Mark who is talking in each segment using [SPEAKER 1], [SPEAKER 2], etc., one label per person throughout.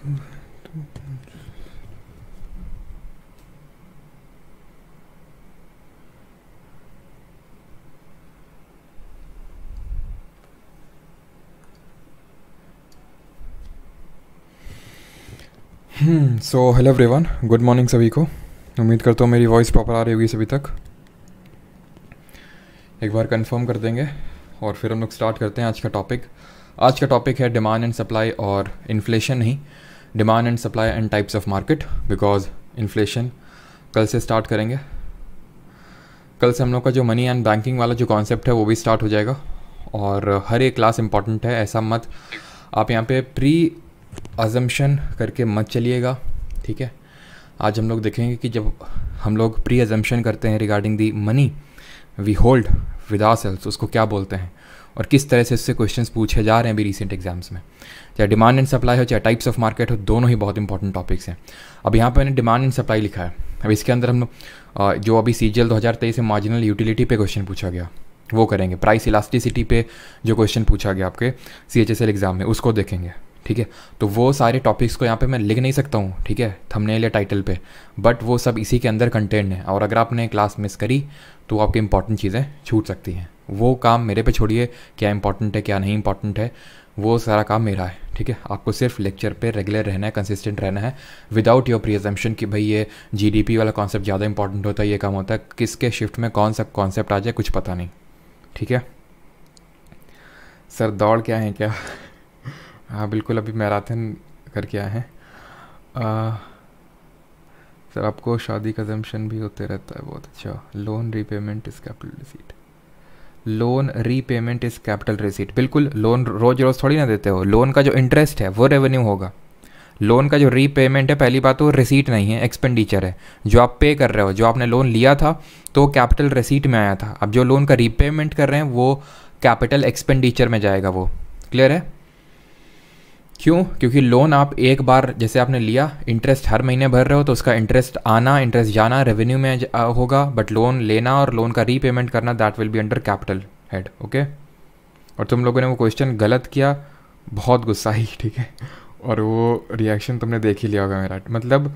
[SPEAKER 1] सो hello everyone good morning सभी को उम्मीद करता हूँ मेरी वॉइस प्रॉपर आ रही होगी सभी तक एक बार कंफर्म कर देंगे और फिर हम लोग स्टार्ट करते हैं आज का टॉपिक आज का टॉपिक है डिमांड एंड सप्लाई और इन्फ्लेशन ही demand and supply and types of market because inflation कल से स्टार्ट करेंगे कल से हम लोग का जो मनी एंड बैंकिंग वाला जो कॉन्सेप्ट है वो भी स्टार्ट हो जाएगा और हर एक क्लास इंपॉर्टेंट है ऐसा मत आप यहाँ पे प्री अजम्पन करके मत चलिएगा ठीक है आज हम लोग देखेंगे कि जब हम लोग प्री अजम्पन करते हैं regarding the money we hold with ourselves उसको क्या बोलते हैं और किस तरह से इससे क्वेश्चन पूछे जा रहे हैं अभी रिसेंट एग्जाम्स में चाहे डिमांड एंड सप्लाई हो चाहे टाइप्स ऑफ मार्केट हो दोनों ही बहुत इंपॉर्टेंट टॉपिक्स हैं अब यहाँ पर मैंने डिमांड एंड सप्लाई लिखा है अब इसके अंदर हम लोग जो अभी सी जी एल दो हज़ार तेईस से मार्जिनल यूटिलिटी पे क्वेश्चन पूछा गया वो करेंगे प्राइस इलास्टिसिटी पे जो क्वेश्चन पूछा गया आपके C H S L exam में उसको देखेंगे ठीक है तो वो सारे टॉपिक्स को यहाँ पे मैं लिख नहीं सकता हूँ ठीक है थंबनेल या टाइटल पे बट वो सब इसी के अंदर कंटेंट है और अगर आपने क्लास मिस करी तो आपकी इंपॉर्टेंट चीज़ें छूट सकती हैं वो काम मेरे पे छोड़िए क्या इंपॉर्टेंट है क्या नहीं इंपॉर्टेंट है वो सारा काम मेरा है ठीक है आपको सिर्फ लेक्चर पे रेगुलर रहना है कंसिस्टेंट रहना है विदाउट योर प्रियजम्पन कि भाई ये जीडीपी वाला कॉन्सेप्ट ज़्यादा इंपॉर्टेंट होता है ये काम होता है किसके शिफ्ट में कौन सा कॉन्सेप्ट आ जाए कुछ पता नहीं ठीक है सर दौड़ क्या है क्या हाँ बिल्कुल अभी मैराथन करके आए हैं सर आपको शादी का जम्पन भी होते रहता है बहुत अच्छा लोन रीपेमेंट इसका receipt loan repayment is capital receipt बिल्कुल लोन रोज रोज थोड़ी ना देते हो लोन का जो इंटरेस्ट है वो रेवेन्यू होगा लोन का जो रीपेमेंट है पहली बात तो रिसीट नहीं है एक्सपेंडिचर है जो आप पे कर रहे हो जो आपने लोन लिया था तो कैपिटल रिसीट में आया था अब जो लोन का रीपेमेंट कर रहे हैं वो कैपिटल एक्सपेंडिचर में जाएगा वो क्लियर है क्यों क्योंकि लोन आप एक बार जैसे आपने लिया इंटरेस्ट हर महीने भर रहे हो तो उसका इंटरेस्ट आना इंटरेस्ट जाना रेवेन्यू में होगा बट लोन लेना और लोन का रीपेमेंट करना that will be under capital head okay और तुम लोगों ने वो क्वेश्चन गलत किया बहुत गुस्सा ही ठीक है और वो रिएक्शन तुमने देख ही लिया होगा मेरा मतलब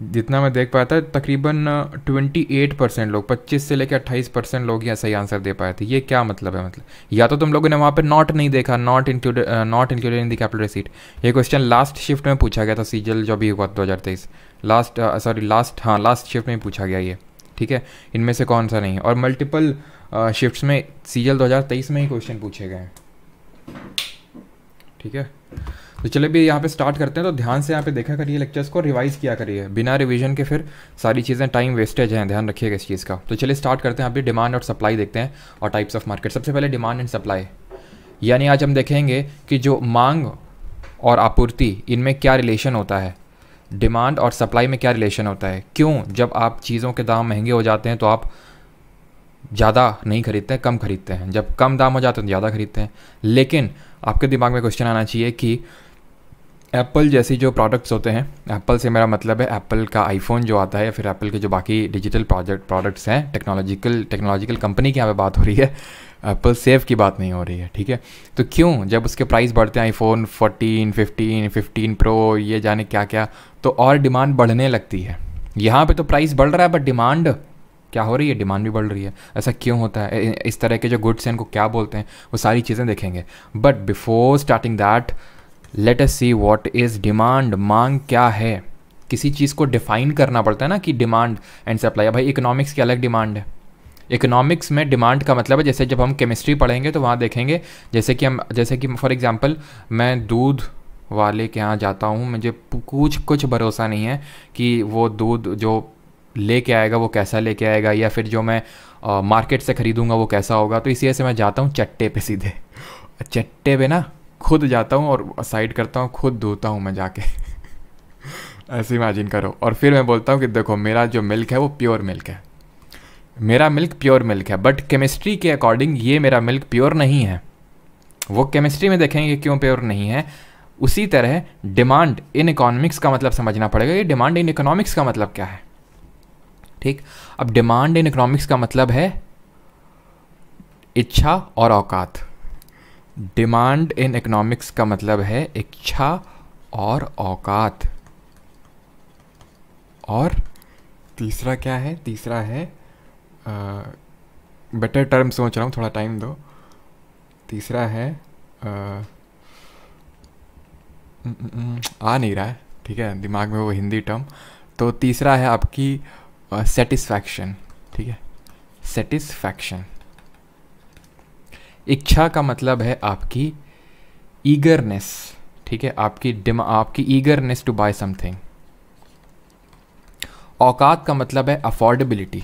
[SPEAKER 1] जितना मैं देख पाया था तकरीबन 28 परसेंट लोग 25 से लेकर 28 परसेंट लोग यहाँ सही आंसर दे पाए थे ये क्या मतलब है मतलब या तो तुम लोगों ने वहाँ पे नॉट नहीं देखा not include not included in the capital receipt ये क्वेश्चन लास्ट शिफ्ट में पूछा गया था सीजल जो भी हुआ दो हज़ार तेईस लास्ट सॉरी लास्ट हाँ लास्ट शिफ्ट में पूछा गया ये ठीक है इनमें से कौन सा नहीं है और मल्टीपल शिफ्ट में सीजल दो में ही क्वेश्चन पूछे गए हैं ठीक है तो चले भी यहाँ पे स्टार्ट करते हैं तो ध्यान से यहाँ पे देखा करिए लेक्चर्स को रिवाइज़ किया करिए बिना रिवीजन के फिर सारी चीज़ें टाइम वेस्टेज हैं ध्यान रखिएगा इस चीज़ का तो चलिए स्टार्ट करते हैं आप भी डिमांड और सप्लाई देखते हैं और टाइप्स ऑफ मार्केट सबसे पहले डिमांड एंड सप्लाई यानी आज हम देखेंगे कि जो मांग और आपूर्ति इनमें क्या रिलेशन होता है डिमांड और सप्लाई में क्या रिलेशन होता है क्यों जब आप चीज़ों के दाम महंगे हो जाते हैं तो आप ज़्यादा नहीं खरीदते हैं कम खरीदते हैं जब कम दाम हो जाते हैं तो ज़्यादा खरीदते हैं लेकिन आपके दिमाग में क्वेश्चन आना चाहिए कि एप्पल जैसी जो प्रोडक्ट्स होते हैं एप्पल से मेरा मतलब है एप्पल का आईफोन जो आता है या फिर एप्पल के जो बाकी डिजिटल प्रोजेक्ट प्रोडक्ट्स हैं टेक्नोलॉजिकल टेक्नोलॉजिकल कंपनी की यहाँ पे बात हो रही है एप्पल सेव की बात नहीं हो रही है ठीक है तो क्यों जब उसके प्राइस बढ़ते हैं आईफोन 14, 15, 15 प्रो ये जाने क्या क्या तो और डिमांड बढ़ने लगती है यहाँ पर तो प्राइस बढ़ रहा है बट डिमांड क्या हो रही है डिमांड भी बढ़ रही है ऐसा क्यों होता है इस तरह के जो गुड्स हैं इनको क्या बोलते हैं वो सारी चीज़ें देखेंगे but before starting that let's see what is demand मांग क्या है किसी चीज़ को डिफाइन करना पड़ता है ना कि डिमांड एंड सप्लाई भाई इकोनॉमिक्स की अलग डिमांड है इकोनॉमिक्स में डिमांड का मतलब है जैसे जब हम केमिस्ट्री पढ़ेंगे तो वहाँ देखेंगे जैसे कि हम जैसे कि फॉर एग्ज़ाम्पल मैं दूध वाले के यहाँ जाता हूँ मुझे कुछ कुछ भरोसा नहीं है कि वो दूध जो लेके आएगा वो कैसा लेके आएगा या फिर जो मैं मार्केट से ख़रीदूँगा वो कैसा होगा तो इसी वजह से मैं जाता हूँ चट्टे पे सीधे चट्टे पे ना खुद जाता हूँ और साइड करता हूँ खुद धोता हूँ मैं जाके ऐसे इमेजिन करो और फिर मैं बोलता हूँ कि देखो मेरा जो मिल्क है वो प्योर मिल्क है मेरा मिल्क प्योर मिल्क है बट केमिस्ट्री के अकॉर्डिंग ये मेरा मिल्क प्योर नहीं है वो केमिस्ट्री में देखेंगे क्यों प्योर नहीं है उसी तरह डिमांड इन इकोनॉमिक्स का मतलब समझना पड़ेगा ये डिमांड इन इकोनॉमिक्स का मतलब क्या है ठीक अब डिमांड इन इकोनॉमिक्स का मतलब है इच्छा और औकात डिमांड इन इकोनॉमिक्स का मतलब है इच्छा और औकात और तीसरा क्या है तीसरा है बेटर टर्म सोच रहा हूँ थोड़ा टाइम दो तीसरा है आ, हम्म, हम्म, हम्म, आ नहीं रहा है ठीक है दिमाग में वो हिंदी टर्म तो तीसरा है आपकी सेटिस्फैक्शन ठीक है सेटिस्फैक्शन इच्छा का मतलब है आपकी ईगरनेस ठीक है आपकी डिम आपकी ईगरनेस टू बाय समथिंग औकात का मतलब है अफोर्डेबिलिटी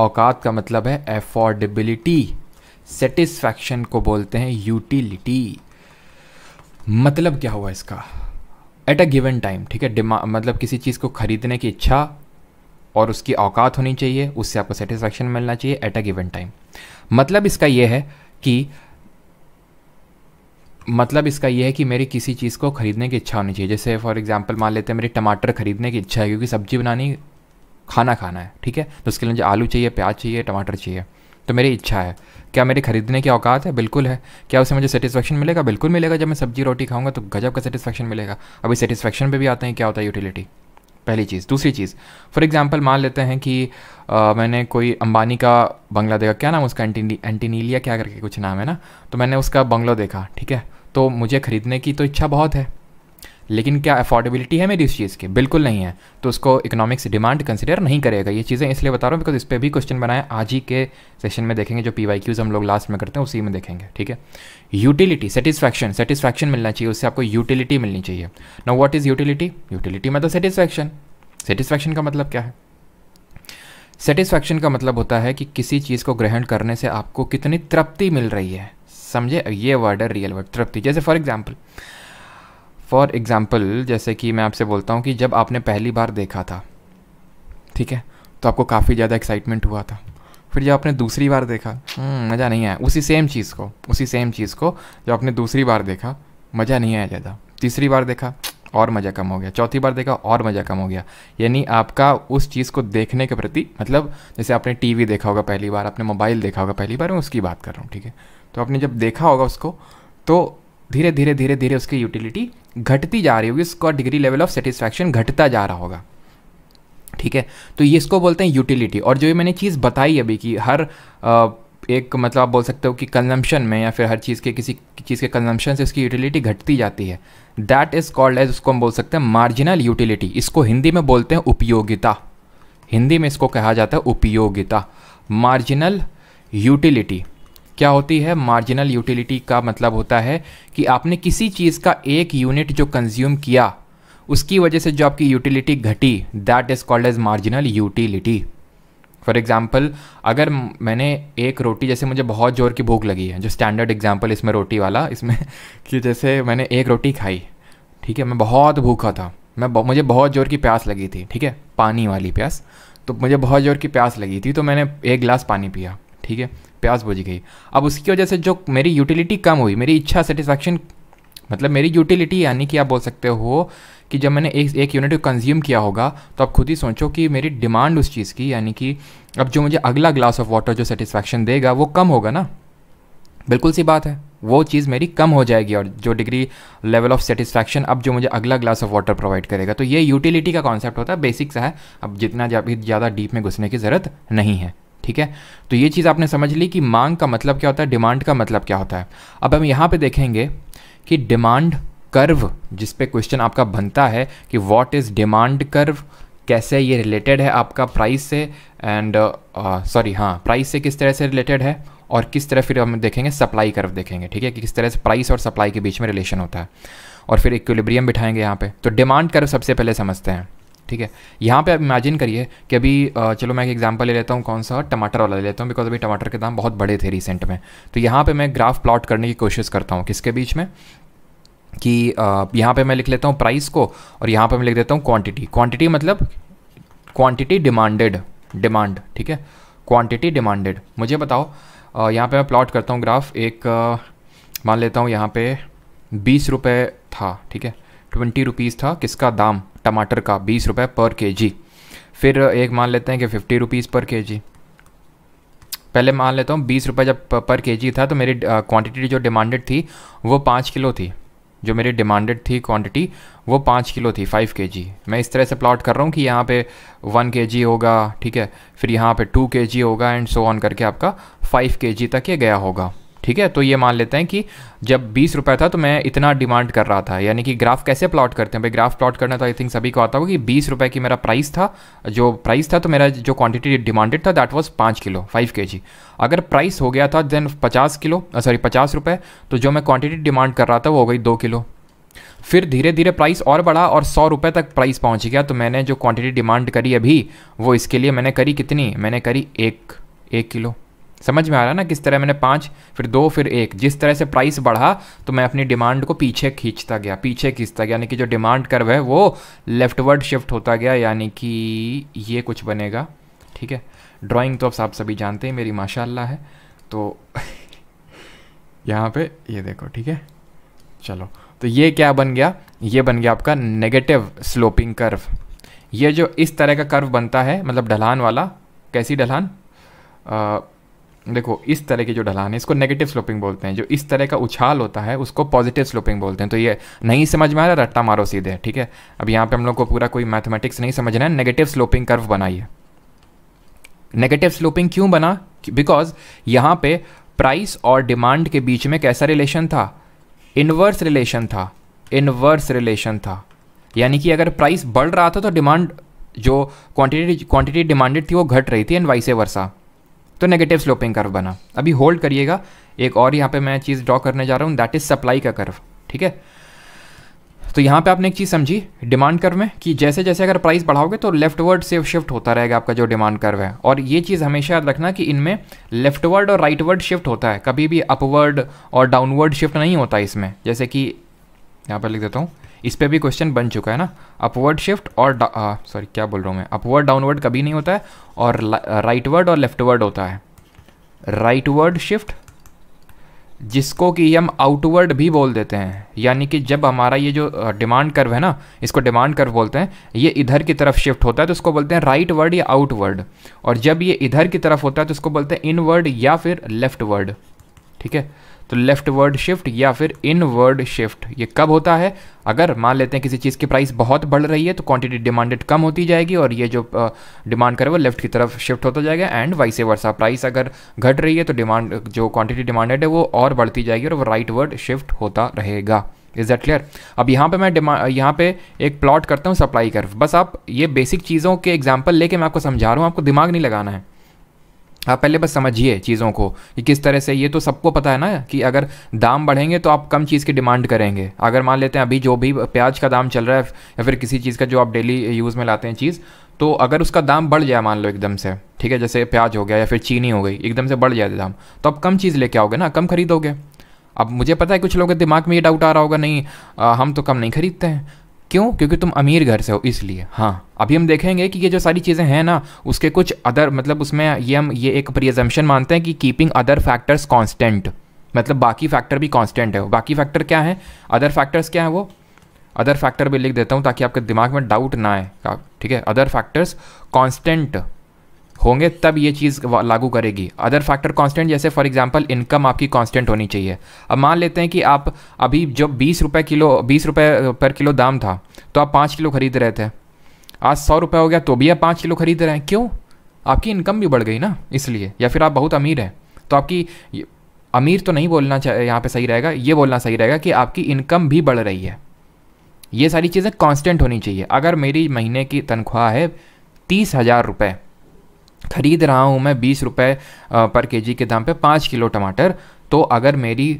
[SPEAKER 1] औकात का मतलब है अफोर्डेबिलिटी सेटिस्फैक्शन को बोलते हैं यूटिलिटी मतलब क्या हुआ इसका एट अ गिवन टाइम ठीक है डिमा मतलब किसी चीज़ को खरीदने की इच्छा और उसकी औकात होनी चाहिए उससे आपको सेटिस्फैक्शन मिलना चाहिए एट अ गिवन टाइम मतलब इसका यह है कि मतलब इसका यह है कि मेरी किसी चीज़ को खरीदने की इच्छा होनी चाहिए जैसे फॉर एग्जांपल मान लेते हैं मेरी टमाटर खरीदने की इच्छा है क्योंकि सब्जी बनानी खाना खाना है ठीक है तो उसके लिए मुझे आलू चाहिए प्याज चाहिए टमाटर चाहिए तो मेरी इच्छा है क्या मेरे खरीदने की औकात है बिल्कुल है क्या उसे मुझे सेटिस्फेक्शन मिलेगा बिल्कुल मिलेगा जब मैं सब्जी रोटी खाऊंगा तो गजब का सेटिस्फेक्शन मिलेगा अभी सेटिस्फेक्शन पे भी आते हैं क्या होता है यूटिलिटी पहली चीज़ दूसरी चीज़ फॉर एग्जाम्पल मान लेते हैं कि आ, मैंने कोई अंबानी का बंगला देखा क्या नाम उसका एंटी एंटीनीलिया क्या करके कुछ नाम है ना तो मैंने उसका बंगला देखा ठीक है तो मुझे ख़रीदने की तो इच्छा बहुत है लेकिन क्या अफोर्डेबिलिटी है मेरी इस चीज़ की बिल्कुल नहीं है तो उसको इकोनॉमिक्स डिमांड कंसिडर नहीं करेगा ये चीज़ें इसलिए बता रहा हूँ बिकॉज इस पर भी क्वेश्चन बनाए आज ही के सेशन में देखेंगे जो पी क्यूज़ हम लोग लास्ट में करते हैं उसी में देखेंगे ठीक है यूटिलिटी सेटिस्फैक्शन सेटिस्फैक्शन मिलना चाहिए उससे आपको यूटिलिटी मिलनी चाहिए ना वॉट इज़ यूटिलिटी यूटिलिटी मतलब सेटिस्फैक्शन सेटिस्फैक्शन का मतलब क्या है सेटिस्फैक्शन का मतलब होता है कि किसी चीज़ को ग्रहण करने से आपको कितनी तृप्ति मिल रही है समझे ये वर्ड है रियल वर्ड तृप्ति जैसे फॉर एग्जाम्पल फॉर एग्ज़ाम्पल जैसे कि मैं आपसे बोलता हूँ कि जब आपने पहली बार देखा था ठीक है तो आपको काफ़ी ज़्यादा एक्साइटमेंट हुआ था फिर जब आपने दूसरी बार देखा हम्म, मज़ा नहीं आया उसी सेम चीज़ को उसी सेम चीज़ को जब आपने दूसरी बार देखा मज़ा नहीं आया ज़्यादा तीसरी बार देखा और मज़ा कम हो गया चौथी बार देखा और मज़ा कम हो गया यानी आपका उस चीज़ को देखने के प्रति मतलब जैसे आपने टीवी देखा होगा पहली बार आपने मोबाइल देखा होगा पहली बार मैं उसकी बात कर रहा हूँ ठीक है तो आपने जब देखा होगा उसको तो धीरे धीरे धीरे धीरे उसकी यूटिलिटी घटती जा रही होगी उसका डिग्री लेवल ऑफ सेटिस्फैक्शन घटता जा रहा होगा ठीक है तो ये इसको बोलते हैं यूटिलिटी और जो ये मैंने चीज़ बताई अभी कि हर एक मतलब आप बोल सकते हो कि कंजम्पशन में या फिर हर चीज़ के किसी चीज़ के कंजम्पशन से उसकी यूटिलिटी घटती जाती है दैट इज़ कॉल्ड एज उसको हम बोल सकते हैं मार्जिनल यूटिलिटी इसको हिंदी में बोलते हैं उपयोगिता हिंदी में इसको कहा जाता है उपयोगिता मार्जिनल यूटिलिटी क्या होती है मार्जिनल यूटिलिटी का मतलब होता है कि आपने किसी चीज़ का एक यूनिट जो कंज्यूम किया उसकी वजह से जो आपकी यूटिलिटी घटी that is called as marginal utility for example अगर मैंने एक रोटी जैसे मुझे बहुत ज़ोर की भूख लगी है जो स्टैंडर्ड एग्जाम्पल इसमें रोटी वाला इसमें कि जैसे मैंने एक रोटी खाई ठीक है मैं बहुत भूखा था मैं मुझे बहुत ज़ोर की प्यास लगी थी ठीक है पानी वाली प्यास तो मुझे बहुत ज़ोर की प्यास लगी थी तो मैंने एक गिलास पानी पिया ठीक है प्यास बुझ गई अब उसकी वजह से जो मेरी यूटिलिटी कम हुई मेरी इच्छा सेटिस्फैक्शन मतलब मेरी यूटिलिटी यानी कि आप बोल सकते हो कि जब मैंने एक एक यूनिट को कंज्यूम किया होगा तो आप खुद ही सोचो कि मेरी डिमांड उस चीज़ की यानी कि अब जो मुझे अगला ग्लास ऑफ वाटर जो सेटिस्फैक्शन देगा वो कम होगा ना बिल्कुल सी बात है वो चीज़ मेरी कम हो जाएगी और जो डिग्री लेवल ऑफ सेटिस्फैक्शन अब जो मुझे अगला ग्लास ऑफ वाटर प्रोवाइड करेगा तो ये यूटिलिटी का कॉन्सेप्ट होता है बेसिक सा है अब जितना ज़्यादा डीप में घुसने की ज़रूरत नहीं है ठीक है तो ये चीज़ आपने समझ ली कि मांग का मतलब क्या होता है डिमांड का मतलब क्या होता है अब हम यहाँ पे देखेंगे कि डिमांड कर्व जिस पे क्वेश्चन आपका बनता है कि व्हाट इज़ डिमांड कर्व कैसे ये रिलेटेड है आपका प्राइस से एंड सॉरी uh, हाँ प्राइस से किस तरह से रिलेटेड है और किस तरह फिर हम देखेंगे सप्लाई कर्व देखेंगे ठीक है कि किस तरह से प्राइस और सप्लाई के बीच में रिलेशन होता है और फिर इक्विलिब्रियम बिठाएंगे यहाँ पे तो डिमांड कर्व सबसे पहले समझते हैं ठीक है यहाँ पे आप इमेजिन करिए कि अभी चलो मैं एक एग्जांपल ले लेता हूँ कौन सा टमाटर वाला ले लेता हूँ बिकॉज अभी टमाटर के दाम बहुत बड़े थे रिसेंट में तो यहाँ पे मैं ग्राफ प्लॉट करने की कोशिश करता हूँ किसके बीच में कि यहाँ पे मैं लिख लेता हूँ प्राइस को और यहाँ पे मैं लिख देता हूँ क्वांटिटी क्वांटिटी मतलब क्वांटिटी डिमांडेड डिमांड ठीक है क्वांटिटी डिमांडेड मुझे बताओ यहाँ पे मैं प्लॉट करता हूँ ग्राफ एक मान लेता हूँ यहाँ पे बीस रुपये था ठीक है ट्वेंटी रुपीज़ था किसका दाम टमाटर का बीस रुपये पर के जी फिर एक मान लेते हैं कि फिफ्टी रुपीज़ पर के जी पहले मान लेता हूँ बीस रुपये जब पर के जी था तो मेरी क्वांटिटी जो डिमांडेड थी वो पाँच किलो थी जो मेरी डिमांडेड थी क्वांटिटी वो पाँच किलो थी फाइव के जी मैं इस तरह से प्लॉट कर रहा हूँ कि यहाँ पे वन के जी होगा ठीक है फिर यहाँ पे टू के जी होगा एंड सो ऑन करके आपका फाइव के जी तक ये गया होगा ठीक है तो ये मान लेते हैं कि जब बीस रुपये था तो मैं इतना डिमांड कर रहा था यानी कि ग्राफ कैसे प्लॉट करते हैं भाई ग्राफ प्लॉट करना तो आई थिंक सभी को आता होगा कि बीस रुपये की मेरा प्राइस था जो प्राइस था तो मेरा जो क्वांटिटी डिमांडेड था दैट वाज पाँच किलो फाइव के जी अगर प्राइस हो गया था देन पचास किलो सॉरी पचास रुपये तो जो मैं क्वान्टिटी डिमांड कर रहा था वो हो गई दो किलो फिर धीरे धीरे प्राइस और बढ़ा और सौ रुपये तक प्राइस पहुँच गया तो मैंने जो क्वांटिटी डिमांड करी अभी वो इसके लिए मैंने करी कितनी मैंने करी एक एक किलो समझ में आ रहा है ना किस तरह मैंने पाँच फिर दो फिर एक जिस तरह से प्राइस बढ़ा तो मैं अपनी डिमांड को पीछे खींचता गया पीछे खींचता गया यानी कि जो डिमांड कर्व है वो लेफ्टवर्ड शिफ्ट होता गया यानी कि ये कुछ बनेगा ठीक है ड्राइंग तो आप सभी जानते हैं मेरी माशाल्लाह है तो यहाँ पे ये देखो ठीक है चलो तो ये क्या बन गया ये बन गया आपका नेगेटिव स्लोपिंग कर्व ये जो इस तरह का कर्व बनता है मतलब ढलान वाला कैसी ढलान देखो इस तरह की जो ढलान है इसको नेगेटिव स्लोपिंग बोलते हैं जो इस तरह का उछाल होता है उसको पॉजिटिव स्लोपिंग बोलते हैं तो ये नहीं समझ में आ रहा रट्टा मारो सीधे ठीक है अब यहाँ पे हम लोग को पूरा कोई मैथमेटिक्स नहीं समझना है नेगेटिव स्लोपिंग कर्व बनाइए नेगेटिव स्लोपिंग क्यों बना बिकॉज यहाँ पे प्राइस और डिमांड के बीच में कैसा रिलेशन था इनवर्स रिलेशन था इनवर्स रिलेशन था यानी कि अगर प्राइस बढ़ रहा था तो डिमांड जो क्वांटिटी क्वांटिटी डिमांडेड थी वो घट रही थी एंड ए वर्षा तो नेगेटिव स्लोपिंग कर्व बना अभी होल्ड करिएगा एक और यहाँ पे मैं चीज़ ड्रॉ करने जा रहा हूँ दैट इज़ सप्लाई का कर्व ठीक है तो यहाँ पे आपने एक चीज़ समझी डिमांड कर्व में कि जैसे जैसे अगर प्राइस बढ़ाओगे तो लेफ्टवर्ड से शिफ्ट होता रहेगा आपका जो डिमांड कर्व है और ये चीज़ हमेशा याद रखना कि इनमें लेफ्टवर्ड और राइटवर्ड शिफ्ट होता है कभी भी अपवर्ड और डाउनवर्ड शिफ्ट नहीं होता इसमें जैसे कि यहाँ पर लिख देता हूँ इस पर भी क्वेश्चन बन चुका है ना अपवर्ड शिफ्ट और सॉरी क्या बोल रहा हूँ मैं अपवर्ड डाउनवर्ड कभी नहीं होता है और राइट वर्ड और लेफ्ट वर्ड होता है राइट वर्ड शिफ्ट जिसको कि हम आउटवर्ड भी बोल देते हैं यानी कि जब हमारा ये जो डिमांड कर्व है ना इसको डिमांड कर्व बोलते हैं ये इधर की तरफ शिफ्ट होता है तो उसको बोलते हैं राइट वर्ड या आउटवर्ड और जब ये इधर की तरफ होता है तो उसको बोलते हैं इनवर्ड या फिर लेफ्ट वर्ड ठीक है तो लेफ्ट वर्ड शिफ्ट या फिर इन वर्ड शिफ्ट ये कब होता है अगर मान लेते हैं किसी चीज़ की प्राइस बहुत बढ़ रही है तो क्वांटिटी डिमांडेड कम होती जाएगी और ये जो डिमांड करे वो लेफ्ट की तरफ शिफ्ट होता जाएगा and vice a versa price अगर घट रही है तो डिमांड जो क्वांटिटी डिमांडेड है वो और बढ़ती जाएगी और वो राइट वर्ड शिफ्ट होता रहेगा इज दैट क्लियर अब यहाँ पे मैं डिमांड यहाँ पे एक प्लॉट करता हूँ सप्लाई कर्व बस आप ये बेसिक चीज़ों के एग्जाम्पल लेके मैं आपको समझा रहा हूँ आपको दिमाग नहीं लगाना है आप पहले बस समझिए चीज़ों को कि किस तरह से ये तो सबको पता है ना कि अगर दाम बढ़ेंगे तो आप कम चीज़ की डिमांड करेंगे अगर मान लेते हैं अभी जो भी प्याज का दाम चल रहा है या फिर किसी चीज़ का जो आप डेली यूज़ में लाते हैं चीज़ तो अगर उसका दाम बढ़ जाए मान लो एकदम से ठीक है जैसे प्याज हो गया या फिर चीनी हो गई एकदम से बढ़ जाए दाम तो आप कम चीज़ लेके आओगे ना कम खरीदोगे अब मुझे पता है कुछ लोगों के दिमाग में ये डाउट आ रहा होगा नहीं आ, हम तो कम नहीं खरीदते हैं क्यों क्योंकि तुम अमीर घर से हो इसलिए हाँ अभी हम देखेंगे कि ये जो सारी चीज़ें हैं ना उसके कुछ अदर मतलब उसमें ये हम ये एक प्रियजम्पन मानते हैं कि कीपिंग अदर फैक्टर्स कॉन्स्टेंट मतलब बाकी फैक्टर भी कॉन्स्टेंट है बाकी फैक्टर क्या है अदर फैक्टर्स क्या है वो अदर फैक्टर भी लिख देता हूँ ताकि आपके दिमाग में डाउट ना आए हाँ, ठीक है अदर फैक्टर्स कॉन्स्टेंट होंगे तब ये चीज़ लागू करेगी अदर फैक्टर कांस्टेंट जैसे फॉर एग्जांपल इनकम आपकी कांस्टेंट होनी चाहिए अब मान लेते हैं कि आप अभी जब बीस रुपये किलो बीस रुपये पर किलो दाम था तो आप पाँच किलो खरीद रहे थे आज सौ रुपये हो गया तो भी आप पाँच किलो खरीद रहे हैं क्यों आपकी इनकम भी बढ़ गई ना इसलिए या फिर आप बहुत अमीर हैं तो आपकी अमीर तो नहीं बोलना चाहिए यहाँ पे सही रहेगा ये बोलना सही रहेगा कि आपकी इनकम भी बढ़ रही है ये सारी चीज़ें कांस्टेंट होनी चाहिए अगर मेरी महीने की तनख्वाह है तीस हज़ार रुपये खरीद रहा हूँ मैं बीस रुपये पर केजी के दाम पे पाँच किलो टमाटर तो अगर मेरी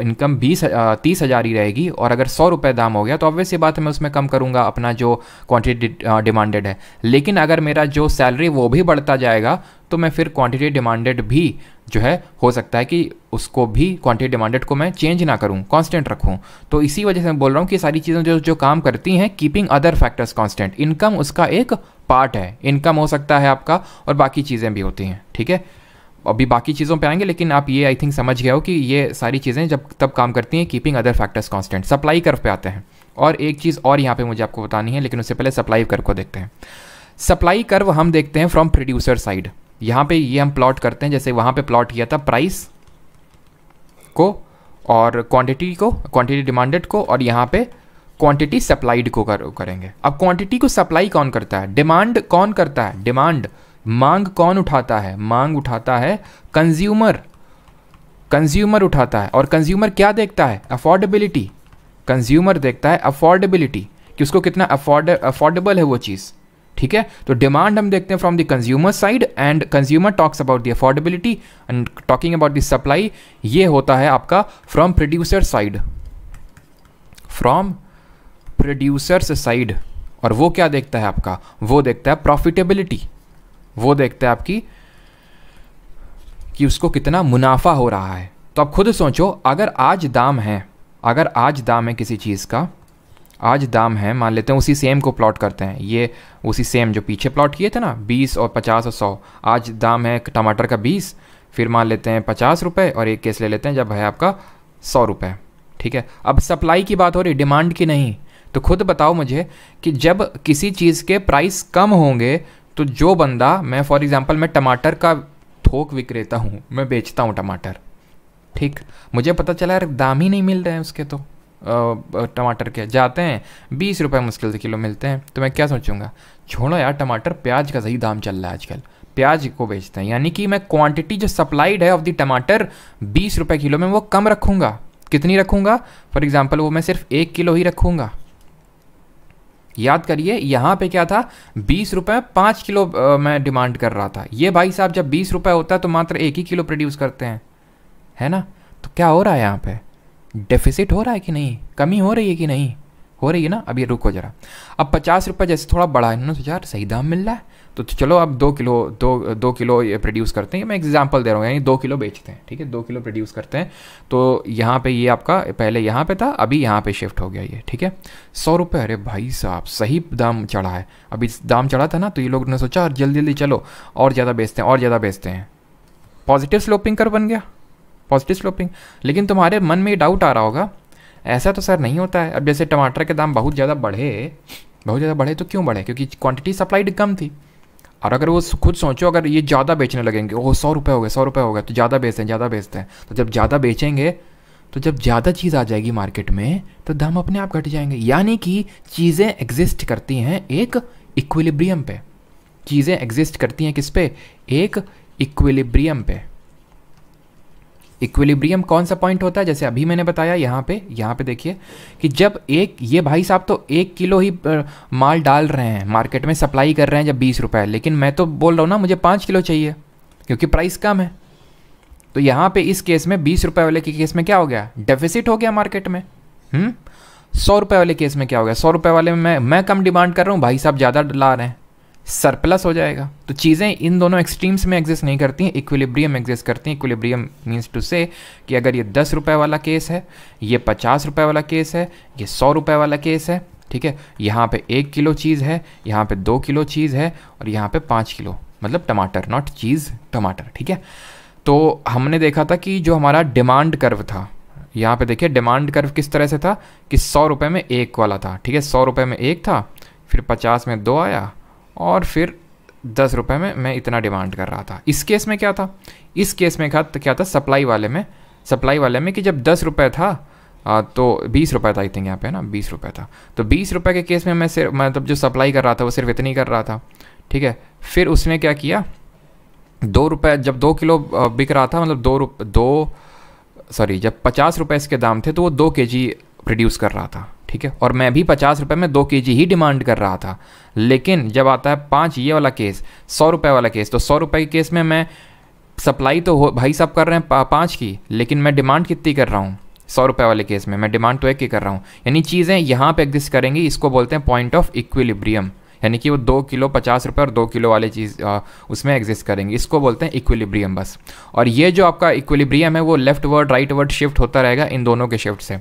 [SPEAKER 1] इनकम बीस तीस हज़ार ही रहेगी और अगर सौ रुपये दाम हो गया तो ऑब्वियस ये बात है मैं उसमें कम करूँगा अपना जो क्वांटिटी डिमांडेड है लेकिन अगर मेरा जो सैलरी वो भी बढ़ता जाएगा तो मैं फिर क्वांटिटी डिमांडेड भी जो है हो सकता है कि उसको भी क्वांटिटी डिमांडेड को मैं चेंज ना करूं कांस्टेंट रखूं तो इसी वजह से मैं बोल रहा हूं कि सारी चीज़ें जो जो काम करती हैं keeping other factors constant income उसका एक पार्ट है इनकम हो सकता है आपका और बाकी चीज़ें भी होती हैं ठीक है अभी बाकी चीज़ों पे आएंगे लेकिन आप ये आई थिंक समझ गए हो कि ये सारी चीज़ें जब तब काम करती हैं keeping other factors constant supply curve पे आते हैं और एक चीज़ और यहाँ पे मुझे आपको बतानी है लेकिन उससे पहले सप्लाई कर्व को देखते हैं सप्लाई कर्व हम देखते हैं फ्रॉम प्रोड्यूसर साइड यहाँ पे ये हम प्लॉट करते हैं जैसे वहाँ पे प्लॉट किया था प्राइस को और क्वांटिटी को क्वांटिटी डिमांडेड को और यहाँ पे क्वांटिटी सप्लाइड को कर, करेंगे अब क्वांटिटी को सप्लाई कौन करता है डिमांड कौन करता है डिमांड मांग कौन उठाता है मांग उठाता है कंज्यूमर कंज्यूमर उठाता है और कंज्यूमर क्या देखता है अफोर्डेबिलिटी कंज्यूमर देखता है अफोर्डेबिलिटी कि उसको कितना अफोर्ड अफोर्डेबल है वो चीज़ ठीक है तो डिमांड हम देखते हैं from the consumer side and consumer talks about the affordability and talking about the supply ये होता है आपका from producer side from producers side और वो क्या देखता है आपका वो देखता है प्रॉफिटेबिलिटी वो देखता है आपकी कि उसको कितना मुनाफा हो रहा है तो आप खुद सोचो अगर आज दाम है अगर आज दाम है किसी चीज़ का आज दाम है मान लेते हैं उसी सेम को प्लॉट करते हैं ये उसी सेम जो पीछे प्लॉट किए थे ना 20 और 50 और 100 आज दाम है टमाटर का 20 फिर मान लेते हैं पचास रुपये और एक केस ले लेते हैं जब है आपका सौ रुपये ठीक है अब सप्लाई की बात हो रही डिमांड की नहीं तो खुद बताओ मुझे कि जब किसी चीज़ के प्राइस कम होंगे तो जो बंदा मैं फॉर एग्ज़ाम्पल मैं टमाटर का थोक विक्रेता हूँ मैं बेचता हूँ टमाटर ठीक मुझे पता चला यार दाम ही नहीं मिल रहे हैं उसके तो टमाटर के जाते हैं बीस रुपये मुश्किल से किलो मिलते हैं तो मैं क्या सोचूंगा छोड़ो यार टमाटर प्याज का सही दाम चल रहा है आजकल प्याज को बेचते हैं यानी कि मैं क्वांटिटी जो सप्लाइड है ऑफ द टमाटर बीस रुपये किलो में वो कम रखूँगा कितनी रखूँगा फॉर एग्ज़ाम्पल वो मैं सिर्फ एक किलो ही रखूँगा याद करिए यहाँ पे क्या था बीस रुपये पाँच किलो मैं डिमांड कर रहा था ये भाई साहब जब बीस रुपये होता है तो मात्र एक ही किलो प्रोड्यूस करते हैं है ना तो क्या हो रहा है यहाँ पे डेफिसिट हो रहा है कि नहीं कमी हो रही है कि नहीं हो रही है ना अब ये रुको जरा अब पचास रुपये जैसे थोड़ा बढ़ा इन्होंने सोचा यार सही दाम मिल रहा है तो चलो आप दो किलो दो दो किलो ये प्रोड्यूस करते हैं मैं एग्जांपल दे रहा हूँ यानी दो किलो बेचते हैं ठीक है दो किलो प्रोड्यूस करते हैं तो यहाँ पे ये आपका पहले यहाँ पे था अभी यहाँ पे शिफ्ट हो गया ये ठीक है सौ रुपये अरे भाई साहब सही दाम चढ़ा है अभी दाम चढ़ा था ना तो ये लोग ने सोचा जल्दी जल्दी चलो और ज़्यादा बेचते हैं और ज़्यादा बेचते हैं पॉजिटिव स्लोपिंग कर बन गया पॉजिटिव स्लोपिंग लेकिन तुम्हारे मन में डाउट आ रहा होगा ऐसा तो सर नहीं होता है अब जैसे टमाटर के दाम बहुत ज़्यादा बढ़े बहुत ज़्यादा बढ़े तो क्यों बढ़े क्योंकि क्वांटिटी सप्लाइड कम थी और अगर वो खुद सोचो अगर ये ज़्यादा बेचने लगेंगे ओह सौ रुपये हो गए सौ रुपये हो गए तो ज़्यादा बेचते हैं ज़्यादा बेचते हैं तो जब ज़्यादा बेचेंगे तो जब ज़्यादा चीज़ आ जाएगी मार्केट में तो दाम अपने आप घट जाएंगे यानी कि चीज़ें एग्जिस्ट करती हैं एक इक्विलिब्रियम पे चीज़ें एग्जिस्ट करती हैं किस पे एक इक्विलिब्रियम पे इक्विलिब्रियम कौन सा पॉइंट होता है जैसे अभी मैंने बताया यहाँ पे यहाँ पे देखिए कि जब एक ये भाई साहब तो एक किलो ही माल डाल रहे हैं मार्केट में सप्लाई कर रहे हैं जब बीस रुपये लेकिन मैं तो बोल रहा हूँ ना मुझे पाँच किलो चाहिए क्योंकि प्राइस कम है तो यहाँ पे इस केस में बीस रुपये वाले के केस में क्या हो गया डेफिसिट हो गया मार्केट में हम्म? सौ रुपये वाले केस में क्या हो गया सौ रुपये वाले में मैं मैं कम डिमांड कर रहा हूँ भाई साहब ज़्यादा ला रहे हैं सरप्लस हो जाएगा तो चीज़ें इन दोनों एक्सट्रीम्स में एग्जिस्ट नहीं करती हैं इक्विलिब्रियम एग्जिस्ट करती हैं इक्विलिब्रियम मीन्स टू से कि अगर ये दस रुपये वाला केस है ये पचास रुपये वाला केस है ये सौ रुपये वाला केस है ठीक है यहाँ पे एक किलो चीज़ है यहाँ पे दो किलो चीज़ है और यहाँ पे पाँच किलो मतलब टमाटर नॉट चीज़ टमाटर ठीक है तो हमने देखा था कि जो हमारा डिमांड कर्व था यहाँ पे देखिए डिमांड कर्व किस तरह से था कि सौ रुपये में एक वाला था ठीक है सौ रुपये में एक था फिर पचास में दो आया और फिर दस रुपये में मैं इतना डिमांड कर रहा था इस केस में क्या था इस केस में क्या क्या था सप्लाई वाले में सप्लाई वाले में कि जब दस रुपये था आ, तो बीस रुपये था आई थिंक यहाँ पे ना बीस रुपये था तो बीस रुपये के केस में मैं सिर्फ मतलब जो सप्लाई कर रहा था वो सिर्फ इतनी कर रहा था ठीक है फिर उसने क्या किया दो रुपये जब दो किलो बिक रहा था मतलब दो रुप दो सॉरी जब पचास रुपये इसके दाम थे तो वो दो के जी प्रोड्यूस कर रहा था ठीक है और मैं भी पचास रुपये में दो के जी ही डिमांड कर रहा था लेकिन जब आता है पाँच ये वाला केस सौ रुपये वाला केस तो सौ रुपये के केस में मैं सप्लाई तो हो भाई साहब कर रहे हैं पाँच की लेकिन मैं डिमांड कितनी कर रहा हूँ सौ रुपये वाले केस में मैं डिमांड तो एक ही कर रहा हूँ यानी चीज़ें यहाँ पे एग्जिस्ट करेंगी इसको बोलते हैं पॉइंट ऑफ इक्विलिब्रियम यानी कि वो दो किलो पचास रुपये और दो किलो वाले चीज़ उसमें एग्जिस्ट करेंगे इसको बोलते हैं इक्विलिब्रियम बस और ये जो आपका इक्विलिब्रियम है वो leftward rightward shift होता रहेगा इन दोनों के शिफ्ट से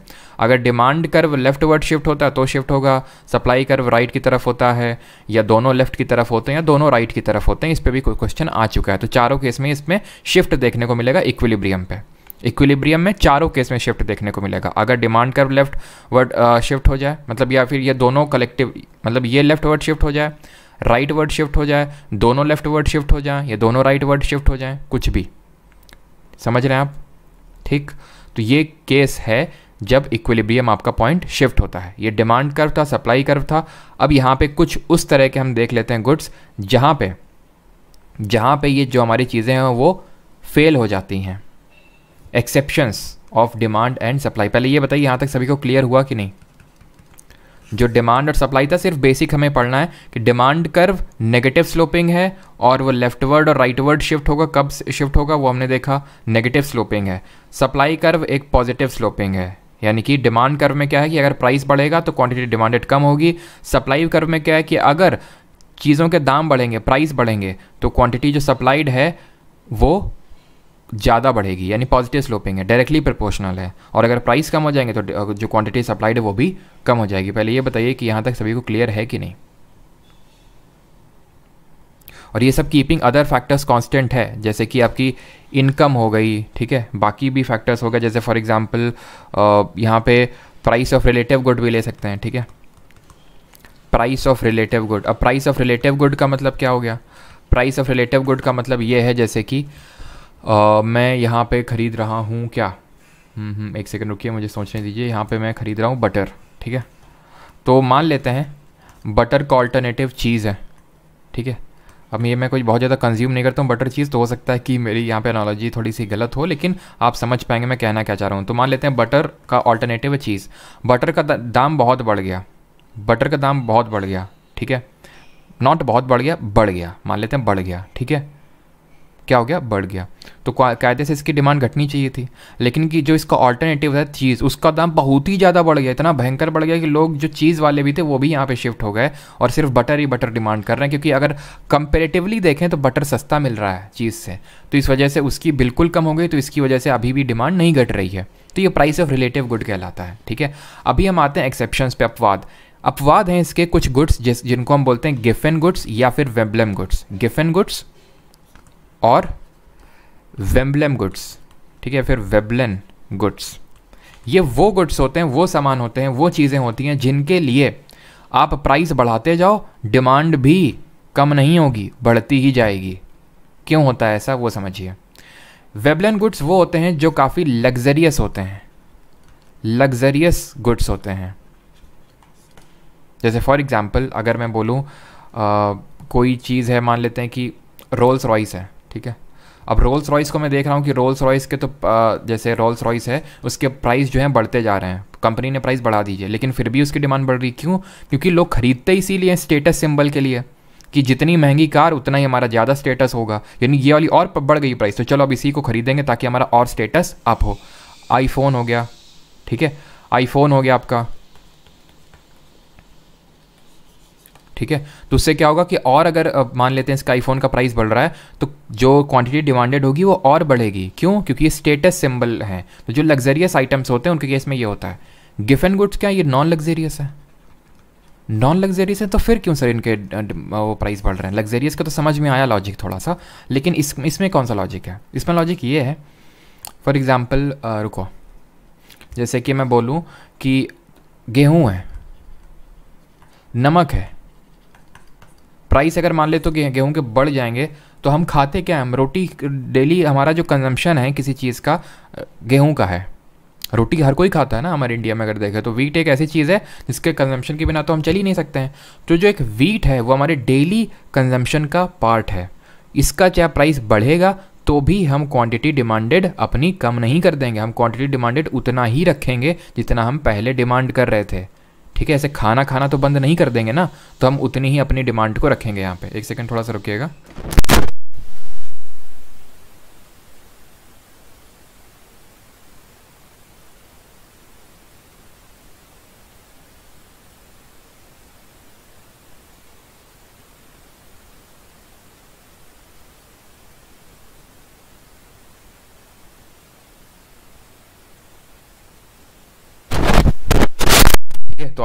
[SPEAKER 1] अगर demand curve leftward shift होता है तो शिफ्ट होगा सप्लाई कर्व राइट की तरफ होता है या दोनों लेफ्ट की तरफ होते हैं या दोनों राइट की तरफ होते हैं इस पर भी कोई क्वेश्चन आ चुका है तो चारों केस में इसमें शिफ्ट देखने को मिलेगा इक्विलिब्रियम पर इक्विलिब्रियम में चारों केस में शिफ्ट देखने को मिलेगा अगर demand curve leftward shift हो जाए मतलब या फिर ये दोनों कलेक्टिव मतलब ये लेफ्ट वर्ड शिफ्ट हो जाए राइट वर्ड शिफ्ट हो जाए दोनों लेफ्ट वर्ड शिफ्ट हो जाए या दोनों राइट वर्ड शिफ्ट हो जाए कुछ भी समझ रहे हैं आप ठीक तो ये केस है जब इक्विलिब्रियम आपका पॉइंट शिफ्ट होता है ये डिमांड कर्व था सप्लाई कर्व था अब यहाँ पे कुछ उस तरह के हम देख लेते हैं गुड्स जहाँ पे जहाँ पे ये जो हमारी चीज़ें हैं वो फेल हो जाती हैं exceptions of demand and supply पहले ये बताइए यहाँ तक सभी को क्लियर हुआ कि नहीं जो डिमांड और सप्लाई था सिर्फ बेसिक हमें पढ़ना है कि डिमांड कर्व नेगेटिव स्लोपिंग है और वो लेफ्टवर्ड और राइटवर्ड शिफ्ट होगा कब शिफ्ट होगा वो हमने देखा नेगेटिव स्लोपिंग है सप्लाई कर्व एक पॉजिटिव स्लोपिंग है यानी कि डिमांड कर्व में क्या है कि अगर प्राइस बढ़ेगा तो क्वांटिटी डिमांडेड कम होगी सप्लाई कर्व में क्या है कि अगर चीज़ों के दाम बढ़ेंगे प्राइस बढ़ेंगे तो क्वांटिटी जो सप्लाइड है वो ज़्यादा बढ़ेगी यानी पॉजिटिव स्लोपिंग है डायरेक्टली प्रोपोर्शनल है और अगर प्राइस कम हो जाएंगे तो जो क्वांटिटी सप्लाइड है वो भी कम हो जाएगी पहले ये बताइए कि यहाँ तक सभी को क्लियर है कि नहीं और ये सब कीपिंग अदर फैक्टर्स कांस्टेंट है जैसे कि आपकी इनकम हो गई ठीक है बाकी भी फैक्टर्स हो गए जैसे फॉर एग्जांपल यहाँ पे प्राइस ऑफ रिलेटिव गुड भी ले सकते हैं ठीक है प्राइस ऑफ रिलेटिव गुड अब प्राइस ऑफ रिलेटिव गुड का मतलब क्या हो गया प्राइस ऑफ रिलेटिव गुड का मतलब ये है जैसे कि uh, आ, मैं यहाँ पे ख़रीद रहा हूँ क्या हम्म, हम्म, एक सेकंड रुकिए मुझे सोचने दीजिए यहाँ पे मैं ख़रीद रहा हूँ बटर ठीक है तो मान लेते हैं बटर का ऑल्टरनेटिव चीज़ है ठीक है अब ये मैं कोई बहुत ज़्यादा कंज्यूम नहीं करता हूँ बटर चीज़ तो हो सकता है कि मेरी यहाँ पे एनोलॉजी थोड़ी सी गलत हो लेकिन आप समझ पाएंगे मैं कहना क्या चाह रहा हूँ तो मान लेते हैं बटर का ऑल्टरनेटिव चीज़ बटर का दाम बहुत बढ़ गया बटर का दाम बहुत बढ़ गया ठीक है नॉट बहुत बढ़ गया बढ़ गया मान लेते हैं बढ़ गया ठीक है क्या हो गया बढ़ गया तो कायदे से इसकी डिमांड घटनी चाहिए थी लेकिन कि जो इसका ऑल्टरनेटिव है चीज़ उसका दाम बहुत ही ज़्यादा बढ़ गया इतना भयंकर बढ़ गया कि लोग जो चीज़ वाले भी थे वो भी यहाँ पे शिफ्ट हो गए और सिर्फ बटर ही बटर डिमांड कर रहे हैं क्योंकि अगर कंपेरेटिवली देखें तो बटर सस्ता मिल रहा है चीज़ से तो इस वजह से उसकी बिल्कुल कम हो गई तो इसकी वजह से अभी भी डिमांड नहीं घट रही है तो ये प्राइस ऑफ रिलेटिव गुड कहलाता है ठीक है अभी हम आते हैं एक्सेप्शन पे अपवाद अपवाद हैं इसके कुछ गुड्स जिस जिनको हम बोलते हैं गिफेन गुड्स या फिर वेब्लम गुड्स गिफेन गुड्स और वेम्बलेम गुड्स ठीक है फिर वेबलन गुड्स ये वो गुड्स होते हैं वो सामान होते हैं वो चीज़ें होती हैं जिनके लिए आप प्राइस बढ़ाते जाओ डिमांड भी कम नहीं होगी बढ़ती ही जाएगी क्यों होता है ऐसा वो समझिए वेबलन गुड्स वो होते हैं जो काफ़ी लग्जरियस होते हैं लग्जरियस गुड्स होते हैं जैसे फॉर एग्ज़ाम्पल अगर मैं बोलूँ कोई चीज़ है मान लेते हैं कि रोल्स रॉइस है ठीक है अब रोल्स रॉयस को मैं देख रहा हूँ कि रोल्स रॉयस के तो जैसे रोल्स रॉयस है उसके प्राइस जो है बढ़ते जा रहे हैं कंपनी ने प्राइस बढ़ा दीजिए लेकिन फिर भी उसकी डिमांड बढ़ रही क्यों क्योंकि लोग खरीदते इसीलिए स्टेटस सिंबल के लिए कि जितनी महंगी कार उतना ही हमारा ज़्यादा स्टेटस होगा यानी ये वाली और बढ़ गई प्राइस तो चलो अब इसी को खरीदेंगे ताकि हमारा और स्टेटस अप हो आईफोन हो गया ठीक है आईफोन हो गया आपका ठीक है तो उससे क्या होगा कि और अगर मान लेते हैं इसका आईफोन का प्राइस बढ़ रहा है तो जो क्वांटिटी डिमांडेड होगी वो और बढ़ेगी क्यों क्योंकि ये स्टेटस सिंबल हैं तो जो लग्जरियस आइटम्स होते हैं उनके केस में ये होता है एंड गुड्स क्या ये नॉन लग्जरियस है नॉन लग्जरियस है तो फिर क्यों सर इनके वो प्राइस बढ़ रहे हैं लग्जरियस का तो समझ में आया लॉजिक थोड़ा सा लेकिन इस इसमें कौन सा लॉजिक है इसमें लॉजिक ये है फॉर एग्ज़ाम्पल रुको जैसे कि मैं बोलूँ कि गेहूँ है नमक है प्राइस अगर मान ले तो गेहूँ के बढ़ जाएंगे तो हम खाते क्या हम रोटी डेली हमारा जो कंजम्पशन है किसी चीज़ का गेहूँ का है रोटी हर कोई खाता है ना हमारे इंडिया में अगर देखें तो वीट एक ऐसी चीज़ है जिसके कंजम्पशन के बिना तो हम चल ही नहीं सकते हैं तो जो एक वीट है वो हमारे डेली कंजम्पशन का पार्ट है इसका चाहे प्राइस बढ़ेगा तो भी हम क्वांटिटी डिमांडेड अपनी कम नहीं कर देंगे हम क्वांटिटी डिमांडेड उतना ही रखेंगे जितना हम पहले डिमांड कर रहे थे ठीक है ऐसे खाना खाना तो बंद नहीं कर देंगे ना तो हम उतनी ही अपनी डिमांड को रखेंगे यहाँ पे एक सेकंड थोड़ा सा रुकिएगा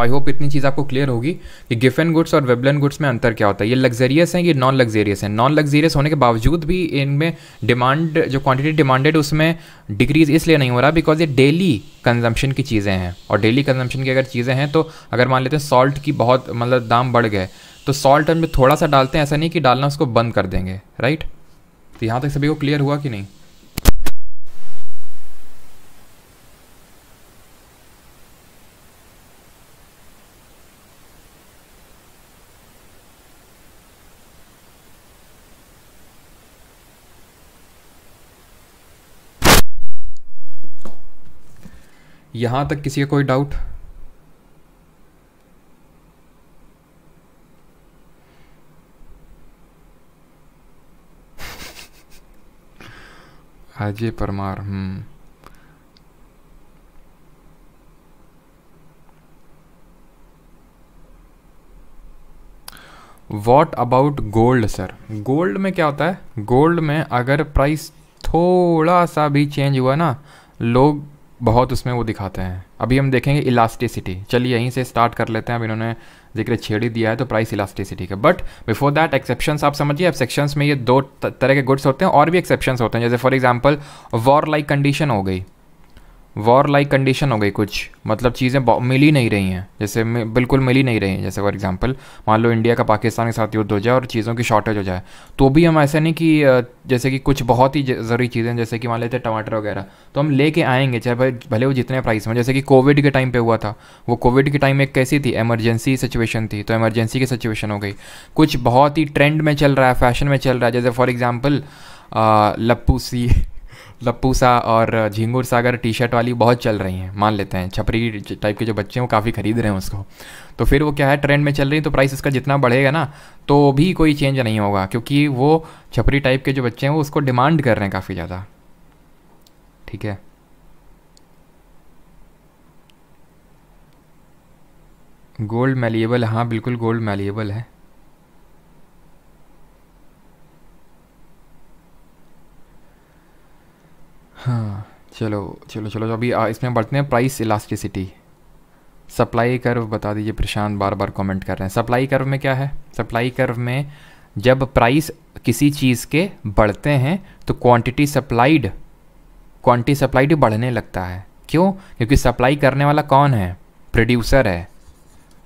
[SPEAKER 1] आई होप इतनी चीज़ आपको क्लियर होगी कि गिफेन गुड्स और वेबलन गुड्स में अंतर क्या होता है ये लग्जरियस हैं ये नॉन लग्जेरियस हैं नॉन लग्जेरियस होने के बावजूद भी इनमें डिमांड जो क्वान्टिटी डिमांडेड उसमें डिक्रीज़ इसलिए नहीं हो रहा बिकॉज ये डेली कंजम्पशन की चीज़ें हैं और डेली कंजम्पशन की अगर चीज़ें हैं तो अगर मान लेते हैं सॉल्ट की बहुत मतलब दाम बढ़ गए तो सॉल्ट हम थोड़ा सा डालते हैं ऐसा नहीं कि डालना उसको बंद कर देंगे राइट तो यहाँ तक सभी को क्लियर हुआ कि नहीं यहां तक किसी का कोई doubt Ajay Parmar hmm what about gold sir gold में क्या होता है गोल्ड में अगर प्राइस थोड़ा सा भी चेंज हुआ ना लोग बहुत उसमें वो दिखाते हैं अभी हम देखेंगे इलास्टिसिटी चलिए यहीं से स्टार्ट कर लेते हैं अब इन्होंने जिक्र छेड़ी दिया है तो प्राइस इलास्टिसिटी का बट बिफोर दैट एक्सेप्शन आप समझिए अब सेक्शन में ये दो तरह के गुड्स होते हैं और भी एक्सेप्शन होते हैं जैसे for example war like condition हो गई वॉर लाइक कंडीशन हो गई कुछ मतलब चीज़ें मिल ही नहीं रही हैं जैसे बिल्कुल मिल ही नहीं रही हैं जैसे फॉर एग्जांपल मान लो इंडिया का पाकिस्तान के साथ युद्ध हो जाए और चीज़ों की शॉर्टेज हो जाए तो भी हम ऐसे नहीं कि जैसे कि कुछ बहुत ही ज़रूरी चीज़ें जैसे कि मान लेते टमाटर वगैरह तो हम लेके आएंगे चाहे भाई भले वो जितने प्राइस में जैसे कि कोविड के टाइम पर हुआ था वो कोविड के टाइम एक कैसी थी एमरजेंसी सिचुएशन थी तो एमरजेंसी की सिचुएशन हो गई कुछ बहुत ही ट्रेंड में चल रहा है फैशन में चल रहा है जैसे फॉर एग्जाम्पल लप्पू सी लप्पूसा और झींगुर सागर टी शर्ट वाली बहुत चल रही हैं मान लेते हैं छपरी टाइप के जो बच्चे हैं वो काफ़ी ख़रीद रहे हैं उसको तो फिर वो क्या है ट्रेंड में चल रही है तो प्राइस उसका जितना बढ़ेगा ना तो भी कोई चेंज नहीं होगा क्योंकि वो छपरी टाइप के जो बच्चे हैं वो उसको डिमांड कर रहे हैं काफ़ी ज़्यादा ठीक है गोल्ड मेलिएबल हाँ बिल्कुल गोल्ड मेलिएबल है हाँ चलो चलो चलो अभी आ, इसमें बढ़ते हैं प्राइस इलास्टिसिटी सप्लाई कर्व बता दीजिए प्रशांत बार बार कमेंट कर रहे हैं सप्लाई कर्व में क्या है सप्लाई कर्व में जब प्राइस किसी चीज़ के बढ़ते हैं तो क्वांटिटी सप्लाइड क्वांटिटी सप्लाइड बढ़ने लगता है क्यों क्योंकि सप्लाई करने वाला कौन है प्रोड्यूसर है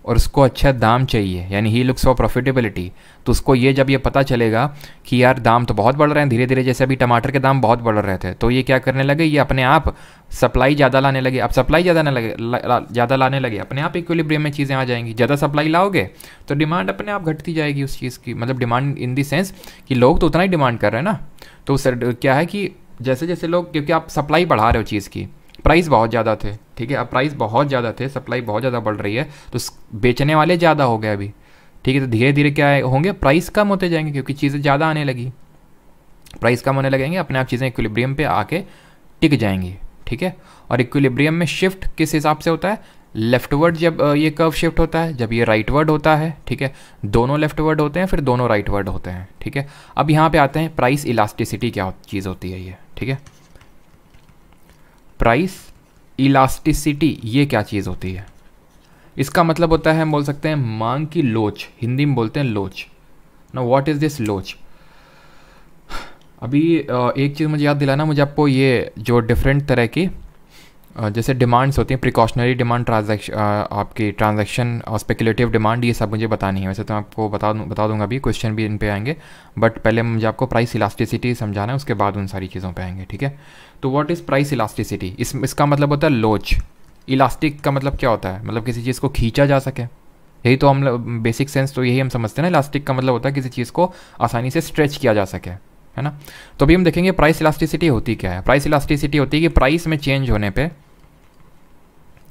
[SPEAKER 1] और उसको अच्छा दाम चाहिए यानी ही लुक्स फॉर प्रॉफिटेबिलिटी तो उसको ये जब ये पता चलेगा कि यार दाम तो बहुत बढ़ रहे हैं धीरे धीरे जैसे अभी टमाटर के दाम बहुत बढ़ रहे थे तो ये क्या करने लगे ये अपने आप सप्लाई ज़्यादा लाने लगे अब सप्लाई ज़्यादा ना लगे ज़्यादा लाने लगे अपने आप इक्विलिब्रियम में चीज़ें आ जाएंगी ज़्यादा सप्लाई लाओगे तो डिमांड अपने आप घटती जाएगी उस चीज़ की मतलब डिमांड इन दी सेंस कि लोग तो उतना ही डिमांड कर रहे हैं ना तो क्या है कि जैसे जैसे लोग क्योंकि आप सप्लाई बढ़ा रहे हो चीज़ की प्राइस बहुत ज़्यादा थे ठीक है अब प्राइस बहुत ज़्यादा थे सप्लाई बहुत ज़्यादा बढ़ रही है तो बेचने वाले ज़्यादा हो गए अभी ठीक है तो धीरे धीरे क्या होंगे प्राइस कम होते जाएंगे क्योंकि चीज़ें ज़्यादा आने लगी प्राइस कम होने लगेंगे अपने आप चीज़ें इक्विलिब्रियम पर आके टिक जाएंगी ठीक है और इक्विलिब्रियम में शिफ्ट किस हिसाब से होता है लेफ्टवर्ड जब ये कर्व शिफ्ट होता है जब ये राइटवर्ड होता है ठीक है दोनों लेफ्टवर्ड होते हैं फिर दोनों राइटवर्ड होते हैं ठीक है अब यहाँ पे आते हैं प्राइस इलास्टिसिटी क्या चीज़ होती है ये ठीक है प्राइस इलास्टिसिटी ये क्या चीज़ होती है इसका मतलब होता है हम बोल सकते हैं मांग की लोच हिंदी में बोलते हैं लोच ना व्हाट इज़ दिस लोच अभी एक चीज़ मुझे याद दिलाना मुझे आपको ये जो डिफरेंट तरह की जैसे डिमांड्स होती हैं प्रिकॉशनरी डिमांड ट्रांजेक्शन आपकी ट्रांजेक्शन और स्पेकुलेटिव डिमांड ये सब मुझे बतानी है वैसे तो मैं आपको बता दूँ बता दूंगा अभी क्वेश्चन भी इन पे आएंगे बट पहले मुझे आपको प्राइस इलास्टिसिटी समझाना है उसके बाद उन सारी चीज़ों पे आएंगे ठीक है तो व्हाट इज़ प्राइस इलास्टिसिटी इस इसका मतलब होता है लोच इलास्टिक का मतलब क्या होता है मतलब किसी चीज़ को खींचा जा सके यही तो हम बेसिक सेंस तो यही हम समझते हैं ना इलास्टिक का मतलब होता है किसी चीज़ को आसानी से स्ट्रेच किया जा सके है ना तो अभी हम देखेंगे प्राइस इलास्टिसिटी होती क्या है प्राइस इलास्टिसिटी होती है कि प्राइस में चेंज होने पर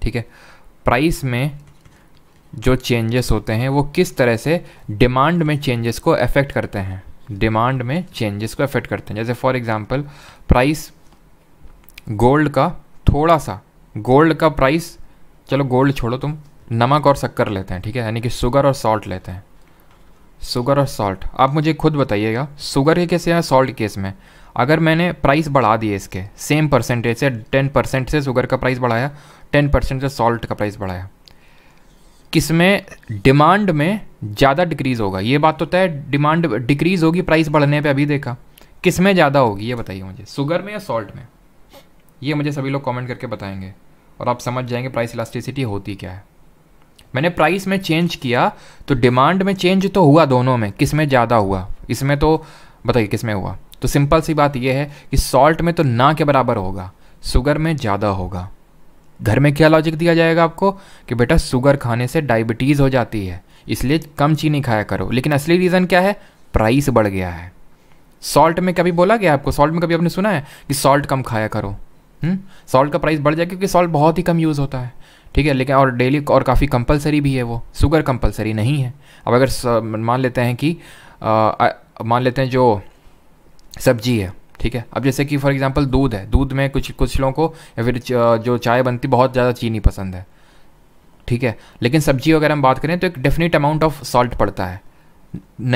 [SPEAKER 1] ठीक है प्राइस में जो चेंजेस होते हैं वो किस तरह से डिमांड में चेंजेस को अफेक्ट करते हैं डिमांड में चेंजेस को अफेक्ट करते हैं जैसे फॉर एग्जांपल प्राइस गोल्ड का थोड़ा सा गोल्ड का प्राइस चलो गोल्ड छोड़ो तुम नमक और शक्कर लेते हैं ठीक है यानी कि शुगर और सॉल्ट लेते हैं शुगर और सॉल्ट आप मुझे खुद बताइएगा शुगर के केस या सॉल्ट केस में अगर मैंने प्राइस बढ़ा दिए इसके सेम परसेंटेज से टेन परसेंट से शुगर का प्राइस बढ़ाया टेन परसेंट से सॉल्ट का प्राइस बढ़ाया किस में डिमांड में ज़्यादा डिक्रीज़ होगा ये बात तो तय डिमांड डिक्रीज़ होगी प्राइस बढ़ने पर अभी देखा किस में ज़्यादा होगी ये बताइए मुझे शुगर में या सॉल्ट में ये मुझे सभी लोग कमेंट करके बताएंगे और आप समझ जाएंगे प्राइस इलास्टिसिटी होती क्या है मैंने प्राइस में चेंज किया तो डिमांड में चेंज तो हुआ दोनों में किस में ज़्यादा हुआ इसमें तो बताइए किस में हुआ तो सिंपल सी बात यह है कि सॉल्ट में तो ना के बराबर होगा शुगर में ज़्यादा होगा घर में क्या लॉजिक दिया जाएगा आपको कि बेटा शुगर खाने से डायबिटीज़ हो जाती है इसलिए कम चीनी खाया करो लेकिन असली रीज़न क्या है प्राइस बढ़ गया है सॉल्ट में कभी बोला गया आपको सॉल्ट में कभी आपने सुना है कि सॉल्ट कम खाया करो सॉल्ट हम्म? का प्राइस बढ़ जाए क्योंकि सॉल्ट बहुत ही कम यूज़ होता है ठीक है लेकिन और डेली और काफ़ी कंपलसरी भी है वो शुगर कंपलसरी नहीं है अब अगर मान लेते हैं कि मान लेते हैं जो सब्जी है ठीक है अब जैसे कि फॉर एग्जांपल दूध है दूध में कुछ कुछ लोगों को या फिर जो चाय बनती बहुत ज़्यादा चीनी पसंद है ठीक है लेकिन सब्जी अगर हम बात करें तो एक डेफिनेट अमाउंट ऑफ सॉल्ट पड़ता है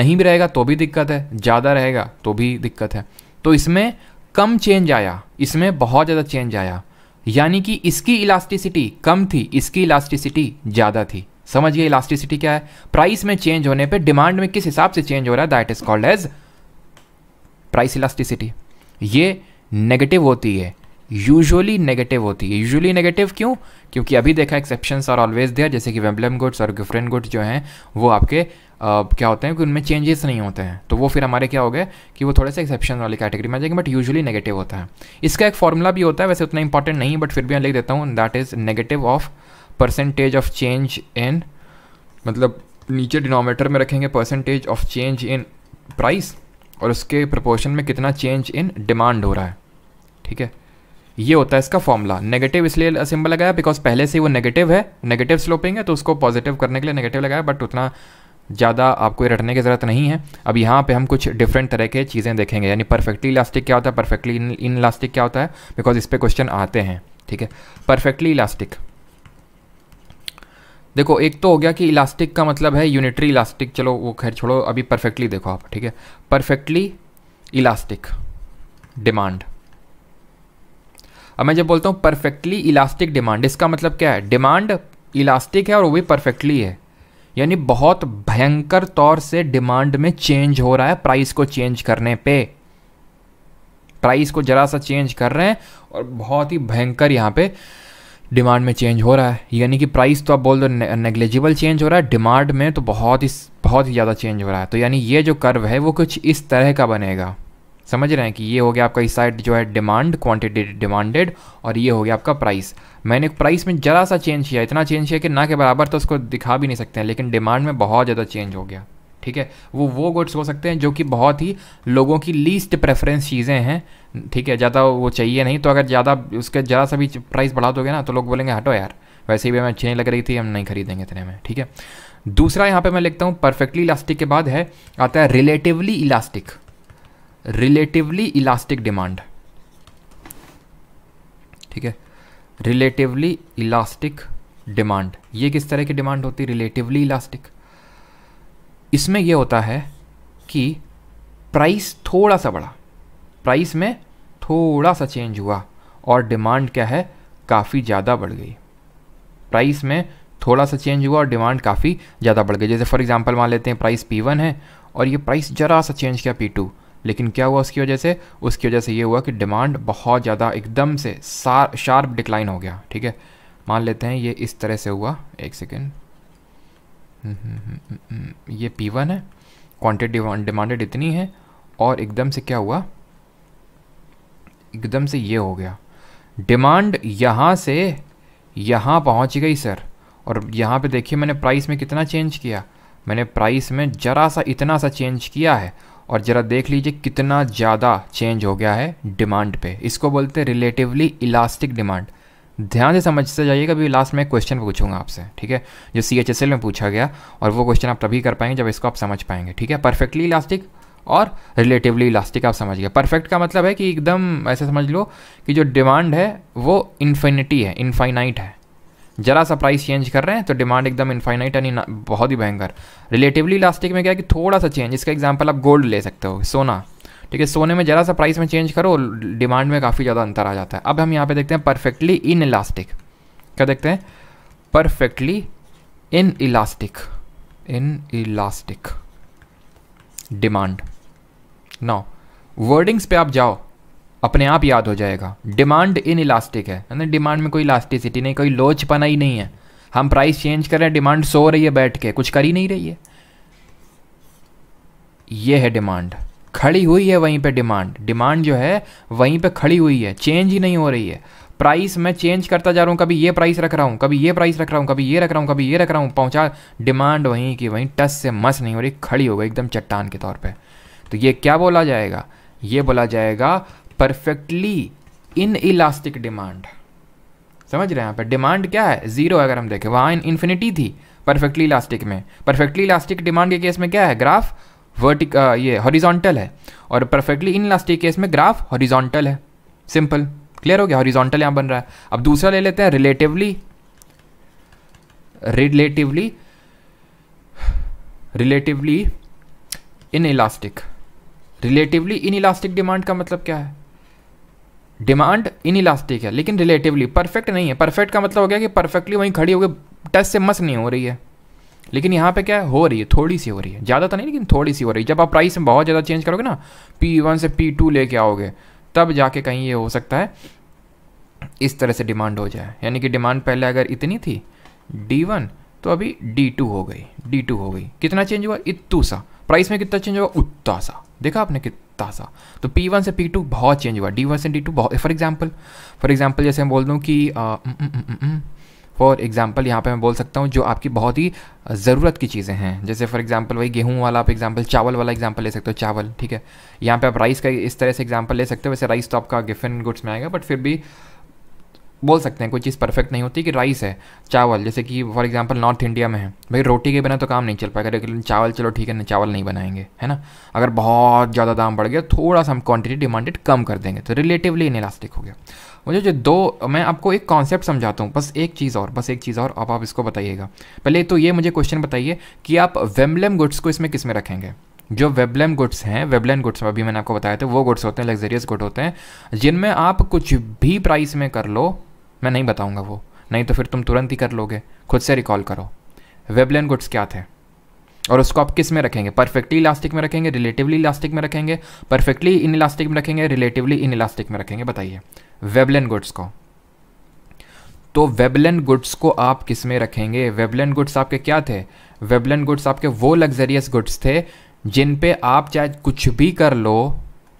[SPEAKER 1] नहीं भी रहेगा तो भी दिक्कत है ज़्यादा रहेगा तो भी दिक्कत है तो इसमें कम चेंज आया इसमें बहुत ज़्यादा चेंज आया यानी कि इसकी इलास्टिसिटी कम थी इसकी इलास्टिसिटी ज़्यादा थी समझिए इलास्टिसिटी क्या है प्राइस में चेंज होने पे डिमांड में किस हिसाब से चेंज हो रहा है that is called as price elasticity ये नेगेटिव होती है यूजुअली नेगेटिव होती है यूजुअली नेगेटिव क्यों क्योंकि अभी देखा एक्सेप्शंस आर ऑलवेज देयर जैसे कि वेम्बलम गुड्स और गिफ्रेन गुड्स जो हैं वो आपके आ, क्या होते हैं कि उनमें चेंजेस नहीं होते हैं तो वो फिर हमारे क्या हो गए कि वो थोड़े से एक्सेप्शन वाली कैटेगरी में आ जाएंगे बट यूजुअली नेगेटिव होता है इसका एक फॉर्मूला भी होता है वैसे उतना इंपॉर्टेंट नहीं बट फिर भी मैं लिख देता हूँ that is negative of percentage of change in मतलब नीचे डिनोमीटर में रखेंगे percentage of change in price और उसके प्रपोर्शन में कितना चेंज इन डिमांड हो रहा है ठीक है ये होता है इसका फॉर्मूला नेगेटिव इसलिए सिंबल लगाया बिकॉज पहले से वो नेगेटिव है नेगेटिव स्लोपिंग है तो उसको पॉजिटिव करने के लिए नेगेटिव लगाया बट उतना ज़्यादा आपको रटने की ज़रूरत नहीं है अब यहाँ पे हम कुछ डिफरेंट तरह के चीज़ें देखेंगे यानी परफेक्टली इलास्टिक क्या होता है परफेक्टली इन इलास्टिक क्या होता है बिकॉज इस पर क्वेश्चन आते हैं ठीक है परफेक्टली इलास्टिक देखो एक तो हो गया कि इलास्टिक का मतलब है यूनिटरी इलास्टिक चलो वो खैर छोड़ो अभी परफेक्टली देखो आप ठीक है परफेक्टली इलास्टिक डिमांड अब मैं जब बोलता हूँ परफेक्टली इलास्टिक डिमांड इसका मतलब क्या है डिमांड इलास्टिक है और वो भी परफेक्टली है यानी बहुत भयंकर तौर से डिमांड में चेंज हो रहा है प्राइस को चेंज करने पे प्राइस को ज़रा सा चेंज कर रहे हैं और बहुत ही भयंकर यहाँ पे डिमांड में चेंज हो रहा है यानी कि प्राइस तो आप बोल दो नेग्लेजिबल चेंज हो रहा है डिमांड में तो बहुत ही बहुत ही ज़्यादा चेंज हो रहा है तो यानी ये जो कर्व है वो कुछ इस तरह का बनेगा समझ रहे हैं कि ये हो गया आपका इस साइड जो है डिमांड क्वांटिटी डिमांडेड और ये हो गया आपका प्राइस मैंने प्राइस में ज़रा सा चेंज किया इतना चेंज किया कि ना के बराबर तो उसको दिखा भी नहीं सकते हैं लेकिन डिमांड में बहुत ज़्यादा चेंज हो गया ठीक है वो वो गुड्स हो सकते हैं जो कि बहुत ही लोगों की लीस्ट प्रेफरेंस चीज़ें हैं ठीक है ज़्यादा वो चाहिए नहीं तो अगर ज़्यादा उसके ज़रा सा भी प्राइस बढ़ा दोगे ना तो लोग बोलेंगे हटो यार वैसे भी हमें अच्छी नहीं लग रही थी हम नहीं खरीदेंगे इतने में ठीक है दूसरा यहाँ पे मैं लिखता हूँ परफेक्टली इलास्टिक के बाद है आता है relatively elastic relatively elastic demand ठीक है रिलेटिवली इलास्टिक डिमांड ये किस तरह की डिमांड होती है रिलेटिवली इलास्टिक इसमें यह होता है कि प्राइस थोड़ा सा बढ़ा प्राइस में थोड़ा सा चेंज हुआ और डिमांड क्या है काफ़ी ज़्यादा बढ़ गई प्राइस में थोड़ा सा चेंज हुआ और डिमांड काफ़ी ज़्यादा बढ़ गई जैसे फॉर एग्जांपल मान लेते हैं प्राइस P1 है और ये प्राइस ज़रा सा चेंज किया P2 लेकिन क्या हुआ उसकी वजह से उसकी वजह से ये हुआ कि डिमांड बहुत ज़्यादा एकदम से शार्प डिक्लाइन हो गया ठीक है मान लेते हैं ये इस तरह से हुआ एक सेकेंड
[SPEAKER 2] हम्म, हम्म,
[SPEAKER 1] हम्म, ये पी वन है क्वान्टिटी डिमांडेड इतनी है और एकदम से क्या हुआ एकदम से ये हो गया डिमांड यहाँ से यहाँ पहुँच गई सर और यहाँ पे देखिए मैंने प्राइस में कितना चेंज किया मैंने प्राइस में ज़रा सा इतना सा चेंज किया है और ज़रा देख लीजिए कितना ज़्यादा चेंज हो गया है डिमांड पे इसको बोलते हैं रिलेटिवली इलास्टिक डिमांड ध्यान से समझते जाइएगा अभी लास्ट में क्वेश्चन पूछूंगा आपसे ठीक है जो सी एच एस एल में पूछा गया और वो क्वेश्चन आप तभी कर पाएंगे जब इसको आप समझ पाएंगे ठीक है परफेक्टली इलास्टिक और रिलेटिवली इलास्टिक आप समझ गए परफेक्ट का मतलब है कि एकदम ऐसे समझ लो कि जो डिमांड है वो इन्फिनिटी है इन्फाइनाइट है जरा सा प्राइस चेंज कर रहे हैं तो डिमांड एकदम इन्फाइनाइट यानी बहुत ही भयंकर रिलेटिवली इलास्टिक में क्या है कि थोड़ा सा चेंज इसका एग्जाम्पल आप गोल्ड ले सकते हो सोना ठीक है सोने में जरा सा प्राइस में चेंज करो डिमांड में काफ़ी ज़्यादा अंतर आ जाता है अब हम यहाँ पे देखते हैं परफेक्टली इन इलास्टिक क्या देखते हैं perfectly in elastic in elastic demand now wordings पे आप जाओ अपने आप याद हो जाएगा डिमांड इन इलास्टिक है ना डिमांड में कोई इलास्टिसिटी नहीं कोई लोचपना ही नहीं है हम प्राइस चेंज कर रहे हैं डिमांड सो रही है बैठ के कुछ कर ही नहीं रही है ये है डिमांड खड़ी हुई है वहीं पे डिमांड डिमांड जो है वहीं पे खड़ी हुई है चेंज ही नहीं हो रही है प्राइस मैं चेंज करता जा रहा हूँ कभी ये प्राइस रख रहा हूँ कभी ये प्राइस रख रहा हूँ कभी ये रख रहा हूँ कभी ये रख रहा हूँ पहुँचा डिमांड वहीं की वहीं टस से मस नहीं हो रही खड़ी हो गई एकदम चट्टान के तौर पर तो ये क्या बोला जाएगा ये बोला जाएगा परफेक्टली इन इलास्टिक डिमांड समझ रहे हैं पर डिमांड क्या है जीरो अगर हम देखें वहाँ इन्फिनिटी थी परफेक्टली इलास्टिक में परफेक्टली इलास्टिक डिमांड के केस में क्या है ग्राफ वर्टिक uh, ये हॉरिजॉन्टल है और परफेक्टली इन इलास्टिक केस में ग्राफ हॉरिजॉन्टल है सिंपल क्लियर हो गया हॉरिजॉन्टल यहाँ बन रहा है अब दूसरा ले लेते हैं relatively relatively relatively in elastic relatively in elastic demand का मतलब क्या है डिमांड इन इलास्टिक है लेकिन रिलेटिवली परफेक्ट नहीं है परफेक्ट का मतलब हो गया कि परफेक्टली वहीं खड़ी हो गई टच से मस नहीं हो रही है लेकिन यहाँ पे क्या है हो रही है थोड़ी सी हो रही है ज़्यादा तो नहीं लेकिन थोड़ी सी हो रही है जब आप प्राइस में बहुत ज़्यादा चेंज करोगे ना पी वन से पी टू लेके आओगे तब जाके कहीं ये हो सकता है इस तरह से डिमांड हो जाए यानी कि डिमांड पहले अगर इतनी थी डी वन तो अभी डी टू हो गई डी टू हो गई कितना चेंज हुआ इतू सा प्राइस में कितना चेंज हुआ उत्ता सा देखा आपने कितना लगता सा तो वन से टू बहुत चेंज हुआ डी वन से टू बहुत फॉर एग्जाम्पल फॉर एग्जाम्पल जैसे मैं बोल दूँ कि फॉर एग्जाम्पल यहाँ पे मैं बोल सकता हूँ जो आपकी बहुत ही ज़रूरत की चीज़ें हैं जैसे फॉर एग्जाम्पल वही गेहूँ वाला आप एग्जाम्पल चावल वाला एग्जाम्पल ले सकते हो चावल ठीक है यहाँ पे आप राइस का इस तरह से एग्जाम्पल ले सकते हो वैसे राइस तो आपका गिफिन गुड्स में आएगा बट फिर भी बोल सकते हैं कोई चीज़ परफेक्ट नहीं होती कि राइस है चावल जैसे कि फॉर एग्जांपल नॉर्थ इंडिया में है भाई रोटी के बिना तो काम नहीं चल पाएगा लेकिन चावल चलो ठीक है ना चावल नहीं बनाएंगे है ना अगर बहुत ज़्यादा दाम बढ़ गया थोड़ा सा हम क्वांटिटी डिमांडेड कम कर देंगे तो रिलेटिवली इन इलास्टिक हो गया मुझे जो दो मैं आपको एक कॉन्सेप्ट समझाता हूँ बस एक चीज़ और बस एक चीज़ और अब आप इसको बताइएगा पहले तो ये मुझे क्वेश्चन बताइए कि आप वेम्बलम गुड्स को इसमें किस में रखेंगे जो वेबलैम गुड्स हैं वेबलैन गुड्स अभी मैंने आपको बताया था वो गुड्स होते हैं लग्जरियस गुड होते हैं जिनमें आप कुछ भी प्राइस में कर लो मैं नहीं बताऊंगा वो नहीं तो फिर तुम तुरंत ही कर लोगे खुद से रिकॉल करो वेबलेन गुड्स क्या थे और उसको आप किस में रखेंगे परफेक्टली इलास्टिक में रखेंगे रिलेटिवली इलास्टिक में रखेंगे परफेक्टली इन इलास्टिक में रखेंगे रिलेटिवली इन इलास्टिक में रखेंगे बताइए वेबलेन गुड्स को तो वेबलेन गुड्स को आप किस में रखेंगे वेबलेन गुड्स आपके क्या थे वेबलेन गुड्स आपके वो लग्जरियस गुड्स थे जिन पे आप चाहे कुछ भी कर लो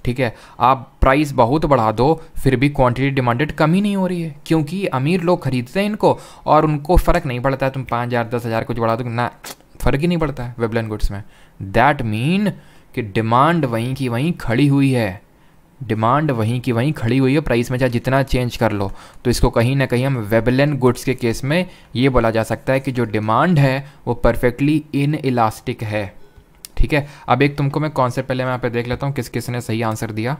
[SPEAKER 1] ठीक है आप प्राइस बहुत बढ़ा दो फिर भी क्वांटिटी डिमांडेड कम ही नहीं हो रही है क्योंकि अमीर लोग खरीदते हैं इनको और उनको फ़र्क नहीं पड़ता है तुम पाँच हज़ार दस हज़ार कुछ बढ़ा दो ना फ़र्क ही नहीं पड़ता है वेबलन गुड्स में दैट मीन कि डिमांड वहीं की वहीं खड़ी हुई है डिमांड वहीं की वहीं खड़ी हुई है प्राइस में चाहे जितना चेंज कर लो तो इसको कहीं ना कहीं हम वेबलन गुड्स के केस में ये बोला जा सकता है कि जो डिमांड है वो परफेक्टली इन इलास्टिक है ठीक है अब एक तुमको मैं कौन से पहले मैं यहाँ पे देख लेता हूँ किस किसने सही आंसर दिया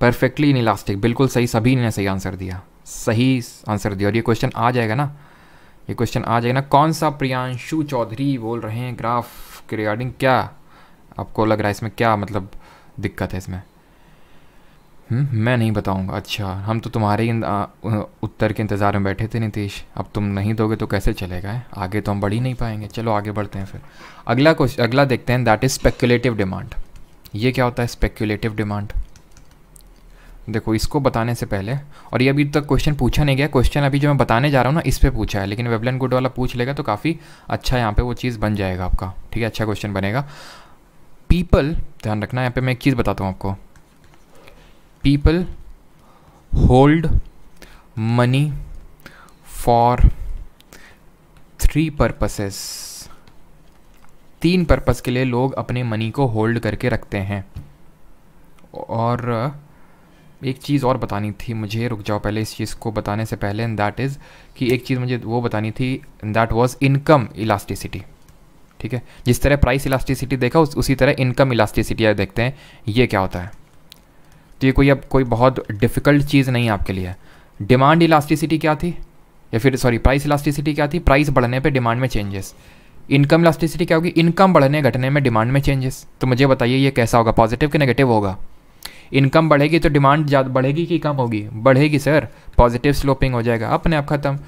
[SPEAKER 1] परफेक्टली इन इलास्टिक बिल्कुल सही सभी ने सही आंसर दिया सही आंसर दिया और ये क्वेश्चन आ जाएगा ना ये क्वेश्चन आ जाएगा ना कौन सा प्रियांशु चौधरी बोल रहे हैं ग्राफ के रिगार्डिंग क्या आपको लग रहा है इसमें क्या मतलब दिक्कत है इसमें हम्म, मैं नहीं बताऊंगा अच्छा हम तो तुम्हारे ही उत्तर के इंतज़ार में बैठे थे नीतीश अब तुम नहीं दोगे तो कैसे चलेगा है? आगे तो हम बढ़ ही नहीं पाएंगे चलो आगे बढ़ते हैं फिर अगला क्वेश्चन अगला देखते हैं दैट इज़ स्पेक्यूलेटिव डिमांड ये क्या होता है स्पेक्यूलेटिव डिमांड देखो इसको बताने से पहले और ये अभी तक क्वेश्चन पूछा नहीं गया क्वेश्चन अभी जो मैं बताने जा रहा हूँ ना इस पर पूछा है लेकिन वेबलैंड गुड वाला पूछ लेगा तो काफ़ी अच्छा यहाँ पर वो चीज़ बन जाएगा आपका ठीक है अच्छा क्वेश्चन बनेगा पीपल ध्यान रखना यहाँ पे मैं एक चीज़ बताता हूँ आपको people hold money for three purposes तीन पर्पस के लिए लोग अपने मनी को होल्ड करके रखते हैं और uh, एक चीज़ और बतानी थी मुझे रुक जाओ पहले इस चीज़ को बताने से पहले एंड दैट इज़ कि एक चीज़ मुझे वो बतानी थी दैट वाज इनकम इलास्टिसिटी ठीक है जिस तरह प्राइस इलास्टिसिटी देखा उस उसी तरह इनकम इलास्टिसिटी देखते हैं ये क्या होता है तो ये कोई अब कोई बहुत डिफ़िकल्ट चीज़ नहीं है आपके लिए डिमांड इलास्टिसिटी क्या थी या फिर सॉरी प्राइस इलास्टिसिटी क्या थी प्राइस बढ़ने पे डिमांड में चेंजेस इनकम इलास्टिसिटी क्या होगी इनकम बढ़ने घटने में डिमांड में चेंजेस तो मुझे बताइए ये कैसा होगा पॉजिटिव कि नेगेटिव होगा इनकम बढ़ेगी तो डिमांड ज़्यादा बढ़ेगी कि कम होगी बढ़ेगी सर पॉजिटिव स्लोपिंग हो जाएगा अपने आप ख़त्म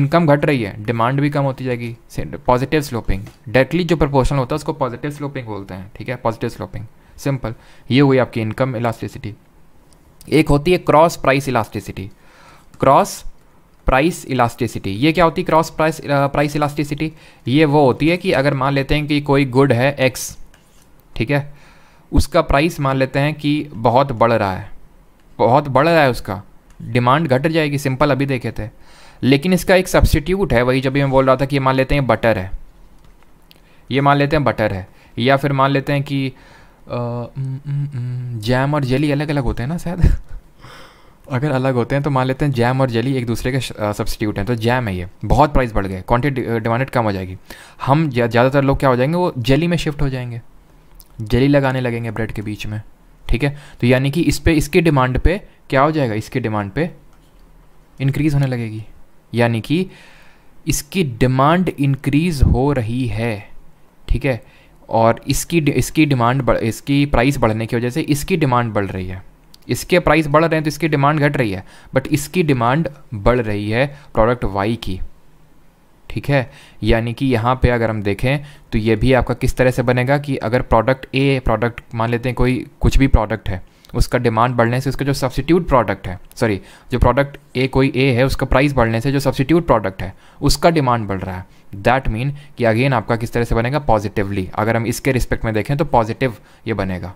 [SPEAKER 1] इनकम घट रही है डिमांड भी कम होती जाएगी पॉजिटिव स्लोपिंग डायरेक्टली जो प्रपोर्शनल होता है उसको पॉजिटिव स्लोपिंग बोलते हैं ठीक है पॉजिटिव स्लोपिंग सिंपल ये हुई आपकी इनकम इलास्टिसिटी एक होती है cross price elasticity cross price elasticity ये क्या होती है क्रॉस प्राइस प्राइस इलास्टिसिटी ये वो होती है कि अगर मान लेते हैं कि कोई गुड है एक्स ठीक है उसका प्राइस मान लेते हैं कि बहुत बढ़ रहा है बहुत बढ़ रहा है उसका डिमांड घट जाएगी सिंपल अभी देखे थे लेकिन इसका एक सब्सिट्यूट है वही जब मैं बोल रहा था कि मान लेते हैं बटर है ये मान लेते हैं बटर है या फिर मान लेते हैं कि जैम और जेली अलग अलग होते हैं ना शायद अगर अलग होते हैं तो मान लेते हैं जैम और जेली एक दूसरे के सब्सटीट्यूट हैं तो जैम है ये बहुत प्राइस बढ़ गए क्वान्टिटी डिमांडेड कम हो जाएगी हम ज़्यादातर लोग क्या हो जाएंगे वो जेली में शिफ्ट हो जाएंगे जेली लगाने लगेंगे ब्रेड के बीच में ठीक है तो यानी कि इस पर इसकी डिमांड पे क्या हो जाएगा इसकी डिमांड पे इंक्रीज़ होने लगेगी यानी कि इसकी डिमांड इंक्रीज़ हो रही है ठीक है और इसकी इसकी डिमांड इसकी प्राइस बढ़ने की वजह से इसकी डिमांड बढ़ रही है इसके प्राइस बढ़ रहे हैं तो इसकी डिमांड घट रही है बट इसकी डिमांड बढ़ रही है प्रोडक्ट वाई की ठीक है यानी कि यहाँ पे अगर हम देखें तो ये भी आपका किस तरह से बनेगा कि अगर प्रोडक्ट ए प्रोडक्ट मान लेते हैं कोई कुछ भी प्रोडक्ट है उसका डिमांड बढ़ने से उसका जो सब्सिट्यूट प्रोडक्ट है सॉरी जो प्रोडक्ट ए कोई ए है उसका प्राइस बढ़ने से जो सब्सिट्यूट प्रोडक्ट है उसका डिमांड बढ़ रहा है दैट मीन कि अगेन आपका किस तरह से बनेगा पॉजिटिवली अगर हम इसके रिस्पेक्ट में देखें तो पॉजिटिव ये बनेगा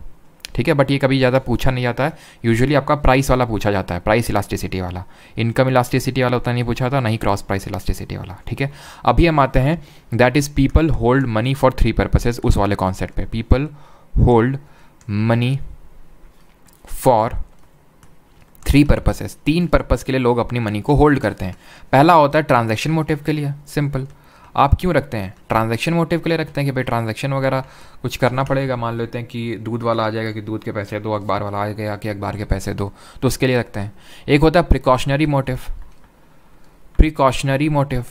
[SPEAKER 1] ठीक है बट ये कभी ज़्यादा पूछा नहीं जाता है यूजुअली आपका प्राइस वाला पूछा जाता है प्राइस इलास्टिसिटी वाला इनकम इलास्टिसिटी वाला उतना नहीं पूछा था नहीं क्रॉस प्राइस इलास्टिसिटी वाला ठीक है अभी हम आते हैं that is people hold money for three purposes उस वाले कॉन्सेप्ट पे people hold money for three purposes तीन पर्पज के लिए लोग अपनी मनी को होल्ड करते हैं पहला होता है ट्रांजेक्शन मोटिव के लिए सिंपल आप क्यों रखते हैं ट्रांजैक्शन मोटिव के लिए रखते हैं कि भाई ट्रांजैक्शन वगैरह कुछ करना पड़ेगा मान लेते हैं कि दूध वाला आ जाएगा कि दूध के पैसे दो अखबार वाला आ गया कि अखबार के पैसे दो तो उसके लिए रखते हैं एक होता है precautionary motive precautionary motive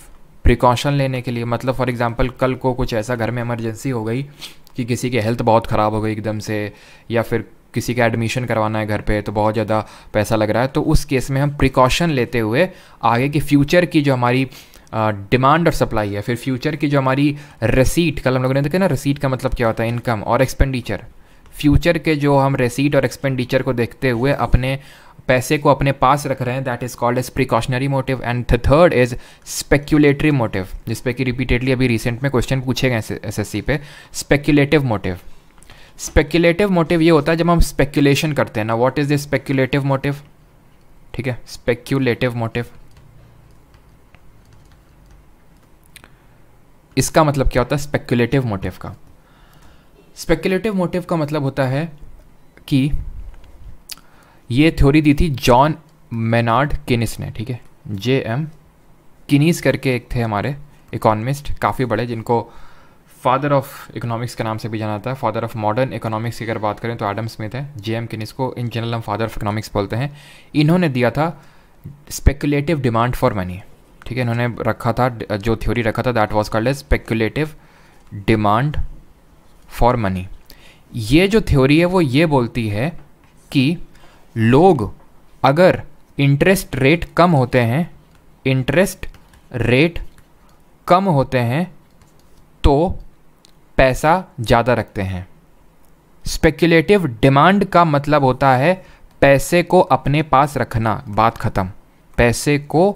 [SPEAKER 1] precaution लेने के लिए मतलब फॉर एग्ज़ाम्पल कल को कुछ ऐसा घर में इमरजेंसी हो गई कि किसी की हेल्थ बहुत ख़राब हो गई एकदम से या फिर किसी का एडमिशन करवाना है घर पे तो बहुत ज़्यादा पैसा लग रहा है तो उस केस में हम प्रिकॉशन लेते हुए आगे की फ्यूचर की जो हमारी डिमांड और सप्लाई है फिर फ्यूचर की जो हमारी रसीट कल हम लोगों ने देखा ना रसीट का मतलब क्या होता है इनकम और एक्सपेंडिचर फ्यूचर के जो हम रसीट और एक्सपेंडिचर को देखते हुए अपने पैसे को अपने पास रख रहे हैं that is called as precautionary motive and the third is speculatory motive जिस पर कि रिपीटेडली अभी रिसेंट में क्वेश्चन पूछे गए एस एस पे स्पेक्यूलेटिव मोटिव स्पेक्यूलेटिव मोटिव ये होता है जब हम स्पेक्यूलेशन करते हैं ना what is the speculative motive ठीक है स्पेक्यूलेटिव मोटिव इसका मतलब क्या होता है स्पेकुलेटिव मोटिव का स्पेकुलेटिव मोटिव का मतलब होता है कि ये थ्योरी दी थी जॉन मेनार्ड किनिस ने ठीक है जे एम किनीस करके एक थे हमारे इकोनॉमिस्ट काफ़ी बड़े जिनको फादर ऑफ इकोनॉमिक्स के नाम से भी जाना जाता है फादर ऑफ मॉडर्न इकोनॉमिक्स की अगर बात करें तो एडम स्मिथ है जे एम किनिस को इन जनरल हम फादर ऑफ इकोनॉमिक्स बोलते हैं इन्होंने दिया था स्पेकुलेटिव डिमांड फॉर मनी ठीक है इन्होंने रखा था जो थ्योरी रखा था that was called as demand for money ये जो थ्योरी है वो ये बोलती है कि लोग अगर इंटरेस्ट रेट कम होते हैं इंटरेस्ट रेट कम होते हैं तो पैसा ज़्यादा रखते हैं स्पेक्यूलेटिव डिमांड का मतलब होता है पैसे को अपने पास रखना बात ख़त्म पैसे को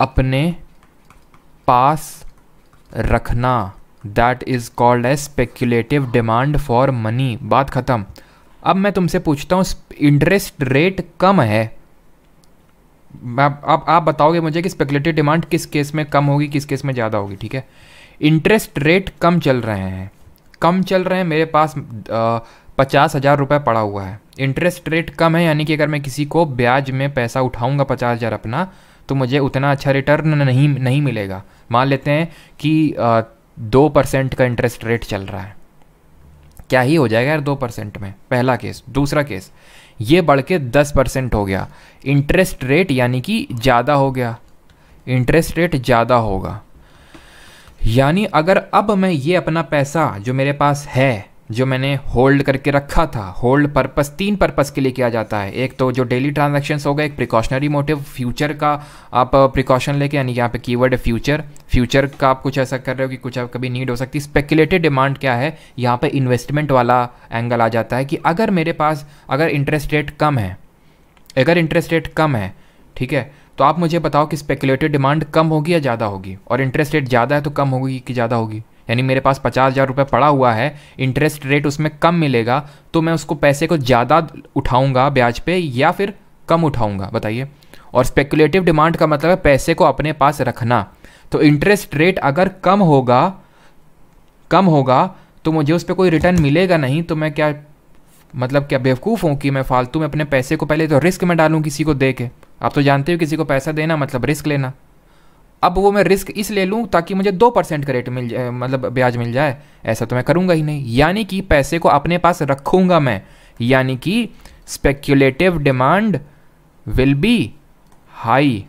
[SPEAKER 1] अपने पास रखना that is called as speculative demand for money बात ख़त्म अब मैं तुमसे पूछता हूँ इंटरेस्ट रेट कम है अब आप, आप बताओगे मुझे कि स्पेकुलेटिव डिमांड किस केस में कम होगी किस केस में ज़्यादा होगी ठीक है इंटरेस्ट रेट कम चल रहे हैं कम चल रहे हैं मेरे पास पचास हज़ार रुपये पड़ा हुआ है इंटरेस्ट रेट कम है यानी कि अगर मैं किसी को ब्याज में पैसा उठाऊंगा पचास हज़ार अपना तो मुझे उतना अच्छा रिटर्न नहीं नहीं मिलेगा मान लेते हैं कि आ, दो परसेंट का इंटरेस्ट रेट चल रहा है क्या ही हो जाएगा यार दो परसेंट में पहला केस दूसरा केस ये बढ़ के दस परसेंट हो गया इंटरेस्ट रेट यानी कि ज़्यादा हो गया इंटरेस्ट रेट ज़्यादा होगा यानी अगर अब मैं ये अपना पैसा जो मेरे पास है जो मैंने होल्ड करके रखा था होल्ड पर्पस तीन पर्पस के लिए किया जाता है एक तो जो डेली हो गए एक प्रिकॉशनरी मोटिव फ्यूचर का आप प्रिकॉशन लेके यानी यहाँ पे कीवर्ड है फ्यूचर फ्यूचर का आप कुछ ऐसा कर रहे हो कि कुछ आप कभी नीड हो सकती स्पेकुलेटेड डिमांड क्या है यहाँ पे इन्वेस्टमेंट वाला एंगल आ जाता है कि अगर मेरे पास अगर इंटरेस्ट रेट कम है अगर इंटरेस्ट रेट कम है ठीक है तो आप मुझे बताओ कि स्पेकुलेटेड डिमांड कम होगी या ज़्यादा होगी और इंटरेस्ट रेट ज़्यादा है तो कम होगी कि ज़्यादा होगी यानी मेरे पास पचास हज़ार रुपये पड़ा हुआ है इंटरेस्ट रेट उसमें कम मिलेगा तो मैं उसको पैसे को ज़्यादा उठाऊँगा ब्याज पे या फिर कम उठाऊँगा बताइए और स्पेकुलेटिव डिमांड का मतलब है पैसे को अपने पास रखना तो इंटरेस्ट रेट अगर कम होगा कम होगा तो मुझे उस पर कोई रिटर्न मिलेगा नहीं तो मैं क्या मतलब क्या बेवकूफ़ हूँ कि मैं फालतू में अपने पैसे को पहले तो रिस्क में डालूँ किसी को दे के आप तो जानते हो किसी को पैसा देना मतलब रिस्क लेना अब वो मैं रिस्क इसलिए लूँ ताकि मुझे दो परसेंट का रेट मिल जाए मतलब ब्याज मिल जाए ऐसा तो मैं करूँगा ही नहीं यानी कि पैसे को अपने पास रखूँगा मैं यानी कि speculative demand will be high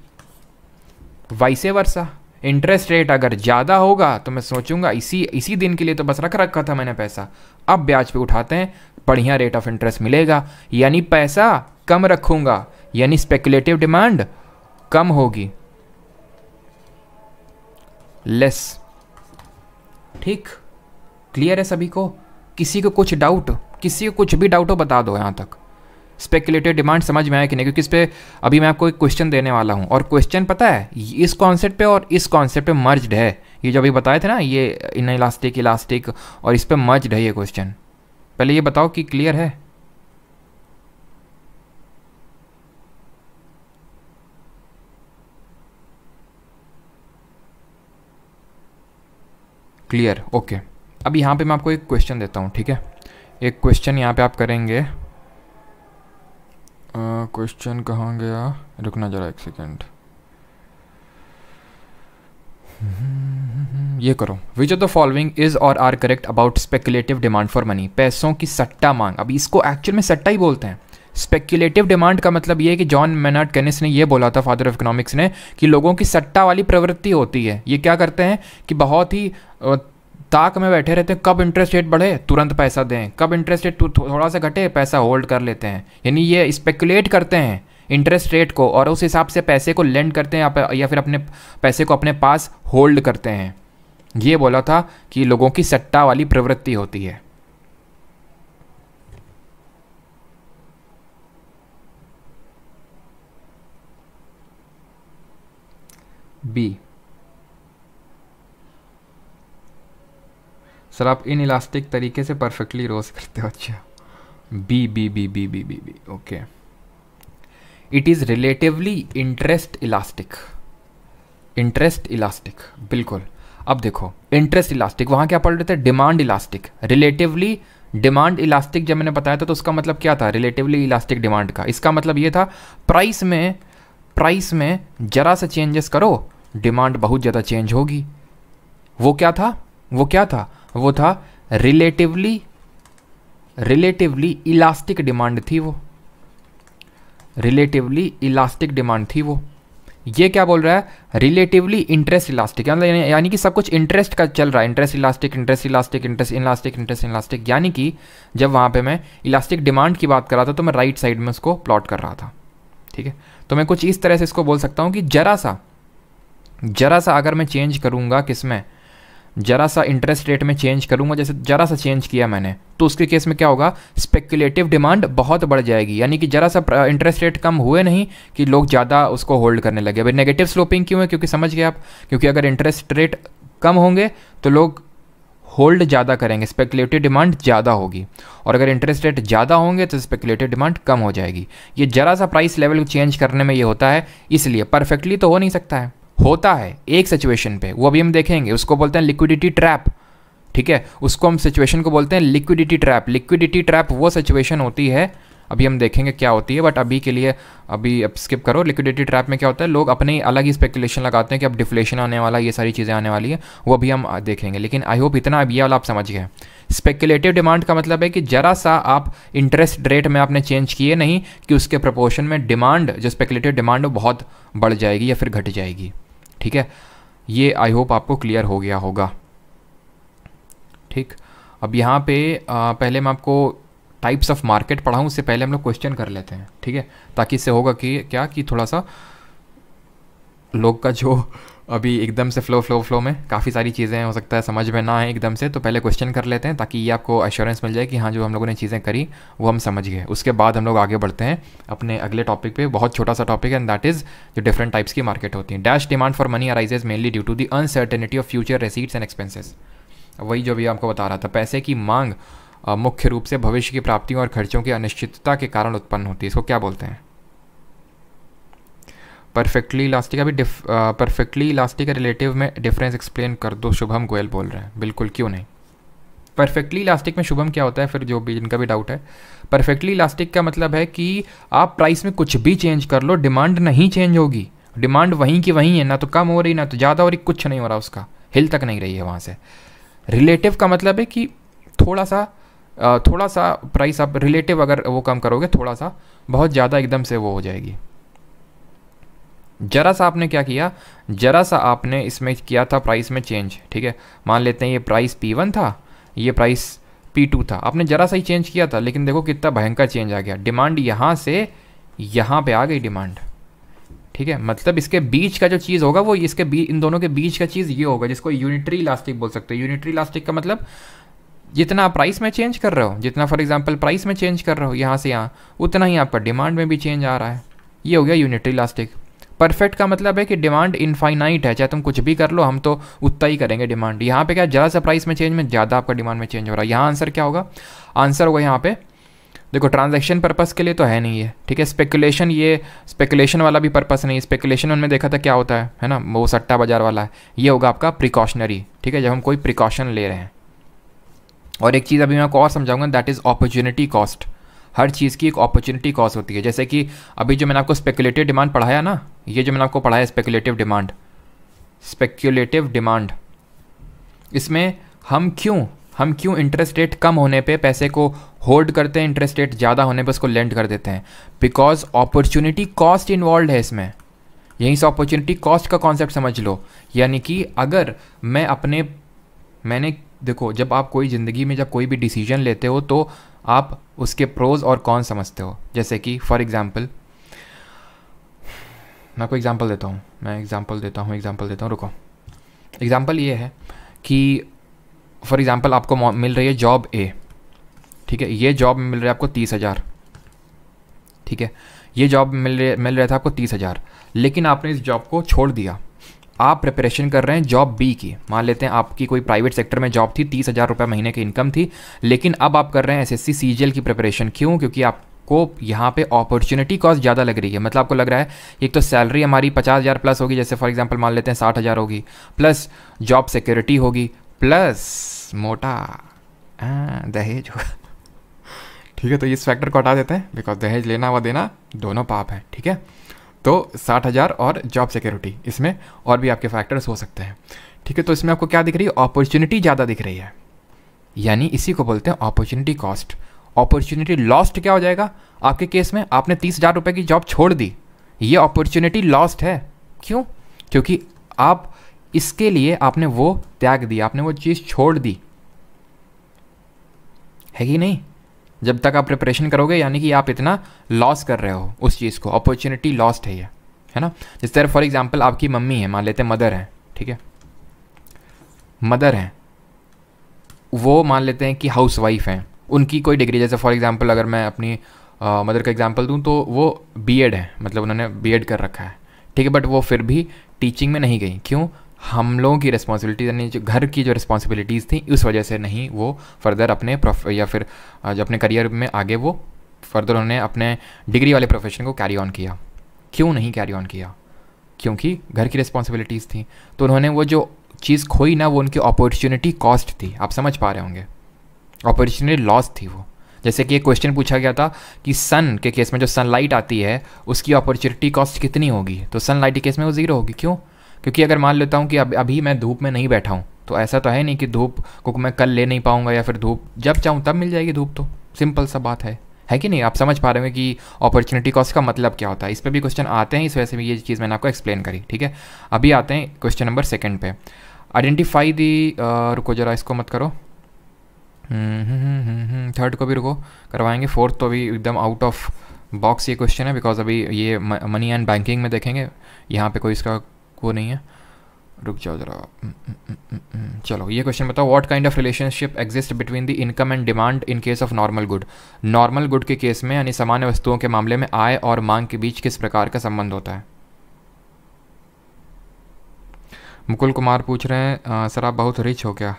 [SPEAKER 1] vice versa interest rate अगर ज़्यादा होगा तो मैं सोचूंगा इसी इसी दिन के लिए तो बस रख रखा था मैंने पैसा अब ब्याज पे उठाते हैं बढ़िया रेट ऑफ इंटरेस्ट मिलेगा यानी पैसा कम रखूंगा यानी स्पेकुलेटिव डिमांड कम होगी लेस ठीक क्लियर है सभी को किसी को कुछ डाउट किसी को कुछ भी डाउट हो बता दो यहाँ तक स्पेकुलेटिव डिमांड समझ में आया कि नहीं क्योंकि इस पर अभी मैं आपको एक क्वेश्चन देने वाला हूँ और क्वेश्चन पता है इस कॉन्सेप्ट पे और इस कॉन्सेप्ट पे मर्ज्ड है ये जो अभी बताए थे ना ये इन इलास्टिक इलास्टिक और इस पर मर्ज्ड है ये क्वेश्चन पहले ये बताओ कि क्लियर है क्लियर ओके अब यहाँ पे मैं आपको एक क्वेश्चन देता हूँ ठीक है एक क्वेश्चन यहाँ पे आप करेंगे क्वेश्चन uh, कहाँ गया रुकना ज़रा एक सेकेंड ये करो which of the following is or are correct about speculative demand for money पैसों की सट्टा मांग अभी इसको एक्चुअल में सट्टा ही बोलते हैं स्पेक्यूलेटिव डिमांड का मतलब ये है कि जॉन मेनार्ड कैनिस ने यह बोला था फादर ऑफ इकोनॉमिक्स ने कि लोगों की सट्टा वाली प्रवृत्ति होती है ये क्या करते हैं कि बहुत ही ताक में बैठे रहते हैं कब इंटरेस्ट रेट बढ़े तुरंत पैसा दें कब इंटरेस्ट रेट थोड़ा सा घटे पैसा होल्ड कर लेते हैं यानी ये स्पेकुलेट करते हैं इंटरेस्ट रेट को और उस हिसाब से पैसे को लेंड करते हैं या फिर अपने पैसे को अपने पास होल्ड करते हैं ये बोला था कि लोगों की सट्टा वाली प्रवृत्ति होती है बी सर आप इन इलास्टिक तरीके से परफेक्टली रोज करते हो अच्छा B B B B B B B okay it is relatively interest elastic interest elastic बिल्कुल अब देखो इंटरेस्ट इलास्टिक वहां क्या पढ़ रहे थे demand elastic relatively demand elastic जब मैंने बताया था तो उसका मतलब क्या था रिलेटिवली इलास्टिक डिमांड का इसका मतलब ये था प्राइस में प्राइस में जरा से चेंजेस करो डिमांड बहुत ज़्यादा चेंज होगी वो क्या था वो क्या था वो था रिलेटिवली रिलेटिवली इलास्टिक डिमांड थी वो रिलेटिवली इलास्टिक डिमांड थी वो ये क्या बोल रहा है रिलेटिवली इंटरेस्ट इलास्टिक यानी कि सब कुछ इंटरेस्ट का चल रहा है interest elastic interest elastic interest elastic interest elastic यानी कि जब वहाँ पे मैं इलास्टिक डिमांड की बात कर रहा था तो मैं राइट right साइड में उसको प्लॉट कर रहा था ठीक है तो मैं कुछ इस तरह से इसको बोल सकता हूँ कि जरा सा ज़रा सा अगर मैं चेंज करूँगा किस में ज़रा सा इंटरेस्ट रेट में चेंज करूँगा जैसे ज़रा सा चेंज किया मैंने तो उसके केस में क्या होगा स्पेकुलेटिव डिमांड बहुत बढ़ जाएगी यानी कि ज़रा सा इंटरेस्ट रेट कम हुए नहीं कि लोग ज़्यादा उसको होल्ड करने लगे अभी नेगेटिव स्लोपिंग क्यों है क्योंकि समझ गए आप क्योंकि अगर इंटरेस्ट रेट कम होंगे तो लोग होल्ड ज़्यादा करेंगे स्पेकुलेटिव डिमांड ज़्यादा होगी और अगर इंटरेस्ट रेट ज़्यादा होंगे तो स्पेकुलेटिव डिमांड कम हो जाएगी ये ज़रा सा प्राइस लेवल चेंज करने में ये होता है इसलिए परफेक्टली तो हो नहीं सकता है होता है एक सिचुएशन पे वो अभी हम देखेंगे उसको बोलते हैं लिक्विडिटी ट्रैप ठीक है उसको हम सिचुएशन को बोलते हैं लिक्विडिटी ट्रैप लिक्विडिटी ट्रैप वो सिचुएशन होती है अभी हम देखेंगे क्या होती है बट अभी के लिए अभी अब स्किप करो लिक्विडिटी ट्रैप में क्या होता है लोग अपने अलग ही स्पेकुलेशन लगाते हैं कि अब डिफ्लेशन आने वाला ये सारी चीज़ें आने वाली है वो अभी हम देखेंगे लेकिन आई होप इतना अब ये वाला आप समझ गए स्पेकुलेटिव डिमांड का मतलब है कि ज़रा सा आप इंटरेस्ट रेट में आपने चेंज किए नहीं कि उसके प्रपोर्शन में डिमांड जो स्पेकुलेटिव डिमांड वो बहुत बढ़ जाएगी या फिर घट जाएगी ठीक है ये आई होप आपको क्लियर हो गया होगा ठीक अब यहाँ पे आ, पहले मैं आपको टाइप्स ऑफ मार्केट पढ़ाऊँ उससे पहले हम लोग क्वेश्चन कर लेते हैं ठीक है ताकि इससे होगा कि क्या कि थोड़ा सा लोग का जो अभी एकदम से फ्लो फ्लो फ्लो में काफ़ी सारी चीज़ें हो सकता है समझ में ना आए एकदम से तो पहले क्वेश्चन कर लेते हैं ताकि ये आपको एश्योरेंस मिल जाए कि हाँ जो हम लोगों ने चीज़ें करी वो हम समझ गए उसके बाद हम लोग आगे बढ़ते हैं अपने अगले टॉपिक पे बहुत छोटा सा टॉपिक एंड दैट इज़ जो डिफरेंट टाइप्स की मार्केट होती है dash demand for money arises mainly due to the uncertainty of future receipts and expenses वही जो भी आपको बता रहा था पैसे की मांग मुख्य रूप से भविष्य की प्राप्तियों और खर्चों की अनिश्चितता के कारण उत्पन्न होती है इसको क्या बोलते हैं परफेक्टली इलास्टिक अभी परफेक्टली इलास्टिक रिलेटिव में डिफरेंस एक्सप्लेन कर दो शुभम गोयल बोल रहे हैं बिल्कुल क्यों नहीं परफेक्टली इलास्टिक में शुभम क्या होता है फिर जो भी जिनका भी डाउट है परफेक्टली इलास्टिक का मतलब है कि आप प्राइस में कुछ भी चेंज कर लो डिमांड नहीं चेंज होगी डिमांड वहीं की वहीं है ना तो कम हो रही ना तो ज़्यादा हो रही कुछ नहीं हो रहा उसका हिल तक नहीं रही है वहाँ से रिलेटिव का मतलब है कि थोड़ा सा थोड़ा सा प्राइस आप रिलेटिव अगर वो कम करोगे थोड़ा सा बहुत ज़्यादा एकदम से वो हो जाएगी जरा सा आपने क्या किया जरा सा आपने इसमें किया था प्राइस में चेंज ठीक है मान लेते हैं ये प्राइस पी वन था ये प्राइस पी टू था आपने जरा सा ही चेंज किया था लेकिन देखो कितना भयंकर चेंज आ गया डिमांड यहाँ से यहाँ पे आ गई डिमांड ठीक है मतलब इसके बीच का जो चीज़ होगा वो इसके बीच इन दोनों के बीच का चीज़ ये होगा जिसको यूनिटरी इलास्टिक बोल सकते हैं यूनिटरी इलास्टिक का मतलब जितना आप प्राइस में चेंज कर रहे हो जितना फॉर एग्जाम्पल प्राइस में चेंज कर रहे हो यहाँ से यहाँ उतना ही आपका डिमांड में भी चेंज आ रहा है ये हो गया यूनिटरी इलास्टिक परफेक्ट का मतलब है कि डिमांड इनफाइनाइट है चाहे तुम कुछ भी कर लो हम तो उतना ही करेंगे डिमांड यहाँ पे क्या ज़्यादा सा प्राइस में चेंज में ज़्यादा आपका डिमांड में चेंज हो रहा है यहाँ आंसर क्या होगा आंसर होगा यहाँ पे देखो ट्रांजैक्शन पर्पस के लिए तो है नहीं है ठीक है स्पेकुलेशन ये स्पेकुलेशन वाला भी पर्पस नहीं है स्पेकुलेशन उनमें देखा था क्या होता है है ना वो सट्टा बाजार वाला है ये होगा आपका प्रिकॉशनरी ठीक है जब हम कोई प्रिकॉशन ले रहे हैं और एक चीज़ अभी मैं आपको और समझाऊंगा दैट इज़ अपॉर्चुनिटी कॉस्ट हर चीज़ की एक अपॉर्चुनिटी कॉस्ट होती है जैसे कि अभी जो मैंने आपको स्पेकुलेटिव डिमांड पढ़ाया ना ये जो मैंने आपको पढ़ाया स्पेकुलेटिव डिमांड स्पेक्यूलेटिव डिमांड इसमें हम क्यों हम क्यों इंटरेस्ट रेट कम होने पे पैसे को होल्ड करते हैं इंटरेस्ट रेट ज़्यादा होने पर उसको लेंड कर देते हैं बिकॉज अपॉर्चुनिटी कॉस्ट इन्वॉल्व है इसमें यहीं से अपॉर्चुनिटी कॉस्ट का कॉन्सेप्ट समझ लो यानी कि अगर मैं अपने मैंने देखो जब आप कोई ज़िंदगी में जब कोई भी डिसीजन लेते हो तो आप उसके प्रोज और कौन समझते हो जैसे कि फॉर एग्ज़ाम्पल मैं आपको एग्ज़ाम्पल देता हूँ मैं एग्ज़ाम्पल देता हूँ एग्ज़ाम्पल देता हूँ रुको एग्ज़ाम्पल ये है कि फॉर एग्ज़ाम्पल आपको मिल रही है जॉब ए ठीक है ये जॉब मिल रहा है आपको तीस हज़ार ठीक है ये जॉब मिल रही मिल रहा था आपको तीस हज़ार लेकिन आपने इस जॉब को छोड़ दिया आप प्रिपरेशन कर रहे हैं जॉब बी की मान लेते हैं आपकी कोई प्राइवेट सेक्टर में जॉब थी तीस हज़ार रुपये महीने की इनकम थी लेकिन अब आप कर रहे हैं एसएससी सीजीएल की प्रिपरेशन क्यों क्योंकि आप को यहाँ पे अपॉर्चुनिटी कॉस्ट ज़्यादा लग रही है मतलब आपको लग रहा है एक तो सैलरी हमारी पचास हज़ार प्लस होगी जैसे फॉर एग्जाम्पल मान लेते हैं साठ हज़ार होगी प्लस जॉब सिक्योरिटी होगी प्लस मोटा आ, दहेज होगा ठीक है तो इस फैक्टर को हटा देते हैं बिकॉज दहेज लेना व देना दोनों पाप है ठीक है तो साठ हज़ार और जॉब सिक्योरिटी इसमें और भी आपके फैक्टर्स हो सकते हैं ठीक है तो इसमें आपको क्या दिख रही है अपॉर्चुनिटी ज़्यादा दिख रही है यानी इसी को बोलते हैं अपॉर्चुनिटी कॉस्ट अपॉर्चुनिटी लॉस्ट क्या हो जाएगा आपके केस में आपने तीस हज़ार रुपये की जॉब छोड़ दी ये अपॉर्चुनिटी लॉस्ट है क्यों क्योंकि आप इसके लिए आपने वो त्याग दिया आपने वो चीज़ छोड़ दी है कि नहीं जब तक आप प्रिपरेशन करोगे यानी कि आप इतना लॉस कर रहे हो उस चीज़ को अपॉर्चुनिटी लॉस्ट है ये है ना जिस तरह फॉर एग्जाम्पल आपकी मम्मी है मान लेते हैं मदर हैं ठीक है मदर हैं वो मान लेते हैं कि हाउस वाइफ हैं उनकी कोई डिग्री जैसे फॉर एग्ज़ाम्पल अगर मैं अपनी आ, मदर का एग्जाम्पल दूँ तो वो बी है मतलब उन्होंने बी कर रखा है ठीक है बट वो फिर भी टीचिंग में नहीं गई क्यों हम लोगों की रिस्पॉन्सिबिलिटी यानी जो घर की जो रिस्पॉन्सिबिलिटीज़ थी उस वजह से नहीं वो फर्दर अपने या फिर जो अपने करियर में आगे वो फर्दर उन्होंने अपने डिग्री वाले प्रोफेशन को कैरी ऑन किया क्यों नहीं कैरी ऑन किया क्योंकि घर की रिस्पॉन्सिबिलिटीज़ थी तो उन्होंने वो जो चीज़ खोई ना वो उनकी अपॉर्चुनिटी कॉस्ट थी आप समझ पा रहे होंगे अपॉर्चुनिटी लॉस थी वो जैसे कि एक क्वेश्चन पूछा गया था कि सन के केस में जो सनलाइट आती है उसकी अपॉर्चुनिटी कॉस्ट कितनी होगी तो सनलाइट के केस में वो ज़ीरो होगी क्यों क्योंकि अगर मान लेता हूँ कि अब अभी मैं धूप में नहीं बैठा हूँ तो ऐसा तो है नहीं कि धूप को मैं कल ले नहीं पाऊँगा या फिर धूप जब चाहूँ तब मिल जाएगी धूप तो सिंपल सा बात है है कि नहीं आप समझ पा रहे होंगे कि अपॉर्चुनिटी कॉस्ट का मतलब क्या होता है इस पर भी क्वेश्चन आते हैं इस वजह से भी ये चीज़ मैंने आपको एक्सप्लेन करी ठीक है अभी आते हैं क्वेश्चन नंबर सेकेंड पे आइडेंटिफाई दी रुको जरा इसको मत करो थर्ड हम्म, हम्म, हम्म, को भी रुको करवाएंगे फोर्थ तो भी एकदम आउट ऑफ बॉक्स ये क्वेश्चन है बिकॉज अभी ये मनी एंड बैंकिंग में देखेंगे यहाँ पे कोई इसका वो नहीं है रुक जाओ जरा हम्म, हम्म, हम्म, चलो ये क्वेश्चन बताओ what kind of relationship exist between the income and demand in case of normal good normal good के केस में यानी सामान्य वस्तुओं के मामले में आय और मांग के बीच किस प्रकार का संबंध होता है मुकुल कुमार पूछ रहे हैं सर आप बहुत रिच हो क्या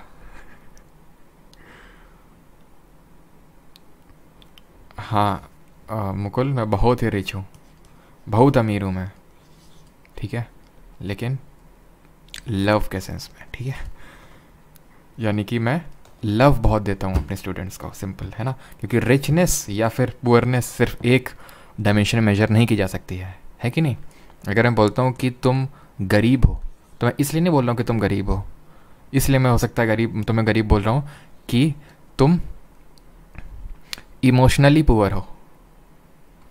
[SPEAKER 1] हाँ आ, मुकुल मैं बहुत ही रिच हूँ बहुत अमीर हूँ मैं ठीक है लेकिन लव के सेंस में ठीक है यानी कि मैं लव बहुत देता हूँ अपने स्टूडेंट्स को सिंपल है ना क्योंकि रिचनेस या फिर पुअरनेस सिर्फ एक डायमेंशन मेजर नहीं की जा सकती है है कि नहीं अगर मैं बोलता हूँ कि तुम गरीब हो तो मैं इसलिए नहीं बोल रहा हूँ कि तुम गरीब हो इसलिए मैं हो सकता है गरीब तो मैं गरीब बोल रहा हूँ कि तुम इमोशनली पुअर हो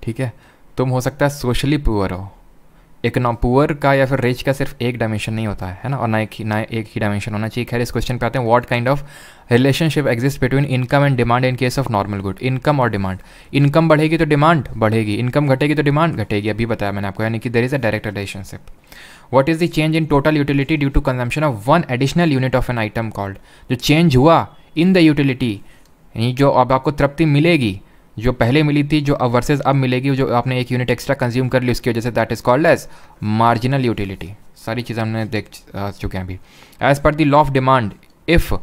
[SPEAKER 1] ठीक है तुम हो सकता है सोशली पुअर हो ना पुअर का या फिर रिच का सिर्फ एक डायमेंशन नहीं होता है ना और ना एक ना एक ही डायमेंशन होना चाहिए खैर इस क्वेश्चन पे आते हैं what kind of relationship exist between income and demand in case of normal good income और डिमांड इनकम बढ़ेगी तो डिमांड बढ़ेगी इनकम घटेगी तो डिमांड घटेगी अभी बताया मैंने आपको यानी कि there is a direct relationship what is the change in total utility due to consumption of one additional unit of an item called जो चेंज हुआ इन द यूटिलिटी यानी जो अब आपको तृप्ति मिलेगी जो पहले मिली थी जो अब वर्सेज अब मिलेगी जो आपने एक यूनिट एक्स्ट्रा कंज्यूम कर ली उसकी वजह से that is called as marginal utility सारी चीज़ें हमने देख चुके हैं अभी as per the law of demand if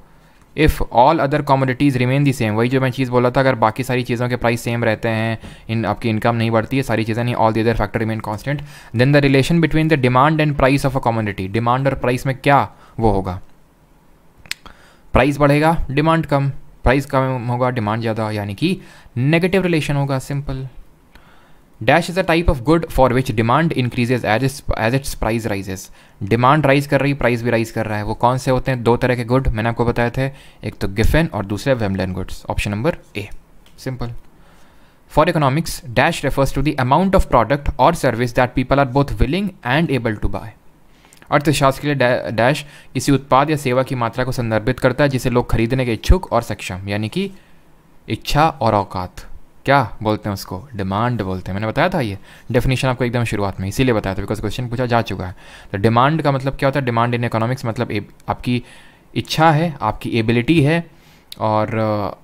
[SPEAKER 1] if all other commodities remain the same वही जो मैं चीज़ बोला था अगर बाकी सारी चीज़ों के प्राइस सेम रहते हैं इन आपकी इनकम नहीं बढ़ती है सारी चीज़ें नहीं all the other factor remain constant then the relation between the demand and price of a commodity demand और प्राइस में क्या वो होगा प्राइस बढ़ेगा डिमांड कम प्राइस कम होगा डिमांड ज़्यादा यानी कि नेगेटिव रिलेशन होगा simple dash is a type of good for which demand increases as as its price rises demand rise कर रही प्राइस भी राइज कर रहा है वो कौन से होते हैं दो तरह के गुड मैंने आपको बताए थे एक तो गिफेन और दूसरे Veblen goods option number A simple for economics dash refers to the amount of product or service that people are both willing and able to buy अर्थशास्त्र के लिए डैश किसी उत्पाद या सेवा की मात्रा को संदर्भित करता है जिसे लोग खरीदने के इच्छुक और सक्षम यानी कि इच्छा और औकात क्या बोलते हैं उसको डिमांड बोलते हैं मैंने बताया था ये डेफिनेशन आपको एकदम शुरुआत में इसीलिए बताया था बिकॉज क्वेश्चन पूछा जा चुका है तो डिमांड का मतलब क्या होता है डिमांड इन इकोनॉमिक्स मतलब आपकी इच्छा है आपकी एबिलिटी है और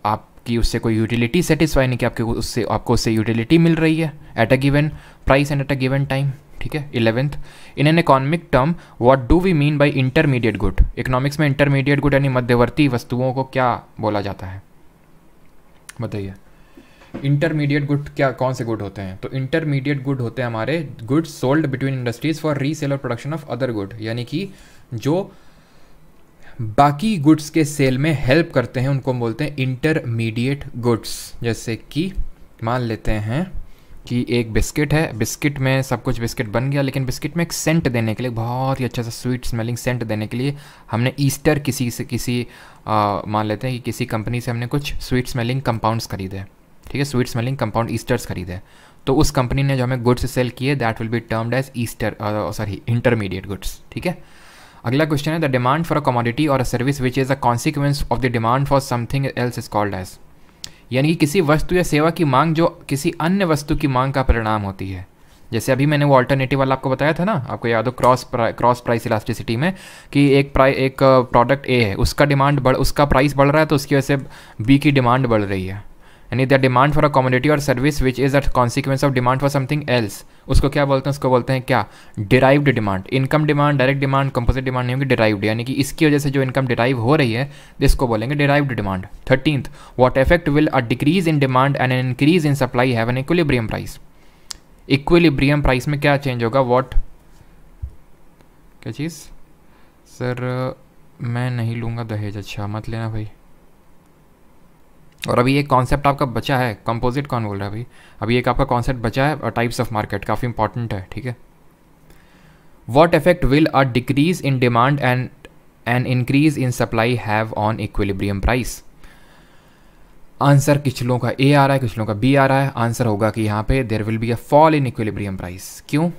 [SPEAKER 1] आप कि उससे कोई यूटिलिटी सेटिस्फाई नहीं कि आपके उससे आपको उससे यूटिलिटी मिल रही है at a given price and at a given time ठीक है eleventh in an economic term what do we mean by intermediate good economics में इंटरमीडिएट गुड यानी मध्यवर्ती वस्तुओं को क्या बोला जाता है बताइए इंटरमीडिएट गुड क्या कौन से गुड होते हैं तो इंटरमीडिएट गुड होते हैं हमारे good sold between industries for resale or production of other good यानी कि जो बाकी गुड्स के सेल में हेल्प करते हैं उनको हम बोलते हैं इंटरमीडिएट गुड्स जैसे कि मान लेते हैं कि एक बिस्किट है बिस्किट में सब कुछ बिस्किट बन गया लेकिन बिस्किट में एक सेंट देने के लिए बहुत ही अच्छा सा स्वीट स्मेलिंग सेंट देने के लिए हमने ईस्टर किसी से किसी मान लेते हैं कि किसी कंपनी से हमने कुछ स्वीट स्मेलिंग कंपाउंड्स खरीदे ठीक है स्वीट स्मेलिंग कंपाउंड ईस्टर्स खरीदे तो उस कंपनी ने जो हमें गुड्स सेल किए that will be termed as Easter sorry intermediate goods ठीक है अगला क्वेश्चन है the demand for a commodity or a service which is a consequence of the demand for something else is called as यानी कि किसी वस्तु या सेवा की मांग जो किसी अन्य वस्तु की मांग का परिणाम होती है जैसे अभी मैंने वो अल्टरनेटिव वाला आपको बताया था ना आपको याद हो क्रॉस प्रा, क्रॉस प्राइस इलास्टिसिटी में कि एक प्राइ एक प्रोडक्ट ए है उसका डिमांड बढ़ उसका प्राइस बढ़ रहा है तो उसकी वजह से बी की डिमांड बढ़ रही है यानी the demand for a community or service which is a consequence of demand for something else उसको क्या बोलते हैं उसको बोलते हैं क्या derived demand income demand direct demand composite demand नहीं होगी डिराइव्ड यानी कि इसकी वजह से जो इनकम डिराइव हो रही है इसको बोलेंगे derived demand thirteenth what effect will a decrease in demand and an increase in supply have an equilibrium price equilibrium price में क्या चेंज होगा वॉट क्या चीज़ सर मैं नहीं लूँगा दहेज अच्छा मत लेना भाई और अभी एक कॉन्सेप्ट आपका बचा है कंपोजिट कौन बोल रहा है अभी अभी एक आपका कॉन्सेप्ट बचा है टाइप्स ऑफ मार्केट काफ़ी इंपॉर्टेंट है ठीक है what effect will a decrease in demand and an increase in supply have on equilibrium price answer लोगों का ए आ रहा है लोगों का बी आ रहा है आंसर होगा कि यहाँ पे there will be a fall in equilibrium price क्यों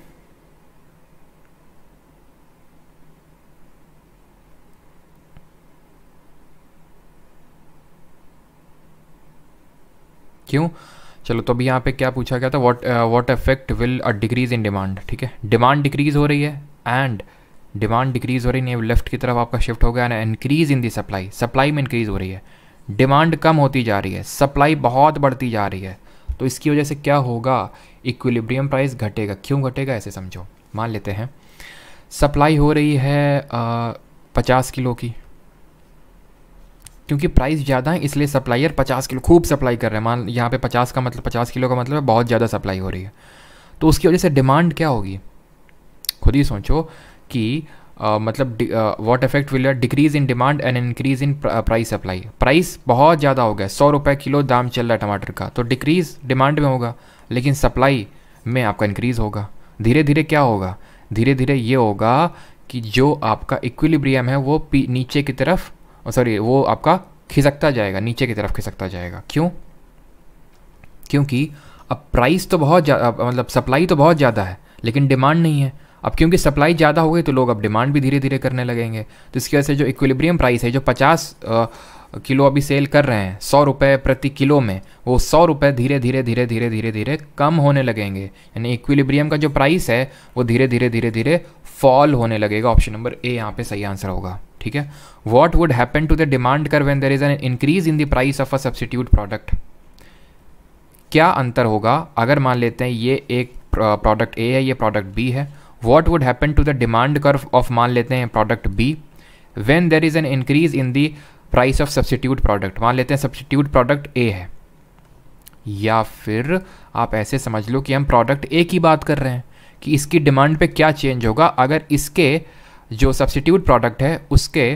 [SPEAKER 1] क्यों चलो तो अभी यहाँ पे क्या पूछा गया था what what effect will a decrease in demand ठीक है डिमांड डिक्रीज हो रही है एंड डिमांड डिक्रीज हो रही है लेफ्ट की तरफ आपका शिफ्ट हो गया and increase in the supply supply में इंक्रीज हो रही है डिमांड कम होती जा रही है सप्लाई बहुत बढ़ती जा रही है तो इसकी वजह से क्या होगा इक्विलिब्रियम प्राइस घटेगा क्यों घटेगा ऐसे समझो मान लेते हैं सप्लाई हो रही है uh, पचास किलो की क्योंकि प्राइस ज़्यादा है इसलिए सप्लायर पचास किलो खूब सप्लाई कर रहे हैं मान यहाँ पे पचास का मतलब पचास किलो का मतलब बहुत ज़्यादा सप्लाई हो रही है तो उसकी वजह से डिमांड क्या होगी खुद ही सोचो कि आ, मतलब what effect will decrease in demand and increase in price supply price बहुत ज़्यादा हो गया सौ रुपये किलो दाम चल रहा है टमाटर का तो डिक्रीज डिमांड में होगा लेकिन सप्लाई में आपका इंक्रीज़ होगा धीरे धीरे क्या होगा धीरे धीरे ये होगा कि जो आपका इक्विलिब्रियम है वो नीचे की तरफ सॉरी वो आपका खिसकता जाएगा नीचे की तरफ खिसकता जाएगा क्यों क्योंकि अब प्राइस तो बहुत मतलब सप्लाई तो बहुत ज़्यादा है लेकिन डिमांड नहीं है अब क्योंकि सप्लाई ज़्यादा हो गई तो लोग अब डिमांड भी धीरे धीरे करने लगेंगे तो इसकी वजह से जो इक्विलिब्रियम प्राइस है जो पचास किलो अभी सेल कर रहे हैं सौ रुपये प्रति किलो में वो सौ रुपये धीरे धीरे धीरे धीरे धीरे धीरे कम होने लगेंगे यानी इक्विलिब्रियम का जो प्राइस है वो धीरे धीरे धीरे धीरे फॉल होने लगेगा ऑप्शन नंबर ए यहाँ पे सही आंसर होगा ठीक है what would happen to the demand curve when there is an increase in the price of a substitute product क्या अंतर होगा अगर मान लेते हैं ये एक प्रोडक्ट ए है ये प्रोडक्ट बी है what would happen to the demand curve of मान लेते हैं product B when there is an increase in the price of substitute product मान लेते हैं सब्सिट्यूट प्रोडक्ट ए है या फिर आप ऐसे समझ लो कि हम प्रोडक्ट ए की बात कर रहे हैं कि इसकी डिमांड पे क्या चेंज होगा अगर इसके जो सब्सिट्यूट प्रोडक्ट है उसके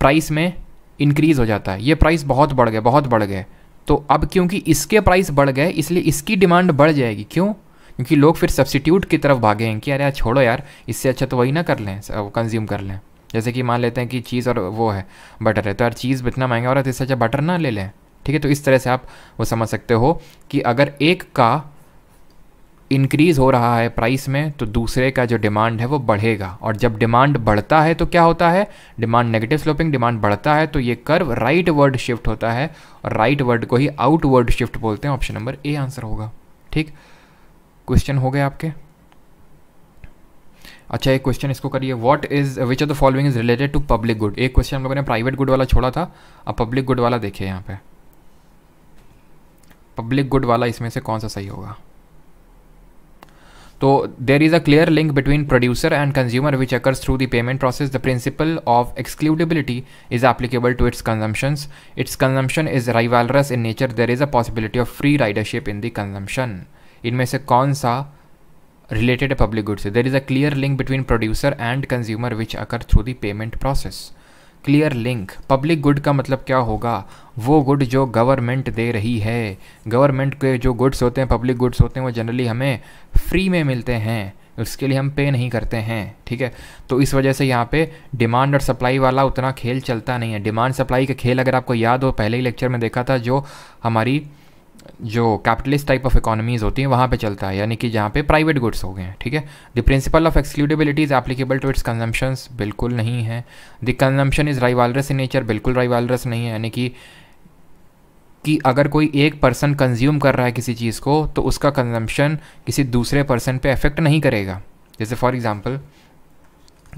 [SPEAKER 1] प्राइस में इंक्रीज़ हो जाता है ये प्राइस बहुत बढ़ गए बहुत बढ़ गए तो अब क्योंकि इसके प्राइस बढ़ गए इसलिए इसकी डिमांड बढ़ जाएगी क्यों क्योंकि लोग फिर सब्सिट्यूट की तरफ भागे हैं कि अरे यार छोड़ो यार इससे अच्छा तो वही ना कर लें कंज्यूम कर लें जैसे कि मान लेते हैं कि चीज़ और वो है बटर है तो यार चीज़ इतना महंगा हो रहा है तो इससे अच्छा बटर ना ले लें ठीक है तो इस तरह से आप वो समझ सकते हो कि अगर एक का इंक्रीज़ हो रहा है प्राइस में तो दूसरे का जो डिमांड है वो बढ़ेगा और जब डिमांड बढ़ता है तो क्या होता है डिमांड नेगेटिव स्लोपिंग डिमांड बढ़ता है तो ये कर्व राइट वर्ड शिफ्ट होता है और राइट वर्ड को ही आउट वर्ड शिफ्ट बोलते हैं ऑप्शन नंबर ए आंसर होगा ठीक क्वेश्चन हो गए आपके अच्छा एक क्वेश्चन इसको करिए what is which of the following is related to public good एक क्वेश्चन हम लोगों ने प्राइवेट गुड वाला छोड़ा था अब पब्लिक गुड वाला देखिए यहाँ पे पब्लिक गुड वाला इसमें से कौन सा सही होगा So there is a clear link between producer and consumer which occurs through the payment process. The principle of excludability is applicable to its consumptions. Its consumption is rivalrous in nature. There is a possibility of free ridership in the consumption. इनमें से कौन सा related public goods. There is a clear link between producer and consumer which occurs through the payment process. Clear link public good का मतलब क्या होगा वो good जो गवर्नमेंट दे रही है गवर्नमेंट के जो गुड्स होते हैं पब्लिक गुड्स होते हैं वो जनरली हमें फ्री में मिलते हैं उसके लिए हम पे नहीं करते हैं ठीक है तो इस वजह से यहाँ पे डिमांड और सप्लाई वाला उतना खेल चलता नहीं है डिमांड सप्लाई का खेल अगर आपको याद हो पहले ही लेक्चर में देखा था जो हमारी जो कैपिटलिस्ट टाइप ऑफ इकोनॉमीज़ होती हैं वहाँ पे चलता है यानी कि जहाँ पे प्राइवेट गुड्स हो गए हैं ठीक है the principle of excludability is applicable to its consumptions बिल्कुल नहीं है the consumption is rivalrous in nature बिल्कुल राइवालरस नहीं है यानी कि कि अगर कोई एक पर्सन कंज्यूम कर रहा है किसी चीज़ को तो उसका कंजम्पशन किसी दूसरे पर्सन पे अफेक्ट नहीं करेगा जैसे फॉर एग्ज़ाम्पल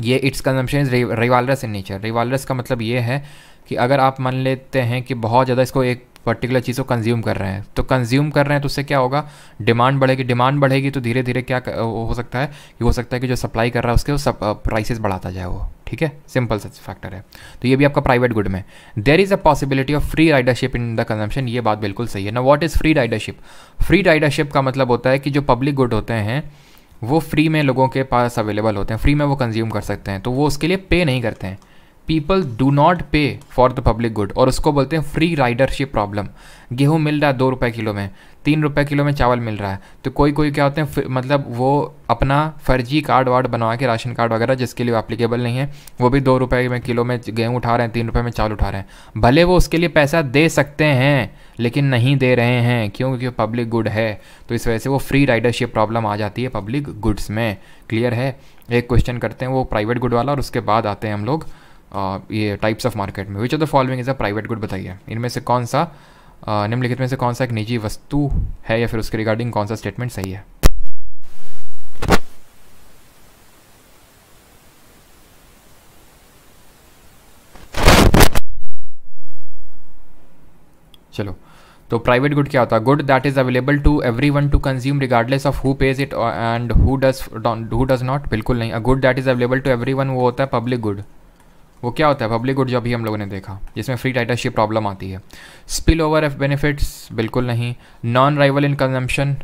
[SPEAKER 1] ये its consumption is rivalrous in nature rivalrous का मतलब ये है कि अगर आप मान लेते हैं कि बहुत ज़्यादा इसको एक पर्टिकुलर चीज़ को कंज्यूम कर रहे हैं तो कंज्यूम कर रहे हैं तो उससे क्या होगा डिमांड बढ़ेगी डिमांड बढ़ेगी तो धीरे धीरे क्या हो सकता है कि हो सकता है कि जो सप्लाई कर रहा है उसके सब प्राइसेस बढ़ाता जाए वो ठीक है सिंपल सच फैक्टर है तो ये भी आपका प्राइवेट गुड में there is a possibility of free ridership in the consumption ये बात बिल्कुल सही है ना what is free ridership free ridership का मतलब होता है कि जो पब्लिक गुड होते हैं वो फ्री में लोगों के पास अवेलेबल होते हैं फ्री में वो कंज्यूम कर सकते हैं तो वो उसके लिए पे नहीं करते हैं people do not pay for the public good और उसको बोलते हैं फ्री राइडरशिप प्रॉब्लम गेहूँ मिल रहा है दो रुपये किलो में तीन रुपये किलो में चावल मिल रहा है तो कोई कोई क्या होते हैं मतलब वो अपना फर्जी कार्ड वार्ड बनवा के राशन कार्ड वगैरह जिसके लिए अप्लीकेबल नहीं है वो भी दो रुपये में किलो में गेहूँ उठा रहे हैं तीन रुपये में चावल उठा रहे हैं भले वो उसके लिए पैसा दे सकते हैं लेकिन नहीं दे रहे हैं क्यों क्योंकि पब्लिक गुड है तो इस वजह से वो फ्री राइडरशिप प्रॉब्लम आ जाती है पब्लिक गुड्स में क्लियर है एक क्वेश्चन करते हैं वो प्राइवेट गुड वाला और उसके बाद आते हैं हम लोग ये टाइप्स ऑफ मार्केट में which of the following is a private good बताइए इनमें से कौन सा निम्नलिखित में से कौन सा एक निजी वस्तु है या फिर उसके रिगार्डिंग कौन सा स्टेटमेंट सही है चलो तो प्राइवेट गुड क्या होता है good that is available to everyone to consume regardless of who pays it and who does who does not बिल्कुल नहीं good that is available to everyone वो होता है पब्लिक गुड वो क्या होता है पब्लिक गुड जो अभी हम लोगों ने देखा जिसमें फ्री टाइटरशिप प्रॉब्लम आती है स्पिल ओवर एफ बेनिफिट्स बिल्कुल नहीं non rival in consumption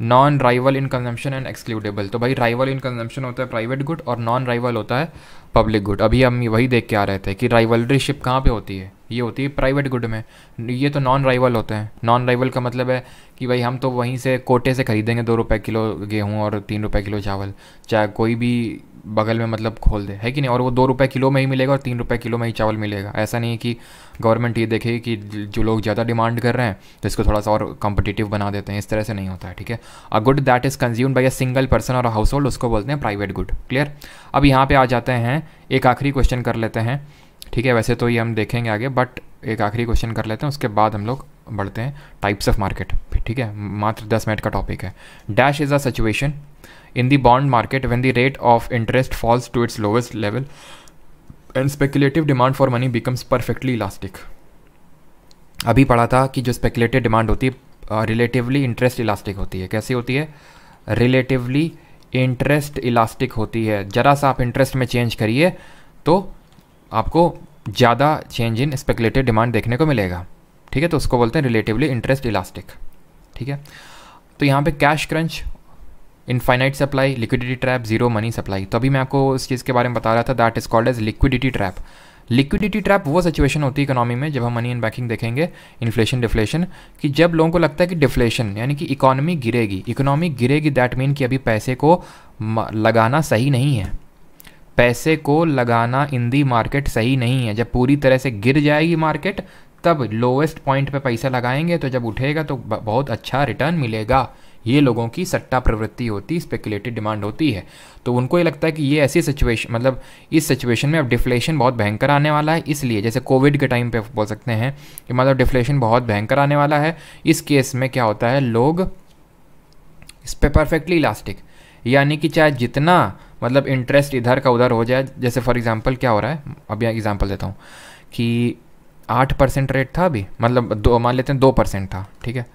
[SPEAKER 1] non rival in consumption and excludable तो भाई राइवल इन कंजम्पशन होता है प्राइवेट गुड और नॉन राइवल होता है पब्लिक गुड अभी हम वही देख के आ रहे थे कि राइवलरीशिप कहाँ पे होती है ये होती है प्राइवेट गुड में ये तो नॉन राइवल होते हैं नॉन राइवल का मतलब है कि भाई हम तो वहीं से कोटे से ख़रीदेंगे दो रुपये किलो गेहूँ और तीन रुपये किलो चावल चाहे कोई भी बगल में मतलब खोल दे है कि नहीं और वो दो रुपये किलो में ही मिलेगा और तीन रुपये किलो में ही चावल मिलेगा ऐसा नहीं है कि गवर्नमेंट ये देखेगी कि जो लोग ज़्यादा डिमांड कर रहे हैं तो इसको थोड़ा सा और कॉम्पिटिटिव बना देते हैं इस तरह से नहीं होता है ठीक है a good that is consume by a single person और हाउस होल्ड उसको बोलते हैं प्राइवेट गुड क्लियर अब यहाँ पर आ जाते हैं एक आखिरी क्वेश्चन कर लेते हैं ठीक है वैसे तो ये हम देखेंगे आगे बट एक आखिरी क्वेश्चन कर लेते हैं उसके बाद हम लोग बढ़ते हैं टाइप्स ऑफ मार्केट ठीक है मात्र दस मिनट का टॉपिक है dash is a situation in the bond market when the rate of interest falls to its lowest level and speculative demand for money becomes perfectly elastic अभी पढ़ा था कि जो स्पेकुलेटिव डिमांड होती है रिलेटिवली इंटरेस्ट इलास्टिक होती है कैसी होती है रिलेटिवली इंटरेस्ट इलास्टिक होती है ज़रा सा आप इंटरेस्ट में चेंज करिए तो आपको ज़्यादा चेंज इन स्पेकुलेटिव डिमांड देखने को मिलेगा ठीक है तो उसको बोलते हैं रिलेटिवली इंटरेस्ट इलास्टिक ठीक है तो यहाँ पे cash crunch infinite supply liquidity trap zero money supply तो अभी मैं आपको उस चीज़ के बारे में बता रहा था that is called as liquidity trap liquidity trap वो सिचुएशन होती है इकोनॉमी में जब हम मनी एंड बैंकिंग देखेंगे इन्फ्लेशन डिफ्लेशन कि जब लोगों को लगता है कि डिफ्लेशन यानी कि इकोनॉमी गिरेगी इकोनॉमी गिरेगी दैट मीन कि अभी पैसे को लगाना सही नहीं है पैसे को लगाना इन दी मार्केट सही नहीं है जब पूरी तरह से गिर जाएगी मार्केट तब लोवेस्ट पॉइंट पे पैसा लगाएंगे तो जब उठेगा तो बहुत अच्छा रिटर्न मिलेगा ये लोगों की सट्टा प्रवृत्ति होती स्पेकुलेटिव डिमांड होती है तो उनको ये लगता है कि ये ऐसी सिचुएशन मतलब इस सिचुएशन में अब डिफ्लेशन बहुत भयंकर आने वाला है इसलिए जैसे कोविड के टाइम पे बोल सकते हैं कि मतलब डिफ्लेशन बहुत भयंकर आने वाला है इस केस में क्या होता है लोग इस पर परफेक्टली इलास्टिक यानी कि चाहे जितना मतलब इंटरेस्ट इधर का उधर हो जाए जैसे फॉर एग्ज़ाम्पल क्या हो रहा है अभी एग्ज़ाम्पल देता हूँ कि आठ परसेंट रेट था अभी मतलब दो मान लेते हैं दो परसेंट था ठीक है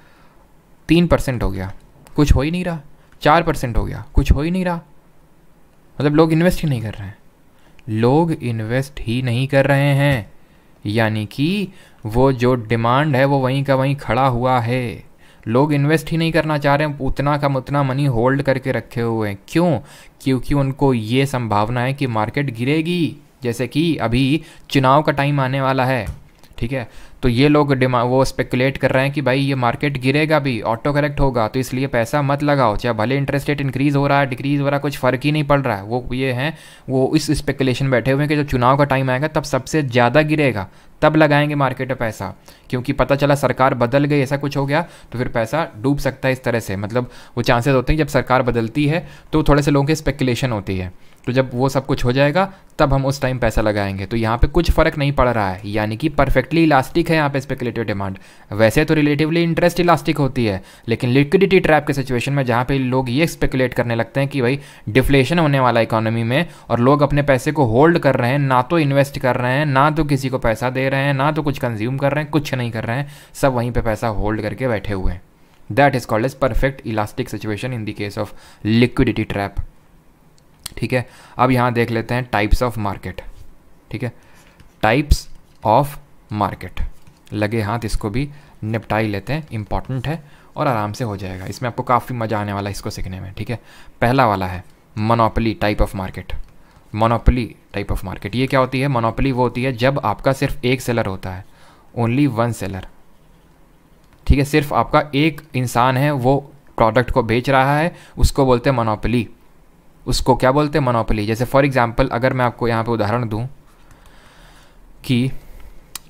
[SPEAKER 1] तीन परसेंट हो गया कुछ हो ही नहीं रहा चार परसेंट हो गया कुछ हो ही नहीं रहा मतलब लोग इन्वेस्ट ही नहीं कर रहे हैं लोग इन्वेस्ट ही नहीं कर रहे हैं यानी कि वो जो डिमांड है वो वहीं का वहीं खड़ा हुआ है लोग इन्वेस्ट ही नहीं करना चाह रहे हैं उतना कम उतना मनी होल्ड करके रखे हुए हैं क्यों क्योंकि उनको ये संभावना है कि मार्केट गिरेगी जैसे कि अभी चुनाव का टाइम आने वाला है ठीक है तो ये लोग डिमा वो स्पेकुलेट कर रहे हैं कि भाई ये मार्केट गिरेगा भी ऑटो करेक्ट होगा तो इसलिए पैसा मत लगाओ चाहे भले इंटरेस्ट रेट इंक्रीज़ हो रहा है डिक्रीज़ हो रहा है कुछ फ़र्क ही नहीं पड़ रहा है वो ये हैं वो इस स्पेकुलेशन बैठे हुए हैं कि जब चुनाव का टाइम आएगा तब सबसे ज़्यादा गिरेगा तब लगाएंगे मार्केट में पैसा क्योंकि पता चला सरकार बदल गई ऐसा कुछ हो गया तो फिर पैसा डूब सकता है इस तरह से मतलब वो चांसेस होते हैं जब सरकार बदलती है तो थोड़े से लोगों के स्पेकुलेशन होती है तो जब वो सब कुछ हो जाएगा तब हम उस टाइम पैसा लगाएंगे तो यहाँ पे कुछ फ़र्क नहीं पड़ रहा है यानी कि परफेक्टली इलास्टिक है यहाँ पे स्पेकुलेटिव डिमांड वैसे तो रिलेटिवली इंटरेस्ट इलास्टिक होती है लेकिन लिक्विडिटी ट्रैप के सिचुएशन में जहाँ पे लोग ये स्पेकुलेट करने लगते हैं कि भाई डिफ्लेशन होने वाला इकोनॉमी में और लोग अपने पैसे को होल्ड कर रहे हैं ना तो इन्वेस्ट कर रहे हैं ना तो किसी को पैसा दे रहे हैं ना तो कुछ कंज्यूम कर रहे हैं कुछ नहीं कर रहे हैं सब वहीं पर पैसा होल्ड करके बैठे हुए हैं that is called as perfect elastic situation in the case of liquidity trap ठीक है अब यहाँ देख लेते हैं टाइप्स ऑफ मार्केट ठीक है टाइप्स ऑफ मार्केट लगे हाथ इसको भी निपटाई लेते हैं इंपॉर्टेंट है और आराम से हो जाएगा इसमें आपको काफ़ी मज़ा आने वाला है इसको सीखने में ठीक है पहला वाला है monopoly type of market monopoly type of market ये क्या होती है मोनोपली वो होती है जब आपका सिर्फ एक सेलर होता है ओनली वन सेलर ठीक है सिर्फ आपका एक इंसान है वो प्रोडक्ट को बेच रहा है उसको बोलते हैं मोनोपली उसको क्या बोलते हैं मोनोपली जैसे फॉर एग्जांपल अगर मैं आपको यहाँ पे उदाहरण दूँ कि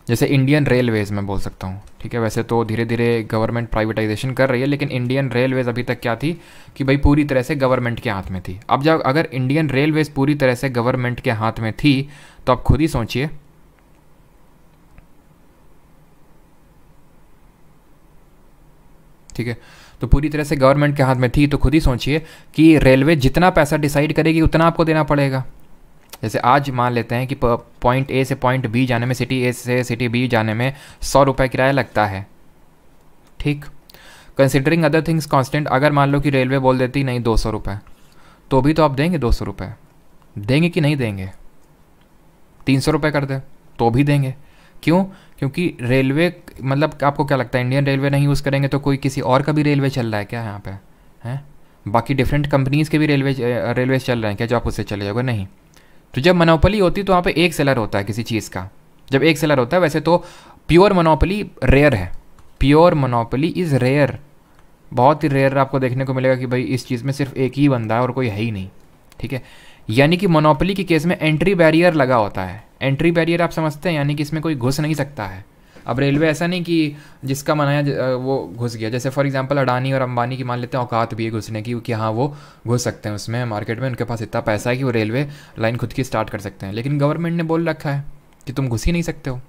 [SPEAKER 1] जैसे इंडियन रेलवेज़ मैं बोल सकता हूँ ठीक है वैसे तो धीरे धीरे गवर्नमेंट प्राइवेटाइजेशन कर रही है लेकिन इंडियन रेलवेज़ अभी तक क्या थी कि भाई पूरी तरह से गवर्नमेंट के हाथ में थी अब जब अगर इंडियन रेलवेज़ पूरी तरह से गवर्नमेंट के हाथ में थी तो आप खुद ही सोचिए ठीक है तो पूरी तरह से गवर्नमेंट के हाथ में थी तो खुद ही सोचिए कि रेलवे जितना पैसा डिसाइड करेगी उतना आपको देना पड़ेगा जैसे आज मान लेते हैं कि पॉइंट ए से पॉइंट बी जाने में सिटी ए से सिटी बी जाने में सौ रुपये किराया लगता है ठीक कंसिडरिंग अदर थिंग्स कॉन्स्टेंट अगर मान लो कि रेलवे बोल देती नहीं दो सौ रुपये तो भी तो आप देंगे दो सौ रुपये देंगे कि नहीं देंगे तीन सौ रुपये कर दे तो भी देंगे क्यों क्योंकि रेलवे मतलब आपको क्या लगता है इंडियन रेलवे नहीं यूज़ करेंगे तो कोई किसी और का भी रेलवे चल रहा है क्या यहाँ पे हैं बाकी डिफरेंट कंपनीज़ के भी रेलवे रेलवे चल रहे हैं क्या जो आप उससे चले जाओगे नहीं तो जब मनोपली होती है तो वहाँ पर एक सेलर होता है किसी चीज़ का जब एक सेलर होता है वैसे तो प्योर मनोपली रेयर है प्योर मनोपली इज़ रेयर बहुत ही रेयर आपको देखने को मिलेगा कि भाई इस चीज़ में सिर्फ एक ही बंदा है और कोई है ही नहीं ठीक है यानी कि मोनोपली के केस में एंट्री बैरियर लगा होता है एंट्री बैरियर आप समझते हैं यानी कि इसमें कोई घुस नहीं सकता है अब रेलवे ऐसा नहीं कि जिसका मनाया वो घुस गया जैसे फॉर एग्जांपल अडानी और अंबानी की मान लेते हैं औकात भी है घुसने की कि हाँ वो घुस सकते हैं उसमें मार्केट में उनके पास इतना पैसा है कि वो रेलवे लाइन खुद की स्टार्ट कर सकते हैं लेकिन गवर्नमेंट ने बोल रखा है कि तुम घुस ही नहीं सकते हो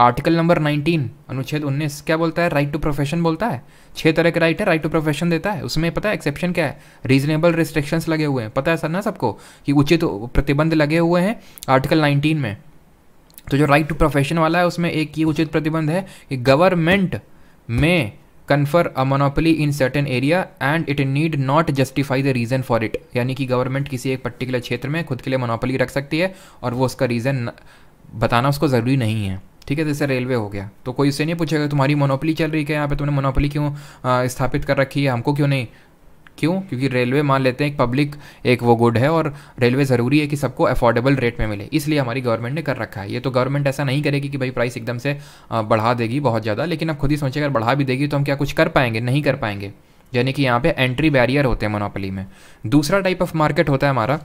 [SPEAKER 1] आर्टिकल नंबर 19 अनुच्छेद 19 क्या बोलता है राइट टू प्रोफेशन बोलता है छह तरह के राइट है राइट टू प्रोफेशन देता है उसमें पता है एक्सेप्शन क्या है रीजनेबल रिस्ट्रिक्शंस लगे हुए हैं पता है सर ना सबको कि उचित प्रतिबंध लगे हुए हैं आर्टिकल 19 में तो जो राइट टू प्रोफेशन वाला है उसमें एक ये उचित प्रतिबंध है कि government may confer a monopoly in certain area and it need not justify the reason for it यानी कि गवर्नमेंट किसी एक पर्टिकुलर क्षेत्र में खुद के लिए मोनोपली रख सकती है और वो उसका रीज़न बताना उसको ज़रूरी नहीं है ठीक है जैसे रेलवे हो गया तो कोई उससे नहीं पूछेगा तुम्हारी मोनोपली चल रही है यहाँ पे तुमने मोनोपली क्यों स्थापित कर रखी है हमको क्यों नहीं क्यों क्योंकि रेलवे मान लेते हैं एक पब्लिक एक वो गुड है और रेलवे ज़रूरी है कि सबको अफोर्डेबल रेट में मिले इसलिए हमारी गवर्नमेंट ने कर रखा है ये तो गवर्नमेंट ऐसा नहीं करेगी कि भाई प्राइस एकदम से बढ़ा देगी बहुत ज़्यादा लेकिन अब खुद ही सोचिए अगर बढ़ा भी देगी तो हम क्या कुछ कर पाएंगे नहीं कर पाएंगे यानी कि यहाँ पे एंट्री बैरियर होते हैं मोनोपली में दूसरा टाइप ऑफ मार्केट होता है हमारा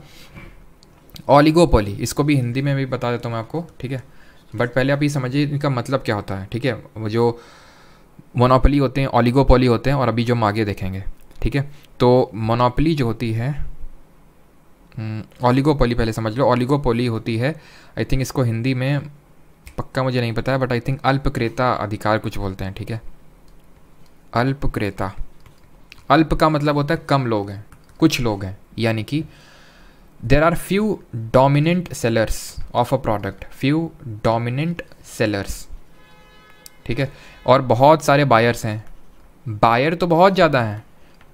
[SPEAKER 1] ओलिगोपोली इसको भी हिंदी में भी बता देता हूँ मैं आपको ठीक है बट पहले आप ये समझिए इनका मतलब क्या होता है ठीक है वो जो मोनोपली होते हैं ओलिगोपोली होते हैं और अभी जो हम आगे देखेंगे ठीक है तो मोनोपली जो होती है ओलिगोपोली हम्म, पहले समझ लो ओलिगोपोली होती है आई थिंक इसको हिंदी में पक्का मुझे नहीं पता है बट आई थिंक अल्पक्रेता अधिकार कुछ बोलते हैं ठीक है अल्पक्रेता अल्प का मतलब होता है कम लोग हैं कुछ लोग हैं यानी कि there are few dominant sellers of a product few dominant sellers ठीक है और बहुत सारे बायर्स हैं बायर तो बहुत ज़्यादा हैं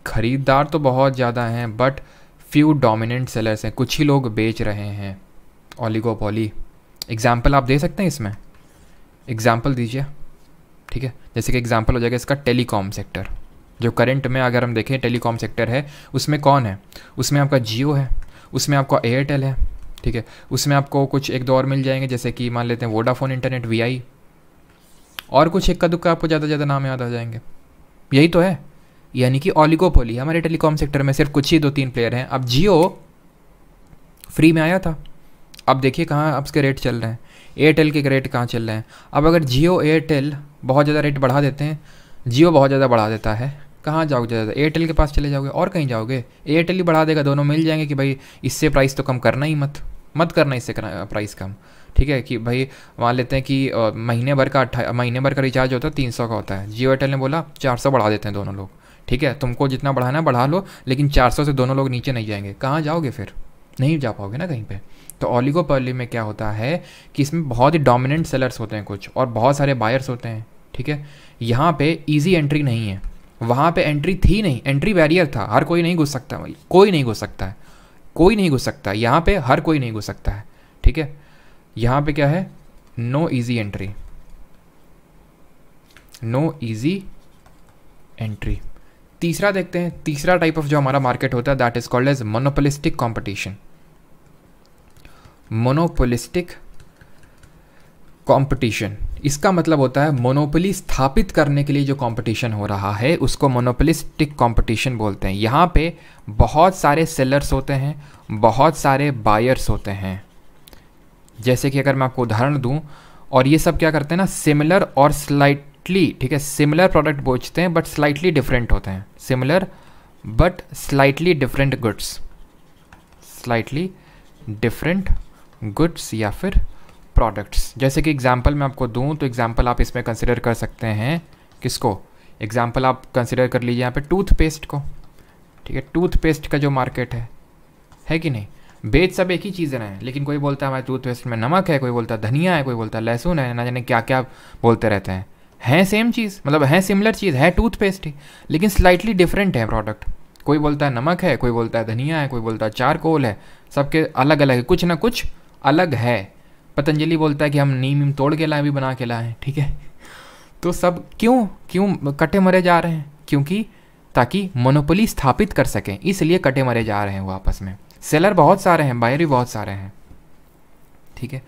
[SPEAKER 1] ख़रीदार तो बहुत ज़्यादा हैं बट फ्यू डोमिनेंट सेलर्स हैं कुछ ही लोग बेच रहे हैं ओलिगोपोली एग्ज़ाम्पल आप दे सकते हैं इसमें एग्ज़ाम्पल दीजिए ठीक है जैसे कि एग्ज़ाम्पल हो जाएगा इसका टेलीकॉम सेक्टर जो करंट में अगर हम देखें टेलीकॉम सेक्टर है उसमें कौन है उसमें आपका जियो है उसमें आपका एयरटेल है ठीक है उसमें आपको कुछ एक दो और मिल जाएंगे जैसे कि मान लेते हैं वोडाफोन इंटरनेट वी और कुछ इक्का दुक्का आपको ज़्यादा ज़्यादा नाम याद आ जाएंगे यही तो है यानी कि ओलिगोपोली हमारे टेलीकॉम सेक्टर में सिर्फ कुछ ही दो तीन प्लेयर हैं अब जियो फ्री में आया था अब देखिए कहाँ अब उसके रेट चल रहे हैं एयरटेल के रेट कहाँ चल रहे हैं अब अगर जियो एयरटेल बहुत ज़्यादा रेट बढ़ा देते हैं जियो बहुत ज़्यादा बढ़ा देता है कहाँ जाओगे ज़्यादा एयरटेल के पास चले जाओगे और कहीं जाओगे एयरटेल ही बढ़ा देगा दोनों मिल जाएंगे कि भाई इससे प्राइस तो कम करना ही मत मत करना इससे प्राइस कम ठीक है कि भाई मान लेते हैं कि महीने भर का अट्ठा महीने भर का रिचार्ज होता है तीन सौ का होता है जियो एयरटेल ने बोला चार सौ बढ़ा देते हैं दोनों लोग ठीक है तुमको जितना बढ़ाना बढ़ा लो लेकिन 400 से दोनों लोग नीचे नहीं जाएंगे कहाँ जाओगे फिर नहीं जा पाओगे ना कहीं पे तो ऑलिगोपर्ली में क्या होता है कि इसमें बहुत ही डोमिनेंट सेलर्स होते हैं कुछ और बहुत सारे बायर्स होते हैं ठीक है यहाँ पे ईजी एंट्री नहीं है वहाँ पे एंट्री थी नहीं एंट्री बैरियर था हर कोई नहीं घुस सकता भाई कोई नहीं घुस सकता है कोई नहीं घुस सकता यहाँ पे हर कोई नहीं घुस सकता है ठीक है यहाँ पे क्या है no easy entry no easy entry तीसरा देखते हैं तीसरा टाइप ऑफ जो हमारा मार्केट होता है that is called as monopolistic competition monopolistic competition इसका मतलब होता है मोनोपोली स्थापित करने के लिए जो कॉम्पिटिशन हो रहा है उसको मोनोपोलिस्टिक कॉम्पिटिशन बोलते हैं यहाँ पे बहुत सारे सेलर्स होते हैं बहुत सारे बायर्स होते हैं जैसे कि अगर मैं आपको उदाहरण दूँ और ये सब क्या करते हैं ना सिमिलर और स्लाइट स्लाइटली ठीक है सिमिलर प्रोडक्ट बेचते हैं बट स्लाइटली डिफरेंट होते हैं similar but slightly different goods slightly different goods या फिर प्रोडक्ट्स जैसे कि एग्जाम्पल मैं आपको दूँ तो एग्जाम्पल आप इसमें कंसिडर कर सकते हैं किसको एग्जाम्पल आप कंसिडर कर लीजिए यहाँ पे टूथपेस्ट को ठीक है टूथपेस्ट का जो मार्केट है है कि नहीं बेच सब एक ही चीज़ें हैं लेकिन कोई बोलता है हमारे टूथपेस्ट में नमक है कोई बोलता है धनिया है कोई बोलता है लहसुन है ना जाने क्या क्या बोलते रहते हैं है सेम चीज़ मतलब है सिमिलर चीज़ है टूथपेस्ट ही लेकिन स्लाइटली डिफरेंट है प्रोडक्ट कोई बोलता है नमक है कोई बोलता है धनिया है कोई बोलता है चारकोल है सबके अलग अलग है कुछ ना कुछ अलग है पतंजलि बोलता है कि हम नीम नीम तोड़ के लाए भी बना के लाएँ ठीक है तो सब क्यों क्यों कटे मरे जा रहे हैं क्योंकि ताकि मोनोपोली स्थापित कर सकें इसलिए कटे मरे जा रहे हैं वो आपस में सेलर बहुत सारे हैं बायर भी बहुत सारे हैं ठीक है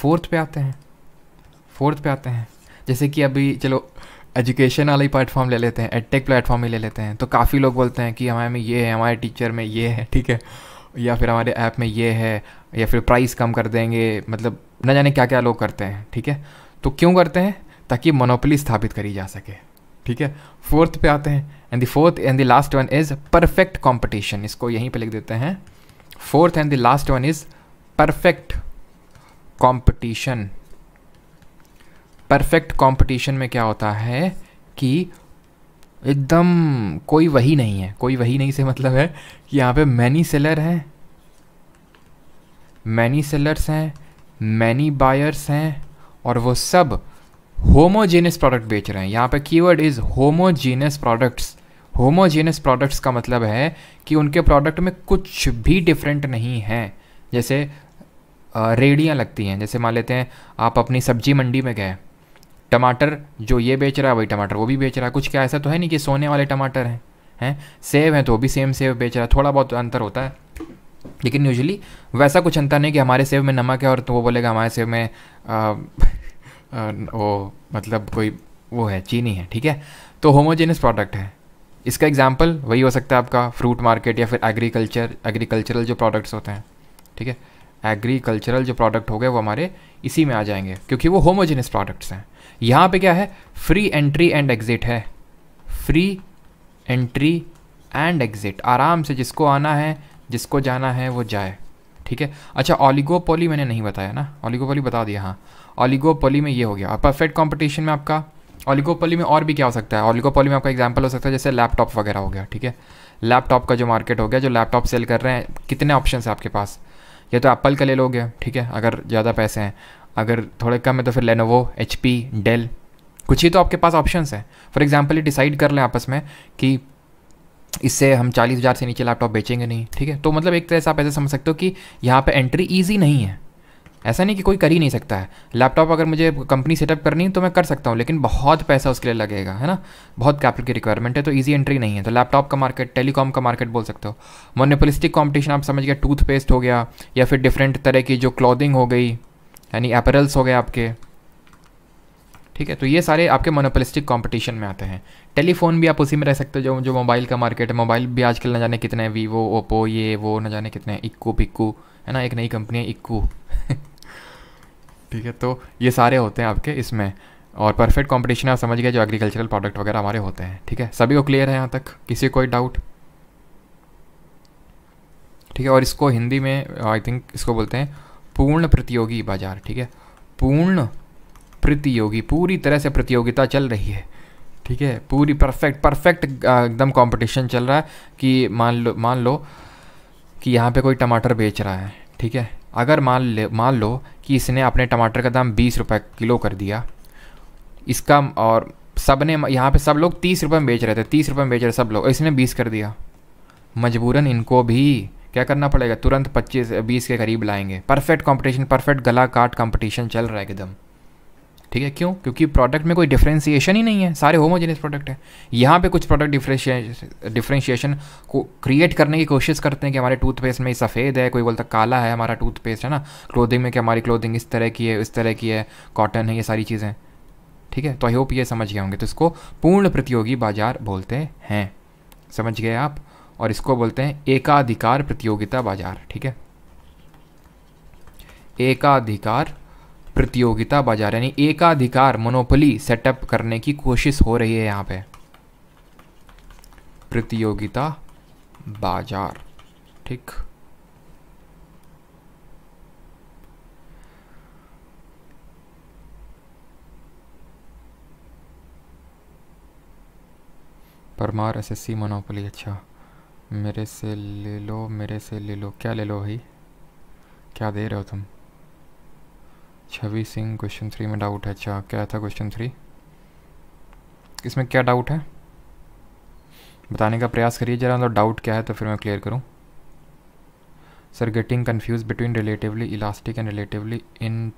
[SPEAKER 1] फोर्थ पे आते हैं फोर्थ पे आते हैं जैसे कि अभी चलो एजुकेशन वाला ही प्लेटफॉर्म ले लेते हैं एडटेक प्लेटफॉर्म ही ले लेते हैं तो काफ़ी लोग बोलते हैं कि हमारे में ये है हमारे टीचर में ये है ठीक है या फिर हमारे ऐप में ये है या फिर प्राइस कम कर देंगे मतलब न जाने क्या क्या लोग करते हैं ठीक है तो क्यों करते हैं ताकि मोनोपली स्थापित करी जा सके ठीक है फोर्थ पे आते हैं and the fourth and the last one is perfect competition इसको यहीं पे लिख देते हैं fourth and the last one is perfect competition perfect competition में क्या होता है कि एकदम कोई वही नहीं है कोई वही नहीं से मतलब है कि यहाँ पे मैनी सेलर हैं मैनी सेलर्स हैं मैनी बायर्स हैं और वो सब होमोजेनस प्रोडक्ट बेच रहे हैं यहाँ पे keyword is homogeneous products homogeneous products का मतलब है कि उनके प्रोडक्ट में कुछ भी डिफरेंट नहीं है जैसे रेडियाँ लगती हैं जैसे मान लेते हैं आप अपनी सब्जी मंडी में गए टमाटर जो ये बेच रहा है वही टमाटर वो भी बेच रहा है कुछ क्या ऐसा तो है नहीं कि सोने वाले टमाटर हैं हैं सेब हैं तो भी सेम सेब बेच रहा है थोड़ा बहुत अंतर होता है लेकिन यूजली वैसा कुछ अंतर नहीं कि हमारे सेब में नमक है और तो वो बोलेगा हमारे सेब में आ, आ, वो मतलब कोई वो है चीनी है ठीक है तो होमोजेनस प्रोडक्ट है इसका एग्जाम्पल वही हो सकता है आपका फ्रूट मार्केट या फिर एग्रीकल्चर एग्रीकल्चरल जो प्रोडक्ट्स होते हैं ठीक है एग्रीकल्चरल जो प्रोडक्ट हो गए वो हमारे इसी में आ जाएंगे क्योंकि वो होमोजेनस प्रोडक्ट्स हैं यहाँ पे क्या है फ्री एंट्री एंड एग्ज़िट है फ्री एंट्री एंड एग्ज़िट आराम से जिसको आना है जिसको जाना है वो जाए ठीक है अच्छा ऑलिगोपोली मैंने नहीं बताया ना ऑलिगोपोली बता दिया हाँ ऑलिगोपोली में ये हो गया परफेक्ट कॉम्पिटिशन में आपका ऑलिगोपोली में और भी क्या हो सकता है ऑलिगोपोली में आपका एग्जाम्पल हो सकता है जैसे लैपटॉप वगैरह हो गया ठीक है लैपटॉप का जो मार्केट हो गया जो लैपटॉप सेल कर रहे हैं कितने ऑप्शन हैं आपके पास या तो एप्पल का ले लोगे ठीक है अगर ज़्यादा पैसे हैं अगर थोड़े कम है तो फिर लेनोवो एच पी डेल कुछ ही तो आपके पास ऑप्शंस हैं फॉर एग्ज़ाम्पल ये डिसाइड कर लें आपस में कि इससे हम चालीस हज़ार से नीचे लैपटॉप बेचेंगे नहीं ठीक है तो मतलब एक तरह से आप ऐसे समझ सकते हो कि यहाँ पे एंट्री ईजी नहीं है ऐसा नहीं कि कोई कर ही नहीं सकता है लैपटॉप अगर मुझे कंपनी सेटअप करनी है तो मैं कर सकता हूँ लेकिन बहुत पैसा उसके लिए लगेगा है ना बहुत कैपिटल की रिक्वायरमेंट है तो ईजी एंट्री नहीं है तो लैपटॉप का मार्केट टेलीकॉम का मार्केट बोल सकते हो मोनोपोलिस्टिक कॉम्पिटिशन आप समझ गए टूथपेस्ट हो गया या फिर डिफरेंट तरह की जो क्लॉदिंग हो गई यानी एपरल्स हो गए आपके ठीक है तो ये सारे आपके मोनोपलिस्टिक कंपटीशन में आते हैं टेलीफोन भी आप उसी में रह सकते हो जो जो मोबाइल का मार्केट है मोबाइल भी आजकल ना जाने कितने हैं वीवो ओप्पो ये वो ना जाने कितने हैं इक्को पिक्कू है ना एक नई कंपनी है इक्कू ठीक है तो ये सारे होते हैं आपके इसमें और परफेक्ट कॉम्पिटिशन आप समझ गए जो एग्रीकल्चरल प्रोडक्ट वगैरह हमारे होते हैं ठीक है सभी को क्लियर है यहाँ तक किसी कोई डाउट ठीक है और इसको हिंदी में आई थिंक इसको बोलते हैं पूर्ण प्रतियोगी बाजार ठीक है पूर्ण प्रतियोगी पूरी तरह से प्रतियोगिता चल रही है ठीक है पूरी परफेक्ट परफेक्ट एकदम कंपटीशन चल रहा है कि मान लो मान लो कि यहाँ पे कोई टमाटर बेच रहा है ठीक है अगर मान ले मान लो कि इसने अपने टमाटर का दाम बीस रुपये किलो कर दिया इसका और सब ने यहाँ पे सब लोग तीस रुपये में बेच रहे थे तीस रुपये में बेच रहे सब लोग इसने बीस कर दिया मजबूरन इनको भी क्या करना पड़ेगा तुरंत 25 20 के करीब लाएंगे परफेक्ट कंपटीशन परफेक्ट गला काट कंपटीशन चल रहा है एकदम ठीक है क्यों क्योंकि प्रोडक्ट में कोई डिफ्रेंसीशन ही नहीं है सारे होमोजेनियस प्रोडक्ट हैं यहाँ पे कुछ प्रोडक्ट डिफ्रेंशिएशन को क्रिएट करने की कोशिश करते हैं कि हमारे टूथपेस्ट में सफ़ेद है कोई बोलता काला है हमारा टूथपेस्ट है ना क्लोथिंग में कि हमारी क्लोथिंग इस तरह की है इस तरह की है कॉटन है ये सारी चीज़ें ठीक है तो आई होप ये समझ गए होंगे तो इसको पूर्ण प्रतियोगी बाजार बोलते हैं समझ गए आप और इसको बोलते हैं एकाधिकार प्रतियोगिता बाजार ठीक है एकाधिकार प्रतियोगिता बाजार यानी एकाधिकार मोनोपोली सेटअप करने की कोशिश हो रही है यहां पे प्रतियोगिता बाजार ठीक परमार एसएससी मोनोपोली अच्छा मेरे से ले लो मेरे से ले लो क्या ले लो भाई क्या दे रहे हो तुम छवि सिंह क्वेश्चन थ्री में डाउट है अच्छा क्या था क्वेश्चन थ्री इसमें क्या डाउट है बताने का प्रयास करिए जरा मतलब डाउट क्या है तो फिर मैं क्लियर करूँ sir getting confuse between relatively elastic and relatively in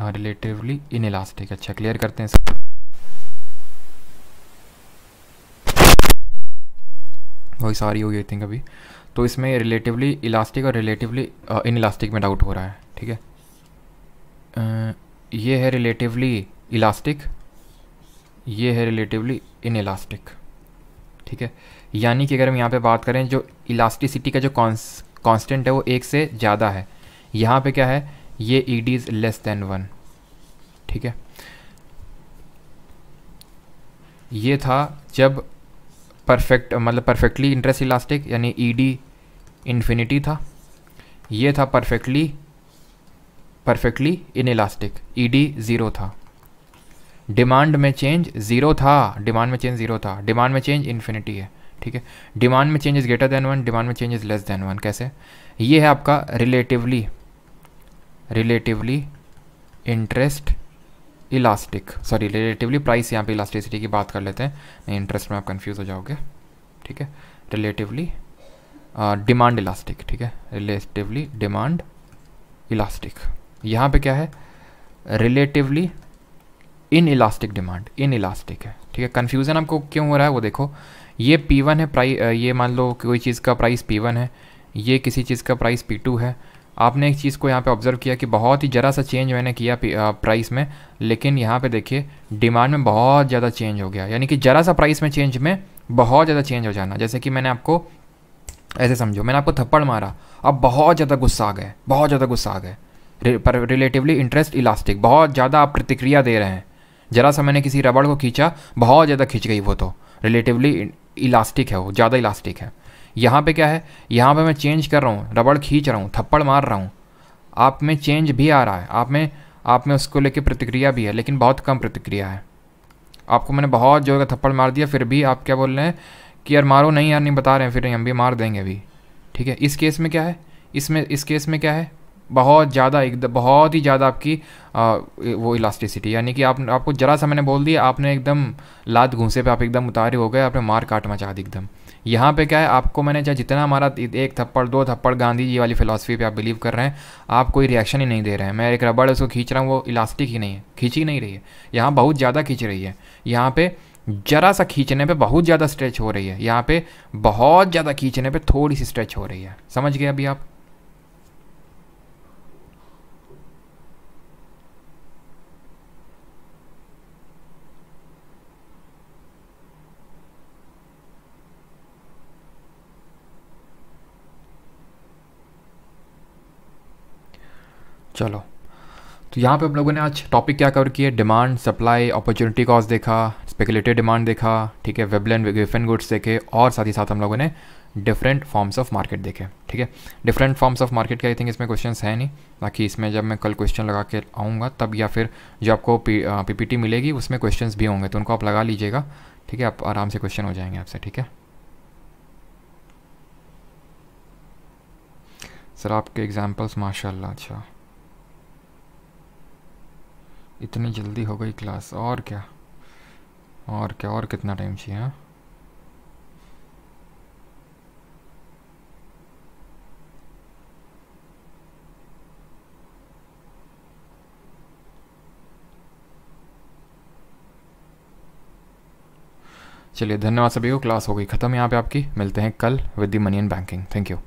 [SPEAKER 1] relatively in inelastic अच्छा क्लियर करते हैं सर वही सारी हो गई थिंक अभी तो इसमें रिलेटिवली इलास्टिक और रिलेटिवली इन इलास्टिक में डाउट हो रहा है ठीक है ये है रिलेटिवली इलास्टिक ये है रिलेटिवली इन इलास्टिक ठीक है यानी कि अगर हम यहाँ पे बात करें जो इलास्टिसिटी का जो कांस्टेंट है वो एक से ज़्यादा है यहाँ पे क्या है ये E D is less than one ठीक है ये था जब परफेक्ट मतलब परफेक्टली इंटरेस्ट इलास्टिक यानी ई डी इन्फिनिटी था ये था परफेक्टली परफेक्टली इन इलास्टिक ई डी ज़ीरो था डिमांड में चेंज ज़ीरो था डिमांड में चेंज ज़ीरो था डिमांड में चेंज इन्फिनिटी है ठीक है डिमांड में change is greater than one demand में change is less than one कैसे ये है आपका relatively relatively interest elastic sorry relatively price यहाँ पे इलास्टिसिटी की बात कर लेते हैं नहीं इंटरेस्ट में आप कंफ्यूज हो जाओगे ठीक है रिलेटिवली डिमांड इलास्टिक ठीक है रिलेटिवली डिमांड इलास्टिक यहाँ पे क्या है relatively in elastic demand inelastic है ठीक है कन्फ्यूज़न आपको क्यों हो रहा है वो देखो ये पी वन है प्राइस ये मान लो कोई चीज़ का प्राइस पी वन है ये किसी चीज़ का प्राइस पी टू है आपने एक चीज़ को यहाँ पे ऑब्जर्व किया कि बहुत ही ज़रा सा चेंज मैंने किया प्राइस में लेकिन यहाँ पे देखिए डिमांड में बहुत ज़्यादा चेंज हो गया यानी कि ज़रा सा प्राइस में चेंज में बहुत ज़्यादा चेंज हो जाना जैसे कि मैंने आपको ऐसे समझो मैंने आपको थप्पड़ मारा अब बहुत ज़्यादा गुस्सा आ गए बहुत ज़्यादा गुस्सा आ गए पर रिलेटिवली इंटरेस्ट इलास्टिक बहुत ज़्यादा आप प्रतिक्रिया दे रहे हैं ज़रा सा मैंने किसी रबड़ को खींचा बहुत ज़्यादा खींच गई वो तो रिलेटिवली इलास्टिक है वो ज़्यादा इलास्टिक है यहाँ पे क्या है यहाँ पे मैं चेंज कर रहा हूँ रबड़ खींच रहा हूँ थप्पड़ मार रहा हूँ आप में चेंज भी आ रहा है आप में आप में उसको लेके प्रतिक्रिया भी है लेकिन बहुत कम प्रतिक्रिया है आपको मैंने बहुत जोर का थप्पड़ मार दिया फिर भी आप क्या बोल रहे हैं कि यार मारो नहीं यार नहीं बता रहे हैं फिर हम भी मार देंगे अभी ठीक है इस केस में क्या है इसमें इस केस में क्या है बहुत ज़्यादा एकदम बहुत ही ज़्यादा आपकी आ, वो इलास्टिसिटी यानी कि आप आपको ज़रा सा मैंने बोल दिया आपने एकदम लात घूसे पे आप एकदम उतारे हो गए आपने मार काट मचा दी एकदम यहाँ पे क्या है आपको मैंने चाहे जितना हमारा एक थप्पड़ दो थप्पड़ गांधी जी वाली फिलासफी पे आप बिलीव कर रहे हैं आप कोई रिएक्शन ही नहीं दे रहे हैं मैं एक रबड़ उसको खींच रहा हूँ वो इलास्टिक ही नहीं है खींच ही नहीं रही है यहाँ बहुत ज़्यादा खींच रही है यहाँ पे ज़रा सा खींचने पर बहुत ज़्यादा स्ट्रेच हो रही है यहाँ पे बहुत ज़्यादा खींचने पर थोड़ी सी स्ट्रेच हो रही है समझ गए अभी आप चलो तो यहाँ पे हम लोगों ने आज टॉपिक क्या कवर किया डिमांड सप्लाई अपॉर्चुनिटी कॉस्ट देखा स्पेकुलेटिव डिमांड देखा ठीक है वेबलैंड वेफन गुड्स देखे और साथ ही साथ हम लोगों ने डिफरेंट फॉर्म्स ऑफ मार्केट देखे ठीक है डिफरेंट फॉर्म्स ऑफ मार्केट के आई थिंक इसमें क्वेश्चन है नहीं बाकी इसमें जब मैं कल क्वेश्चन लगा के आऊँगा तब या फिर जो आपको पीपीटी मिलेगी उसमें क्वेश्चन भी होंगे तो उनको आप लगा लीजिएगा ठीक है आप आराम से क्वेश्चन हो जाएंगे आपसे ठीक है सर आपके एग्जाम्पल्स माशाल्लाह अच्छा इतनी जल्दी हो गई क्लास और क्या और क्या और कितना टाइम चाहिए हाँ चलिए धन्यवाद सभी को क्लास हो गई खत्म यहाँ पे आपकी मिलते हैं कल with the money and banking thank you